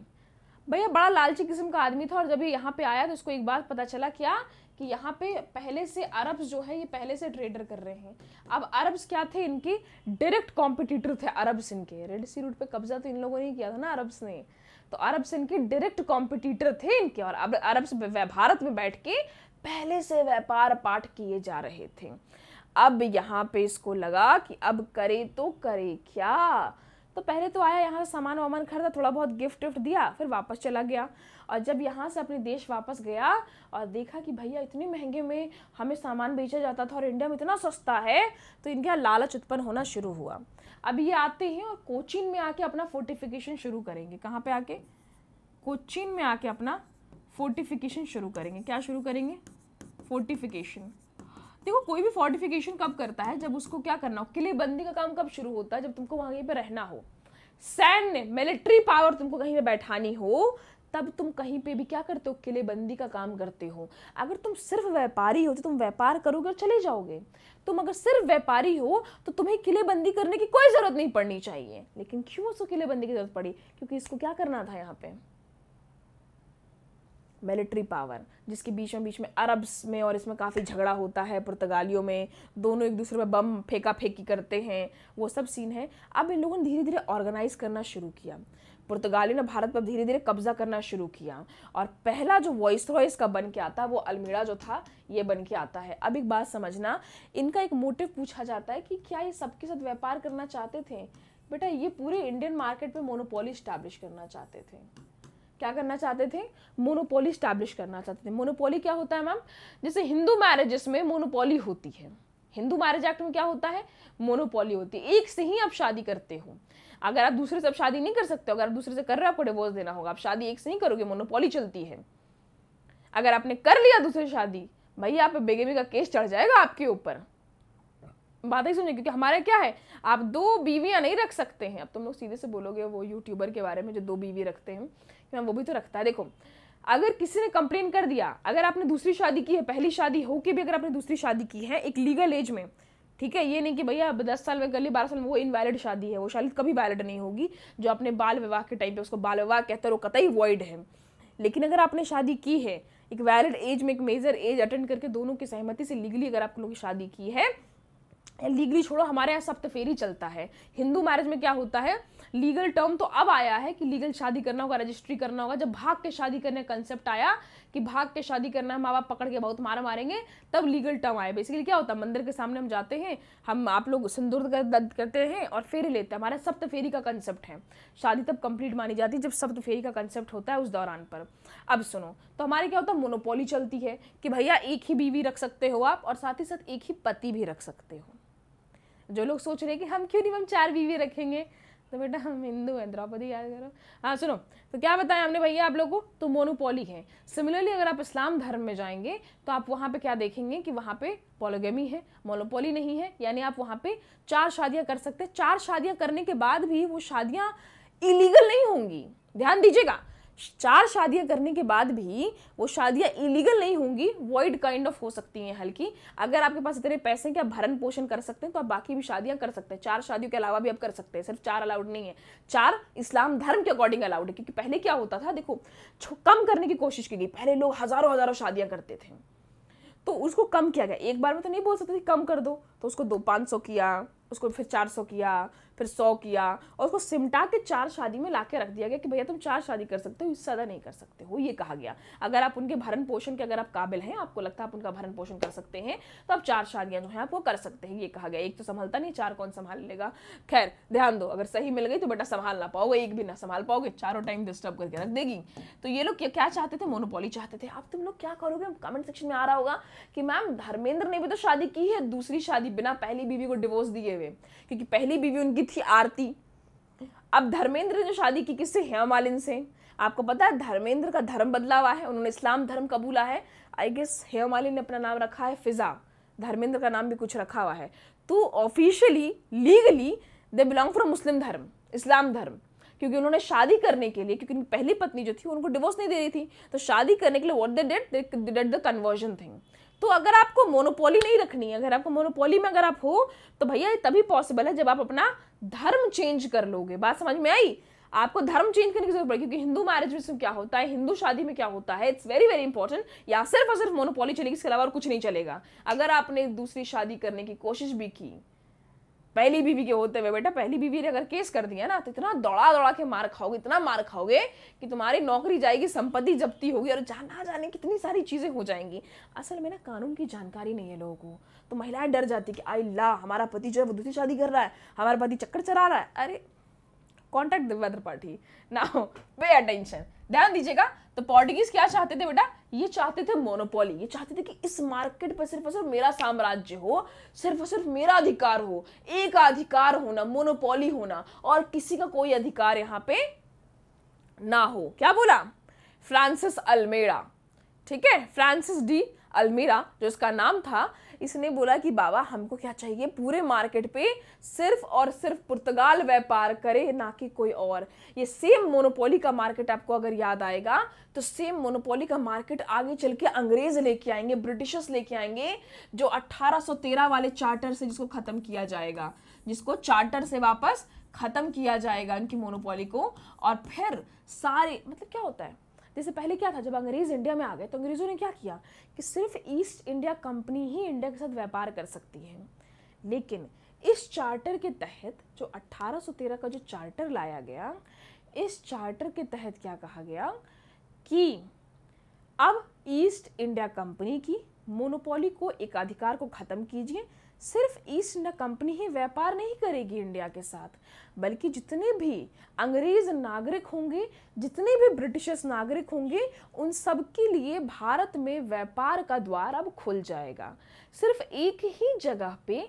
भैया बड़ा लालची किस्म का आदमी था और जब यहाँ पे आया तो उसको एक बात पता चला क्या कि यहाँ पे पहले से अरब्स जो है ये पहले से ट्रेडर कर रहे हैं अब अरब्स क्या थे इनके डायरेक्ट कॉम्पिटिटर थे अरब्स इनके रेड सी रूट पे कब्जा तो इन लोगों ने किया था ना अरब्स ने तो अरब्स इनके डायरेक्ट कॉम्पिटिटर थे इनके और अब अरब्स भारत में बैठ के पहले से व्यापार पाठ किए जा रहे थे अब यहाँ पे इसको लगा कि अब करे तो करे क्या तो पहले तो आया यहाँ से सामान वामान खरीदा थोड़ा बहुत गिफ्ट विफ्ट दिया फिर वापस चला गया और जब यहाँ से अपने देश वापस गया और देखा कि भैया इतने महंगे में हमें सामान बेचा जाता था और इंडिया में इतना सस्ता है तो इनके यहाँ लालच उत्पन्न होना शुरू हुआ अब ये आते हैं और कोचिन में आके अपना फोर्टिफिकेशन शुरू करेंगे कहाँ पर आके कोचिन में आके अपना फोर्टिफिकेशन शुरू करेंगे क्या शुरू करेंगे फोर्टिफिकेशन देखो कोई भी फोर्टिफिकेशन कब करता है जब उसको क्या करना हो किलेबंदी का काम कब शुरू होता है जब तुमको वहाँ पर रहना हो सैन्य मिलिट्री पावर तुमको कहीं पर बैठानी हो तब तुम कहीं पे भी क्या करते हो किलेबंदी का काम करते हो अगर तुम सिर्फ व्यापारी हो तो तुम व्यापार करोगे और चले जाओगे तुम अगर सिर्फ व्यापारी हो तो तुम्हें किलेबंदी करने की कोई ज़रूरत नहीं पड़नी चाहिए लेकिन क्यों उसको किलेबंदी की ज़रूरत पड़ी क्योंकि इसको क्या करना था यहाँ पे मिलिट्री पावर जिसके बीच में बीच में अरब्स में और इसमें काफ़ी झगड़ा होता है पुर्तगालियों में दोनों एक दूसरे पर बम फेंका फेंकी करते हैं वो सब सीन है अब इन लोगों ने धीरे धीरे ऑर्गेनाइज करना शुरू किया पुर्तगालियों ने भारत पर धीरे धीरे कब्जा करना शुरू किया और पहला जो वॉइस रॉयस का बन के आता वो अल्मीड़ा जो था ये बन के आता है अब एक बात समझना इनका एक मोटिव पूछा जाता है कि क्या ये सबके साथ व्यापार करना चाहते थे बेटा ये पूरे इंडियन मार्केट में मोनोपोली स्टैब्लिश करना चाहते थे क्या करना चाहते थे मोनोपोली स्टैब्लिश करना चाहते थे मोनोपोली क्या होता है मैम जैसे हिंदू मैरिजेस में मोनोपोली होती है हिंदू मैरिज एक्ट में क्या होता है मोनोपोली होती है एक से ही आप शादी करते हो अगर आप दूसरे से आप शादी नहीं कर सकते अगर आप दूसरे से कर रहे हो आपको डिवोर्स देना होगा आप शादी एक से ही करोगे मोनोपोली चलती है अगर आपने कर लिया दूसरे शादी भाई आप बेगेबी का केस चढ़ जाएगा आपके ऊपर बात ही सुनिए क्योंकि हमारा क्या है आप दो बीवियाँ नहीं रख सकते हैं अब तुम लोग सीधे से बोलोगे वो यूट्यूबर के बारे में जो दो बीवी रखते हैं मैं हाँ, वो भी तो रखता है देखो अगर किसी ने कंप्लेन कर दिया अगर आपने दूसरी शादी की है पहली शादी हो के भी अगर आपने दूसरी शादी की है एक लीगल एज में ठीक है ये नहीं कि भैया अब दस साल में कर ली बारह साल में वो इनवैलिड शादी है वो शादी कभी वैलिड नहीं होगी जो अपने बाल विवाह के टाइम पे उसको बाल विवाह कहते हैं वो कतई वॉइड है लेकिन अगर आपने शादी की है एक वैलिड एज में एक मेजर एज अटेंड करके दोनों की सहमति से लीगली अगर आप लोगों की शादी की है लीगली छोड़ो हमारे यहाँ सप्तफेरी फेरी चलता है हिंदू मैरिज में क्या होता है लीगल टर्म तो अब आया है कि लीगल शादी करना होगा रजिस्ट्री करना होगा जब भाग के शादी करने का कंसेप्ट आया कि भाग के शादी करना है माँ बाप पकड़ के बहुत मारा मारेंगे तब लीगल टर्म आया बेसिकली क्या होता है मंदिर के सामने हम जाते हैं हम आप लोग सिंदूर कर, करते हैं और फेरी लेते हैं हमारा सप्त फेरी का कंसेप्ट है शादी तब कंप्लीट मानी जाती है जब सप्त फेरी का कंसेप्ट होता है उस दौरान पर अब सुनो तो हमारे क्या होता है मोनोपोली चलती है कि भैया एक ही बीवी रख सकते हो आप और साथ ही साथ एक ही पति भी रख सकते हो जो लोग सोच रहे हैं कि हम क्यों नहीं हम चार बीवी रखेंगे तो बेटा हम हिंदू हैं द्रौपदी याद करो हाँ सुनो तो क्या बताया हमने भैया आप लोगों को तो मोनोपोली है सिमिलरली अगर आप इस्लाम धर्म में जाएंगे तो आप वहाँ पे क्या देखेंगे कि वहाँ पे पोलोगेमी है मोनोपोली नहीं है यानी आप वहाँ पे चार शादियाँ कर सकते हैं चार शादियाँ करने के बाद भी वो शादियाँ इलीगल नहीं होंगी ध्यान दीजिएगा चार शादियां करने के बाद भी वो शादियां इलीगल नहीं होंगी वॉइड काइंड ऑफ हो सकती हैं हल्की अगर आपके पास इतने पैसे हैं कि आप भरण पोषण कर सकते हैं तो आप बाकी भी शादियां कर सकते हैं चार शादियों के अलावा भी आप कर सकते हैं सिर्फ चार अलाउड नहीं है चार इस्लाम धर्म के अकॉर्डिंग अलाउड है क्योंकि पहले क्या होता था देखो कम करने की कोशिश की गई पहले लोग हज़ारों हज़ारों शादियां करते थे तो उसको कम किया गया एक बार में तो नहीं बोल सकते थे कम कर दो तो उसको दो पाँच सौ किया उसको फिर चार सौ किया फिर सौ किया और उसको सिमटा के चार शादी में ला रख दिया गया कि भैया तुम चार शादी कर सकते हो इससे ज़्यादा नहीं कर सकते हो ये कहा गया अगर आप उनके भरण पोषण के अगर आप काबिल हैं आपको लगता है आप उनका भरण पोषण कर सकते हैं तो आप चार शादियाँ जो हैं आप वो कर सकते हैं ये कहा गया एक तो संभालता नहीं चार कौन संभाल लेगा खैर ध्यान दो अगर सही मिल गई तो बेटा संभाल ना पाओगे एक भी ना संभाल पाओगे चारों टाइम डिस्टर्ब करके रख देगी तो ये लोग क्या चाहते थे मोनोपोली चाहते थे आप तुम लोग क्या करोगे कमेंट सेक्शन में आ रहा होगा कि मैम धर्मेंद्र ने भी तो शादी की है दूसरी शादी बिना पहली बीवी को डिवोर्स दिए हुए क्योंकि पहली बीवी उनकी थी आरती अब धर्मेंद्र ने शादी की किससे हेमा मालिन से आपको पता है धर्मेंद्र का धर्म बदला हुआ है उन्होंने इस्लाम धर्म कबूला है आई गेस हेमा मालिन ने अपना नाम रखा है फिज़ा धर्मेंद्र का नाम भी कुछ रखा हुआ है तो officially legally they belong from Muslim धर्म इस्लाम धर्म क्योंकि उन्होंने शादी करने के लिए क्योंकि पहली पत्नी जो थी उनको डिवोर्स नहीं दे रही थी तो शादी करने के लिए what they date date the conversion thing तो अगर आपको मोनोपोली नहीं रखनी है अगर आपको मोनोपोली में अगर आप हो तो भैया ये तभी पॉसिबल है जब आप अपना धर्म चेंज कर लोगे बात समझ में आई आपको धर्म चेंज करने की जरूरत पड़ेगी क्योंकि हिंदू मैरिज में क्या होता है हिंदू शादी में क्या होता है इट्स वेरी वेरी इंपॉर्टेंट या सिर्फ और सिर्फ मोनोपोली चलेगी इसके अलावा और कुछ नहीं चलेगा अगर आपने दूसरी शादी करने की कोशिश भी की पहली बीवी के होते हुए बेटा पहली बीवी ने अगर केस कर दिया ना तो इतना दौड़ा दौड़ा के मार खाओगे इतना मार खाओगे कि तुम्हारी नौकरी जाएगी संपत्ति जब्ती होगी और जाना जाने कितनी सारी चीज़ें हो जाएंगी असल में ना कानून की जानकारी नहीं है लोगों को तो महिलाएं डर जाती कि आई ला हमारा पति जो है वो दूसरी शादी कर रहा है हमारा पति चक्कर चला रहा है अरे contact the weather party now pay attention ध्यान दीजिएगा तो पोर्टुगीज क्या चाहते थे बेटा ये चाहते थे मोनोपोली ये चाहते थे कि इस मार्केट पर सिर्फ और सिर्फ मेरा साम्राज्य हो सिर्फ और सिर्फ मेरा अधिकार हो एक अधिकार होना मोनोपोली होना और किसी का कोई अधिकार यहाँ पे ना हो क्या बोला फ्रांसिस अल्मेड़ा ठीक है फ्रांसिस डी अल्मेरा जो इसका नाम था इसने बोला कि बाबा हमको क्या चाहिए पूरे मार्केट पे सिर्फ और सिर्फ पुर्तगाल व्यापार करे ना कि कोई और ये सेम मोनोपोली का मार्केट आपको अगर याद आएगा तो सेम मोनोपोली का मार्केट आगे चल के अंग्रेज लेके आएंगे ब्रिटिशर्स लेके आएंगे जो 1813 वाले चार्टर से जिसको ख़त्म किया जाएगा जिसको चार्टर से वापस ख़त्म किया जाएगा इनकी मोनोपोली को और फिर सारे मतलब क्या होता है जैसे पहले क्या था जब अंग्रेज़ इंडिया में आ गए तो अंग्रेज़ों ने क्या किया कि सिर्फ ईस्ट इंडिया कंपनी ही इंडिया के साथ व्यापार कर सकती है लेकिन इस चार्टर के तहत जो 1813 का जो चार्टर लाया गया इस चार्टर के तहत क्या कहा गया कि अब ईस्ट इंडिया कंपनी की मोनोपोली को एकाधिकार को ख़त्म कीजिए सिर्फ ईस्ट इंडिया कंपनी ही व्यापार नहीं करेगी इंडिया के साथ बल्कि जितने भी अंग्रेज नागरिक होंगे जितने भी ब्रिटिशर्स नागरिक होंगे उन सब के लिए भारत में व्यापार का द्वार अब खुल जाएगा सिर्फ एक ही जगह पे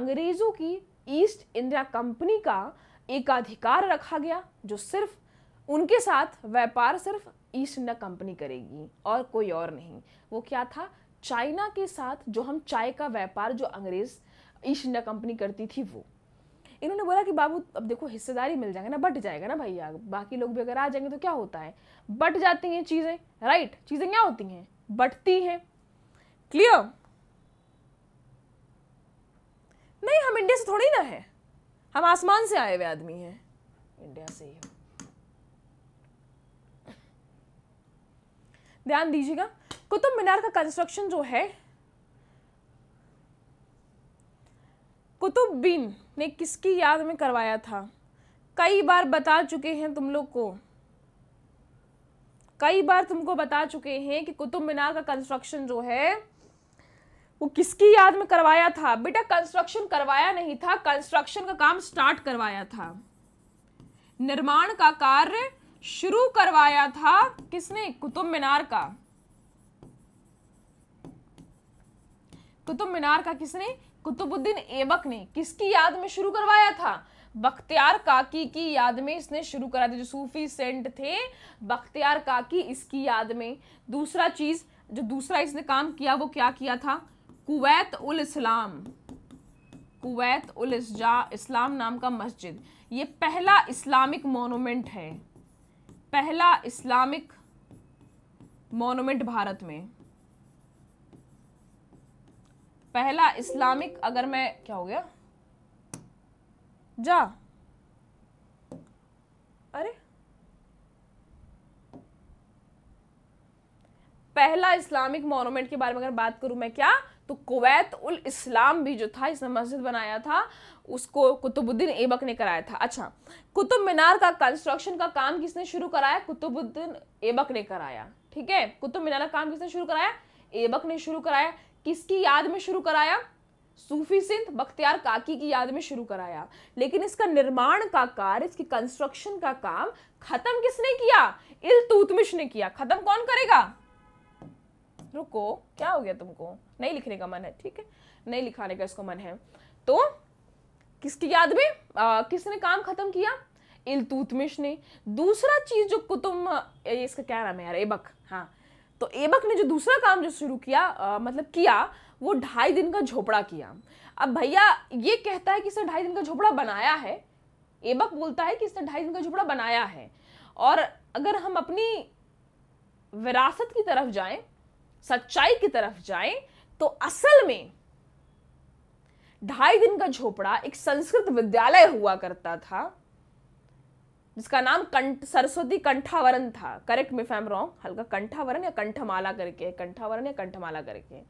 अंग्रेज़ों की ईस्ट इंडिया कंपनी का एकाधिकार रखा गया जो सिर्फ उनके साथ व्यापार सिर्फ ईस्ट इंडिया कंपनी करेगी और कोई और नहीं वो क्या था चाइना के साथ जो हम चाय का व्यापार जो अंग्रेज़ ईस्ट इंडिया कंपनी करती थी वो इन्होंने बोला कि बाबू अब देखो हिस्सेदारी मिल जाएगा ना बट जाएगा ना भैया बाकी लोग भी अगर आ जाएंगे तो क्या होता है बट जाती हैं चीज़ें राइट चीज़ें क्या होती हैं बटती हैं क्लियर नहीं हम इंडिया से थोड़ी ना है हम आसमान से आए हुए आदमी हैं इंडिया से ही ध्यान दीजिएगा कुतुब मीनार का कंस्ट्रक्शन जो है कुतुब बीन ने किसकी याद में करवाया था कई बार बता चुके हैं तुम लोग को कई बार तुमको बता चुके हैं कि कुतुब मीनार का कंस्ट्रक्शन जो है वो किसकी याद में करवाया था बेटा कंस्ट्रक्शन करवाया नहीं था कंस्ट्रक्शन का काम स्टार्ट करवाया था निर्माण का कार्य शुरू करवाया था किसने कुतुब मीनार का कुतुब मीनार का किसने कुतुबुद्दीन ऐबक ने किसकी याद में शुरू करवाया था बख्तियार काकी की याद में इसने शुरू करा था जो सूफी सेंट थे बख्तियार काकी इसकी याद में दूसरा चीज जो दूसरा इसने काम किया वो क्या किया था कुवैत उल इस्लाम कुवैत उल इस्लाम नाम का मस्जिद ये पहला इस्लामिक मोनूमेंट है पहला इस्लामिक मोनूमेंट भारत में पहला इस्लामिक अगर मैं क्या हो गया जा अरे पहला इस्लामिक मोनूमेंट के बारे में अगर बात करूँ मैं क्या तो कुवैत उल इस्लाम भी जो था इसने मस्जिद बनाया था उसको कुतुबुद्दीन ऐबक ने कराया था अच्छा कुतुब मीनार का कंस्ट्रक्शन का काम किसने शुरू कराया कुतुबुद्दीन ऐबक ने कराया ठीक है कुतुब मीनार का काम किसने शुरू कराया ऐबक ने शुरू कराया किसकी याद में शुरू कराया सूफी सिंध बख्तियार काकी की याद में शुरू कराया लेकिन इसका निर्माण का कार्य इसकी कंस्ट्रक्शन का काम खत्म किसने किया इलतुतमिश ने किया खत्म कौन करेगा रुको क्या हो गया तुमको नहीं लिखने का मन है ठीक है नहीं लिखाने का इसको मन है तो किसकी याद में आ, किसने काम खत्म किया इलतुतमिश ने दूसरा चीज जो कुतुब इसका क्या नाम है यार एबक हाँ तो एबक ने जो दूसरा काम जो शुरू किया आ, मतलब किया वो ढाई दिन का झोपड़ा किया अब भैया ये कहता है कि इसने ढाई दिन का झोपड़ा बनाया है एबक बोलता है कि इसने ढाई दिन का झोपड़ा बनाया है और अगर हम अपनी विरासत की तरफ जाएं सच्चाई की तरफ जाएं तो असल में ढाई दिन का झोपड़ा एक संस्कृत विद्यालय हुआ करता था जिसका नाम कंठ सरस्वती कंठावरण था करेक्ट मी फैम रॉन्ग हल्का कंठावरण या कंठमाला करके कंठावरण या कंठमाला करके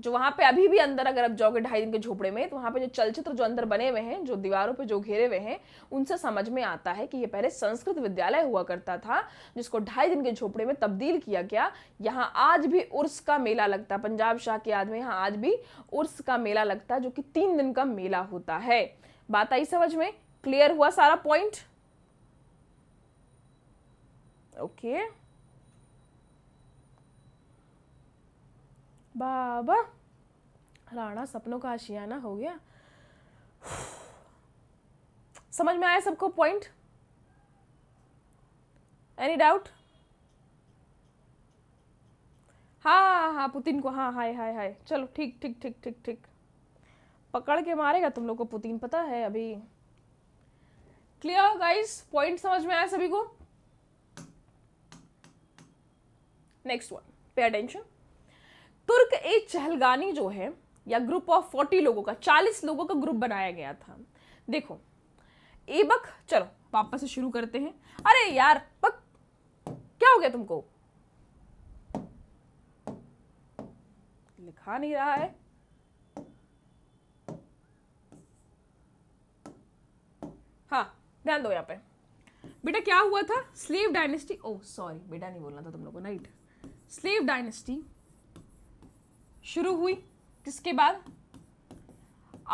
जो वहाँ पे अभी भी अंदर अगर आप जाओगे ढाई दिन के झोपड़े में तो वहाँ पे जो चलचित्र जो अंदर बने हुए हैं जो दीवारों पे जो घेरे हुए हैं उनसे समझ में आता है कि ये पहले संस्कृत विद्यालय हुआ करता था जिसको ढाई दिन के झोपड़े में तब्दील किया गया यहाँ आज भी उर्स का मेला लगता पंजाब शाह की याद में यहाँ आज भी उर्स का मेला लगता है जो कि तीन दिन का मेला होता है बात आई समझ में क्लियर हुआ सारा पॉइंट ओके okay. बाबा राणा सपनों का आशियाना हो गया समझ में आया सबको पॉइंट एनी डाउट हाँ हाँ, हाँ पुतिन को हाँ हाय हाय हाय चलो ठीक ठीक ठीक ठीक ठीक पकड़ के मारेगा तुम लोग को पुतिन पता है अभी क्लियर गाइस पॉइंट समझ में आया सभी को नेक्स्ट वन पे अटेंशन तुर्क ए चहलगानी जो है या ग्रुप ऑफ फोर्टी लोगों का चालीस लोगों का ग्रुप बनाया गया था देखो एबक चलो वापस से शुरू करते हैं अरे यार पक क्या हो गया तुमको लिखा नहीं रहा है हाँ ध्यान दो यहाँ पे बेटा क्या हुआ था स्लेव डायनेस्टी ओ सॉरी बेटा नहीं बोलना था तुम लोगों को नाइट स्लेव डायनेस्टी शुरू हुई किसके बाद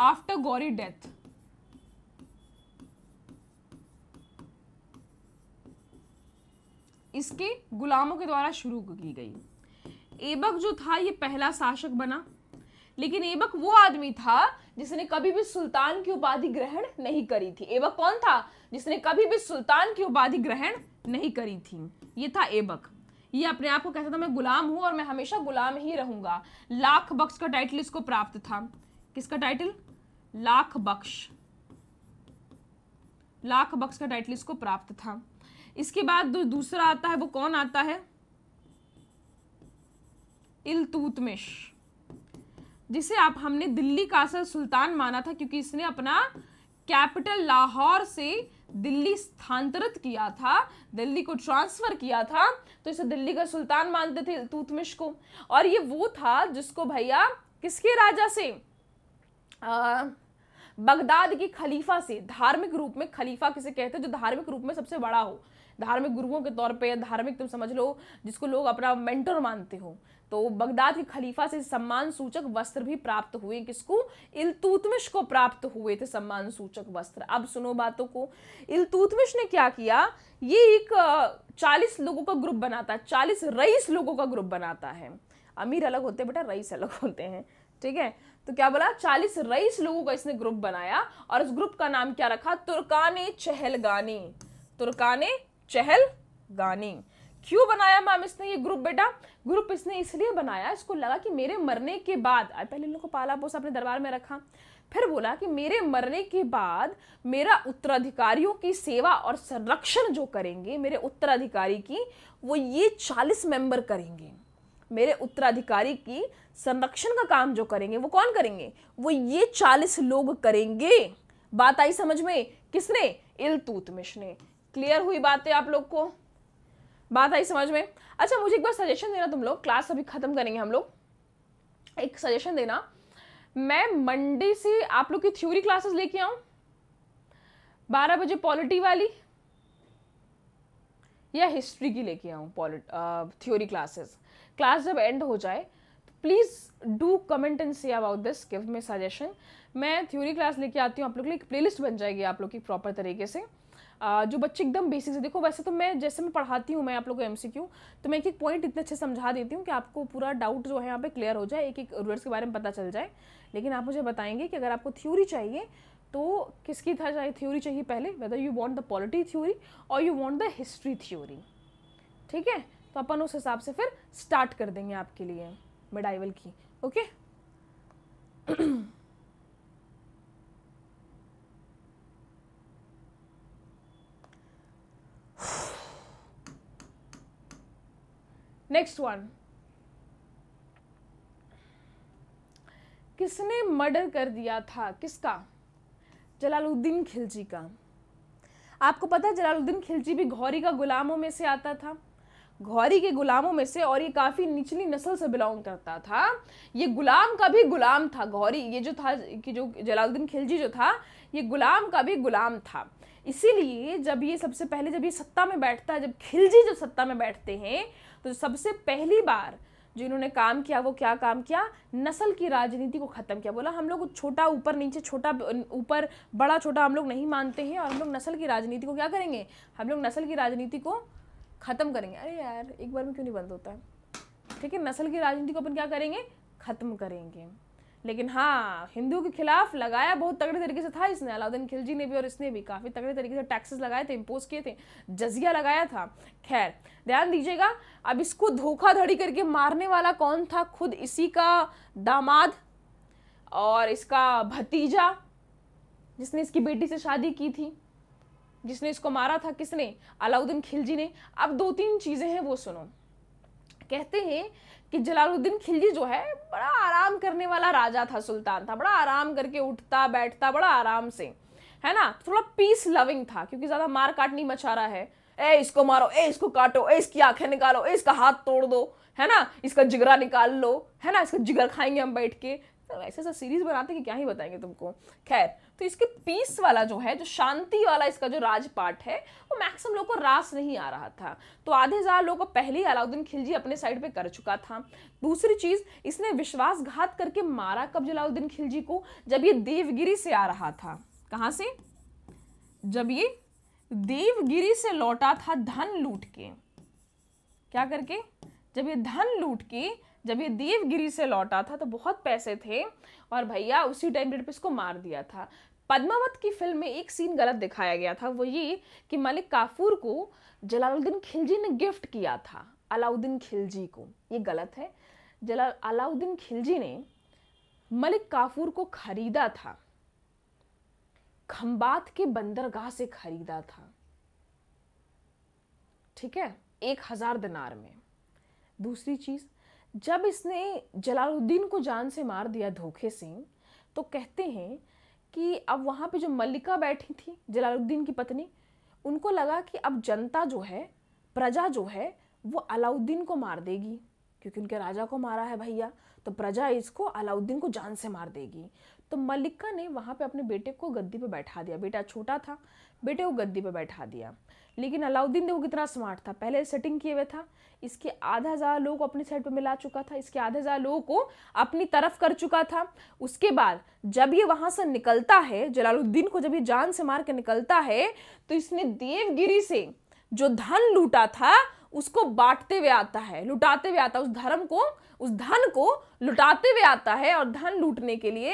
आफ्टर गौरी डेथ इसके गुलामों के द्वारा शुरू की गई एबक जो था ये पहला शासक बना लेकिन एबक वो आदमी था जिसने कभी भी सुल्तान की उपाधि ग्रहण नहीं करी थी एबक कौन था जिसने कभी भी सुल्तान की उपाधि ग्रहण नहीं करी थी ये था एबक ये अपने आप को कहता था मैं गुलाम हूँ और मैं हमेशा गुलाम ही रहूंगा लाख बख्श का टाइटल इसको प्राप्त था किसका टाइटल लाख बख्श लाख बख्श का टाइटल इसको प्राप्त था इसके बाद जो दूसरा आता है वो कौन आता है इलतूतमिश जिसे आप हमने दिल्ली का असल सुल्तान माना था क्योंकि इसने अपना कैपिटल लाहौर से दिल्ली स्थानांतरित किया था दिल्ली को ट्रांसफ़र किया था तो इसे दिल्ली का सुल्तान मानते थे तूतमिश को और ये वो था जिसको भैया किसके राजा से आ, बगदाद की खलीफा से धार्मिक रूप में खलीफा किसे कहते हैं जो धार्मिक रूप में सबसे बड़ा हो धार्मिक गुरुओं के तौर पे धार्मिक तुम समझ लो जिसको लोग अपना मेंटर मानते हो तो बगदाद के खलीफा से सम्मान सूचक वस्त्र भी प्राप्त हुए किसको इलतुतमिश को प्राप्त हुए थे सम्मान सूचक वस्त्र अब सुनो बातों को इलतुतमिश ने क्या किया ये एक चालीस लोगों का ग्रुप बनाता है चालीस रईस लोगों का ग्रुप बनाता है अमीर अलग होते हैं बेटा रईस अलग [LAUGHS] होते हैं ठीक है तो क्या बोला चालीस रईस लोगों का इसने ग्रुप बनाया और इस ग्रुप का नाम क्या रखा तुर्काने चहल चहलगानी तुर्काने चहल चहलगानी क्यों बनाया मैम इसने ये ग्रुप बेटा ग्रुप इसने इसलिए बनाया इसको लगा कि मेरे मरने के बाद पहले इन को पाला पोसा अपने दरबार में रखा फिर बोला कि मेरे मरने के बाद मेरा उत्तराधिकारियों की सेवा और संरक्षण जो करेंगे मेरे उत्तराधिकारी की वो ये चालीस मेंबर करेंगे मेरे उत्तराधिकारी की संरक्षण का काम जो करेंगे वो कौन करेंगे वो ये चालीस लोग करेंगे बात आई समझ में किसने इलतूतमिश ने क्लियर हुई बातें आप लोग को बात आई समझ में अच्छा मुझे एक बार सजेशन देना तुम लोग क्लास अभी ख़त्म करेंगे हम लोग एक सजेशन देना मैं मंडे से आप लोग की थ्योरी क्लासेस लेके आऊँ बारह बजे पॉलिटी वाली या हिस्ट्री की लेके आऊँ पॉलिट थ्योरी क्लासेस क्लास जब एंड हो जाए please do comment and see about this give me suggestion मैं थ्योरी क्लास लेके आती हूँ आप लोग के लिए एक प्लेलिस्ट बन जाएगी आप लोग की प्रॉपर तरीके से जो बच्चे एकदम बेसिक से देखो वैसे तो मैं जैसे मैं पढ़ाती हूँ मैं आप लोगों को एमसीक्यू तो मैं एक एक पॉइंट इतने अच्छे समझा देती हूँ कि आपको पूरा डाउट जो है यहाँ पे क्लियर हो जाए एक एक रूल्स के बारे में पता चल जाए लेकिन आप मुझे बताएंगे कि अगर आपको थ्योरी चाहिए तो किसकी था चाहिए थ्योरी चाहिए पहले whether you want the polity theory और you want the history theory ठीक है तो अपन उस हिसाब से फिर स्टार्ट कर देंगे आपके लिए मिडाइवल की ओके [CLEARS THROAT] नेक्स्ट वन किसने मर्डर कर दिया था किसका जलालुद्दीन खिलजी का आपको पता है जलालुद्दीन खिलजी भी घौरी का गुलामों में से आता था घौरी के गुलामों में से और ये काफ़ी निचली नस्ल से बिलोंग करता था ये गुलाम का भी गुलाम था घौरी ये जो था कि जो जलालुद्दीन खिलजी जो था ये गुलाम का भी गुलाम था इसीलिए जब ये सबसे पहले जब ये सत्ता में बैठता है जब खिलजी जब सत्ता में बैठते हैं तो सबसे पहली बार जिन्होंने काम किया वो क्या काम किया नस्ल की राजनीति को ख़त्म किया बोला हम लोग छोटा ऊपर नीचे छोटा ऊपर बड़ा छोटा हम लोग नहीं मानते हैं और हम लोग नस्ल की राजनीति को क्या करेंगे हम लोग नस्ल की राजनीति को ख़त्म करेंगे अरे यार एक बार में क्यों नहीं बंद होता है ठीक है नस्ल की राजनीति को अपन क्या करेंगे ख़त्म करेंगे लेकिन हाँ हिंदू के खिलाफ लगाया बहुत तगड़े तरीके से था इसने अलाउद्दीन खिलजी ने भी और इसने भी काफ़ी तगड़े तरीके से टैक्सेस लगाए थे इम्पोज किए थे जजिया लगाया था खैर ध्यान दीजिएगा अब इसको धोखाधड़ी करके मारने वाला कौन था खुद इसी का दामाद और इसका भतीजा जिसने इसकी बेटी से शादी की थी जिसने इसको मारा था किसने अलाउद्दीन खिलजी ने अब दो तीन चीज़ें हैं वो सुनो कहते हैं कि जलालुद्दीन खिलजी जो है बड़ा आराम करने वाला राजा था सुल्तान था बड़ा आराम करके उठता बैठता बड़ा आराम से है ना थोड़ा पीस लविंग था क्योंकि ज़्यादा मार काट नहीं मचा रहा है ए इसको मारो ए इसको काटो ए इसकी आंखें निकालो ए इसका हाथ तोड़ दो है ना इसका जिगरा निकाल लो है ना इसका जिगर खाएंगे हम बैठ के तो ऐसे ऐसा सीरीज बनाते कि क्या ही बताएंगे तुमको खैर तो इसके पीस वाला जो है जो शांति वाला इसका जो राजपाट है वो मैक्सिमम लोग को रास नहीं आ रहा था तो आधे हजार लोग को पहले ही अलाउद्दीन खिलजी अपने साइड पे कर चुका था दूसरी चीज़ इसने विश्वासघात करके मारा कब जलाउद्दीन खिलजी को जब ये देवगिरी से आ रहा था कहाँ से जब ये देवगिरी से लौटा था धन लूट के क्या करके जब ये धन लूट के जब ये देवगिरी से लौटा था तो बहुत पैसे थे और भैया उसी टाइम पीरियड पर इसको मार दिया था पद्मावत की फिल्म में एक सीन गलत दिखाया गया था वो ये कि मलिक काफूर को जलालुद्दीन खिलजी ने गिफ्ट किया था अलाउद्दीन खिलजी को ये गलत है जला अलाउद्दीन खिलजी ने मलिक काफूर को खरीदा था खम्बात के बंदरगाह से खरीदा था ठीक है एक हजार दिनार में दूसरी चीज जब इसने जलालुद्दीन को जान से मार दिया धोखे से तो कहते हैं कि अब वहाँ पे जो मल्लिका बैठी थी जलालुद्दीन की पत्नी उनको लगा कि अब जनता जो है प्रजा जो है वो अलाउद्दीन को मार देगी क्योंकि उनके राजा को मारा है भैया तो प्रजा इसको अलाउद्दीन को जान से मार देगी तो मल्लिका ने वहाँ पे अपने बेटे को गद्दी पे बैठा दिया बेटा छोटा था बेटे को गद्दी पे बैठा दिया लेकिन अलाउद्दीन देखो कितना स्मार्ट था पहले सेटिंग किए हुए था इसके आधा हज़ार लोग अपने साइड पे मिला चुका था इसके आधा हज़ार लोगों को अपनी तरफ कर चुका था उसके बाद जब ये वहाँ से निकलता है जलालुद्दीन को जब ये जान से मार के निकलता है तो इसने देवगिरी से जो धन लूटा था उसको बांटते हुए आता है लुटाते हुए आता है उस धर्म को उस धन को लुटाते हुए आता है और धन लूटने के लिए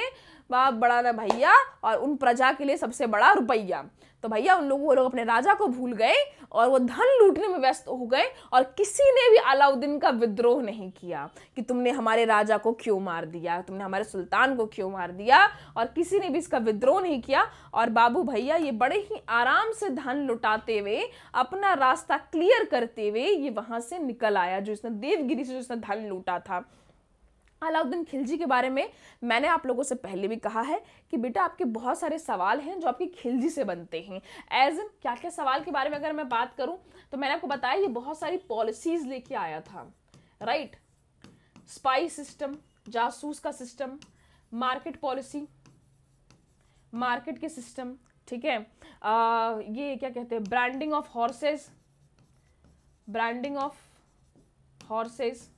बाप बड़ा ना भैया और उन प्रजा के लिए सबसे बड़ा रुपया तो भैया उन लोगों वो लोग अपने राजा को भूल गए और वो धन लूटने में व्यस्त हो गए और किसी ने भी अलाउद्दीन का विद्रोह नहीं किया कि तुमने हमारे राजा को क्यों मार दिया तुमने हमारे सुल्तान को क्यों मार दिया और किसी ने भी इसका विद्रोह नहीं किया और बाबू भैया ये बड़े ही आराम से धन लुटाते हुए अपना रास्ता क्लियर करते हुए ये वहाँ से निकल आया जो इसने देवगिरी से जो इसने धन लूटा था अलाउद्दीन खिलजी के बारे में मैंने आप लोगों से पहले भी कहा है कि बेटा आपके बहुत सारे सवाल हैं जो आपकी खिलजी से बनते हैं एज क्या क्या सवाल के बारे में अगर मैं बात करूं तो मैंने आपको बताया ये बहुत सारी पॉलिसीज लेके आया था राइट स्पाई सिस्टम जासूस का सिस्टम मार्केट पॉलिसी मार्केट के सिस्टम ठीक है ये क्या कहते हैं branding of horses branding of horses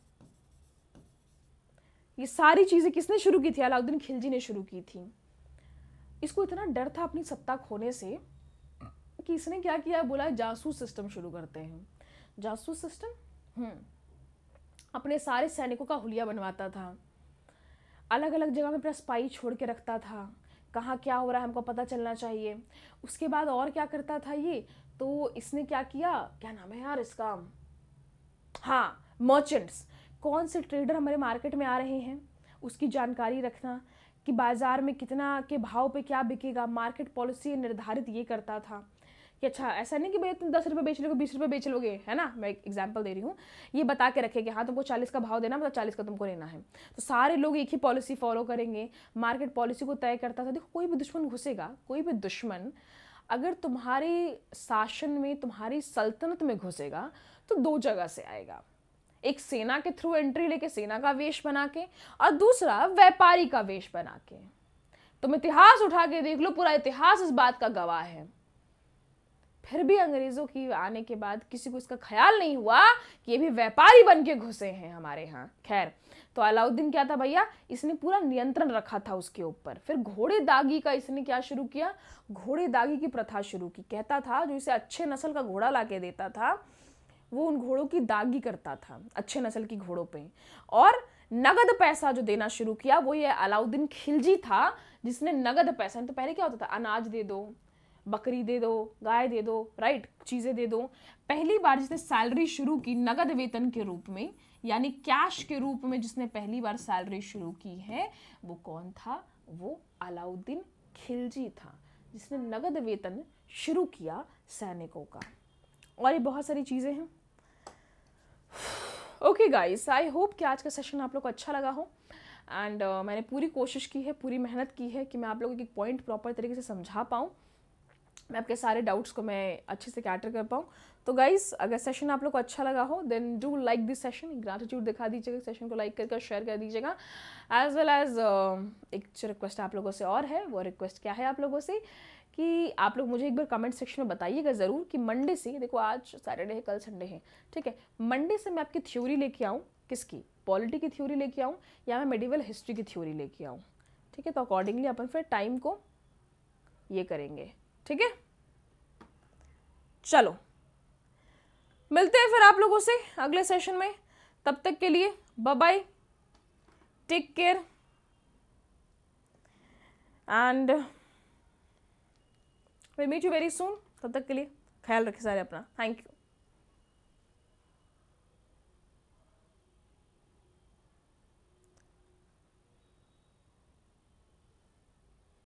ये सारी चीज़ें किसने शुरू की थी अलाउद्दीन खिलजी ने शुरू की थी इसको इतना डर था अपनी सत्ता खोने से कि इसने क्या किया बोला जासूस सिस्टम शुरू करते हैं जासूस सिस्टम हम्म। अपने सारे सैनिकों का हुलिया बनवाता था अलग अलग जगह में अपना स्पाई छोड़ के रखता था कहाँ क्या हो रहा है हमको पता चलना चाहिए उसके बाद और क्या करता था ये तो इसने क्या किया क्या नाम है यार इसका हाँ मर्चेंट्स कौन से ट्रेडर हमारे मार्केट में आ रहे हैं उसकी जानकारी रखना कि बाज़ार में कितना के भाव पे क्या बिकेगा मार्केट पॉलिसी निर्धारित ये करता था कि अच्छा ऐसा नहीं कि भैया तुम दस रुपये बेच लोगे बीस रुपये बेच लोगे है ना मैं एग्जाम्पल दे रही हूँ ये बता के रखे कि हाँ तुमको चालीस का भाव देना मतलब चालीस का तुमको लेना है तो सारे लोग एक ही पॉलिसी फॉलो करेंगे मार्केट पॉलिसी को तय करता था देखो कोई भी दुश्मन घुसेगा कोई भी दुश्मन अगर तुम्हारे शासन में तुम्हारी सल्तनत में घुसेगा तो दो जगह से आएगा एक सेना के थ्रू एंट्री लेके सेना का वेश बना के और दूसरा व्यापारी का वेश बना के तुम इतिहास उठा के देख लो पूरा इतिहास इस बात का गवाह है फिर भी अंग्रेजों की आने के बाद किसी को इसका ख्याल नहीं हुआ कि ये भी व्यापारी बन के घुसे हैं हमारे यहाँ खैर तो अलाउद्दीन क्या था भैया इसने पूरा नियंत्रण रखा था उसके ऊपर फिर घोड़े दागी का इसने क्या शुरू किया घोड़े दागी की प्रथा शुरू की कहता था जो इसे अच्छे नस्ल का घोड़ा ला के देता था वो उन घोड़ों की दागी करता था अच्छे नस्ल की घोड़ों पे और नगद पैसा जो देना शुरू किया वो ये अलाउद्दीन खिलजी था जिसने नगद पैसा तो पहले क्या होता था अनाज दे दो बकरी दे दो गाय दे दो राइट चीज़ें दे दो पहली बार जिसने सैलरी शुरू की नगद वेतन के रूप में यानी कैश के रूप में जिसने पहली बार सैलरी शुरू की है वो कौन था वो अलाउद्दीन खिलजी था जिसने नगद वेतन शुरू किया सैनिकों का और ये बहुत सारी चीज़ें हैं ओके गाइस आई होप कि आज का सेशन आप लोग को अच्छा लगा हो एंड uh, मैंने पूरी कोशिश की है पूरी मेहनत की है कि मैं आप लोगों की पॉइंट प्रॉपर तरीके से समझा पाऊँ मैं आपके सारे डाउट्स को मैं अच्छे से कैटर कर पाऊँ तो गाइस अगर सेशन आप लोग को अच्छा लगा हो then do like this session gratitude दिखा दीजिएगा सेशन को लाइक करके शेयर कर दीजिएगा एज वेल एज एक जो रिक्वेस्ट आप लोगों से और है वो रिक्वेस्ट क्या है आप लोगों से कि आप लोग मुझे एक बार कमेंट सेक्शन में बताइएगा ज़रूर कि मंडे से देखो आज सैटरडे है कल संडे है ठीक है मंडे से मैं आपकी थ्योरी लेके आऊँ किसकी पॉलिटी की थ्योरी लेके आऊँ या मैं मेडिवल हिस्ट्री की थ्योरी लेके आऊँ ठीक है तो अकॉर्डिंगली अपन फिर टाइम को ये करेंगे ठीक है चलो मिलते हैं फिर आप लोगों से अगले सेशन में तब तक के लिए bye take care and we meet you very soon तब तक के लिए ख्याल रखें सारे अपना थैंक यू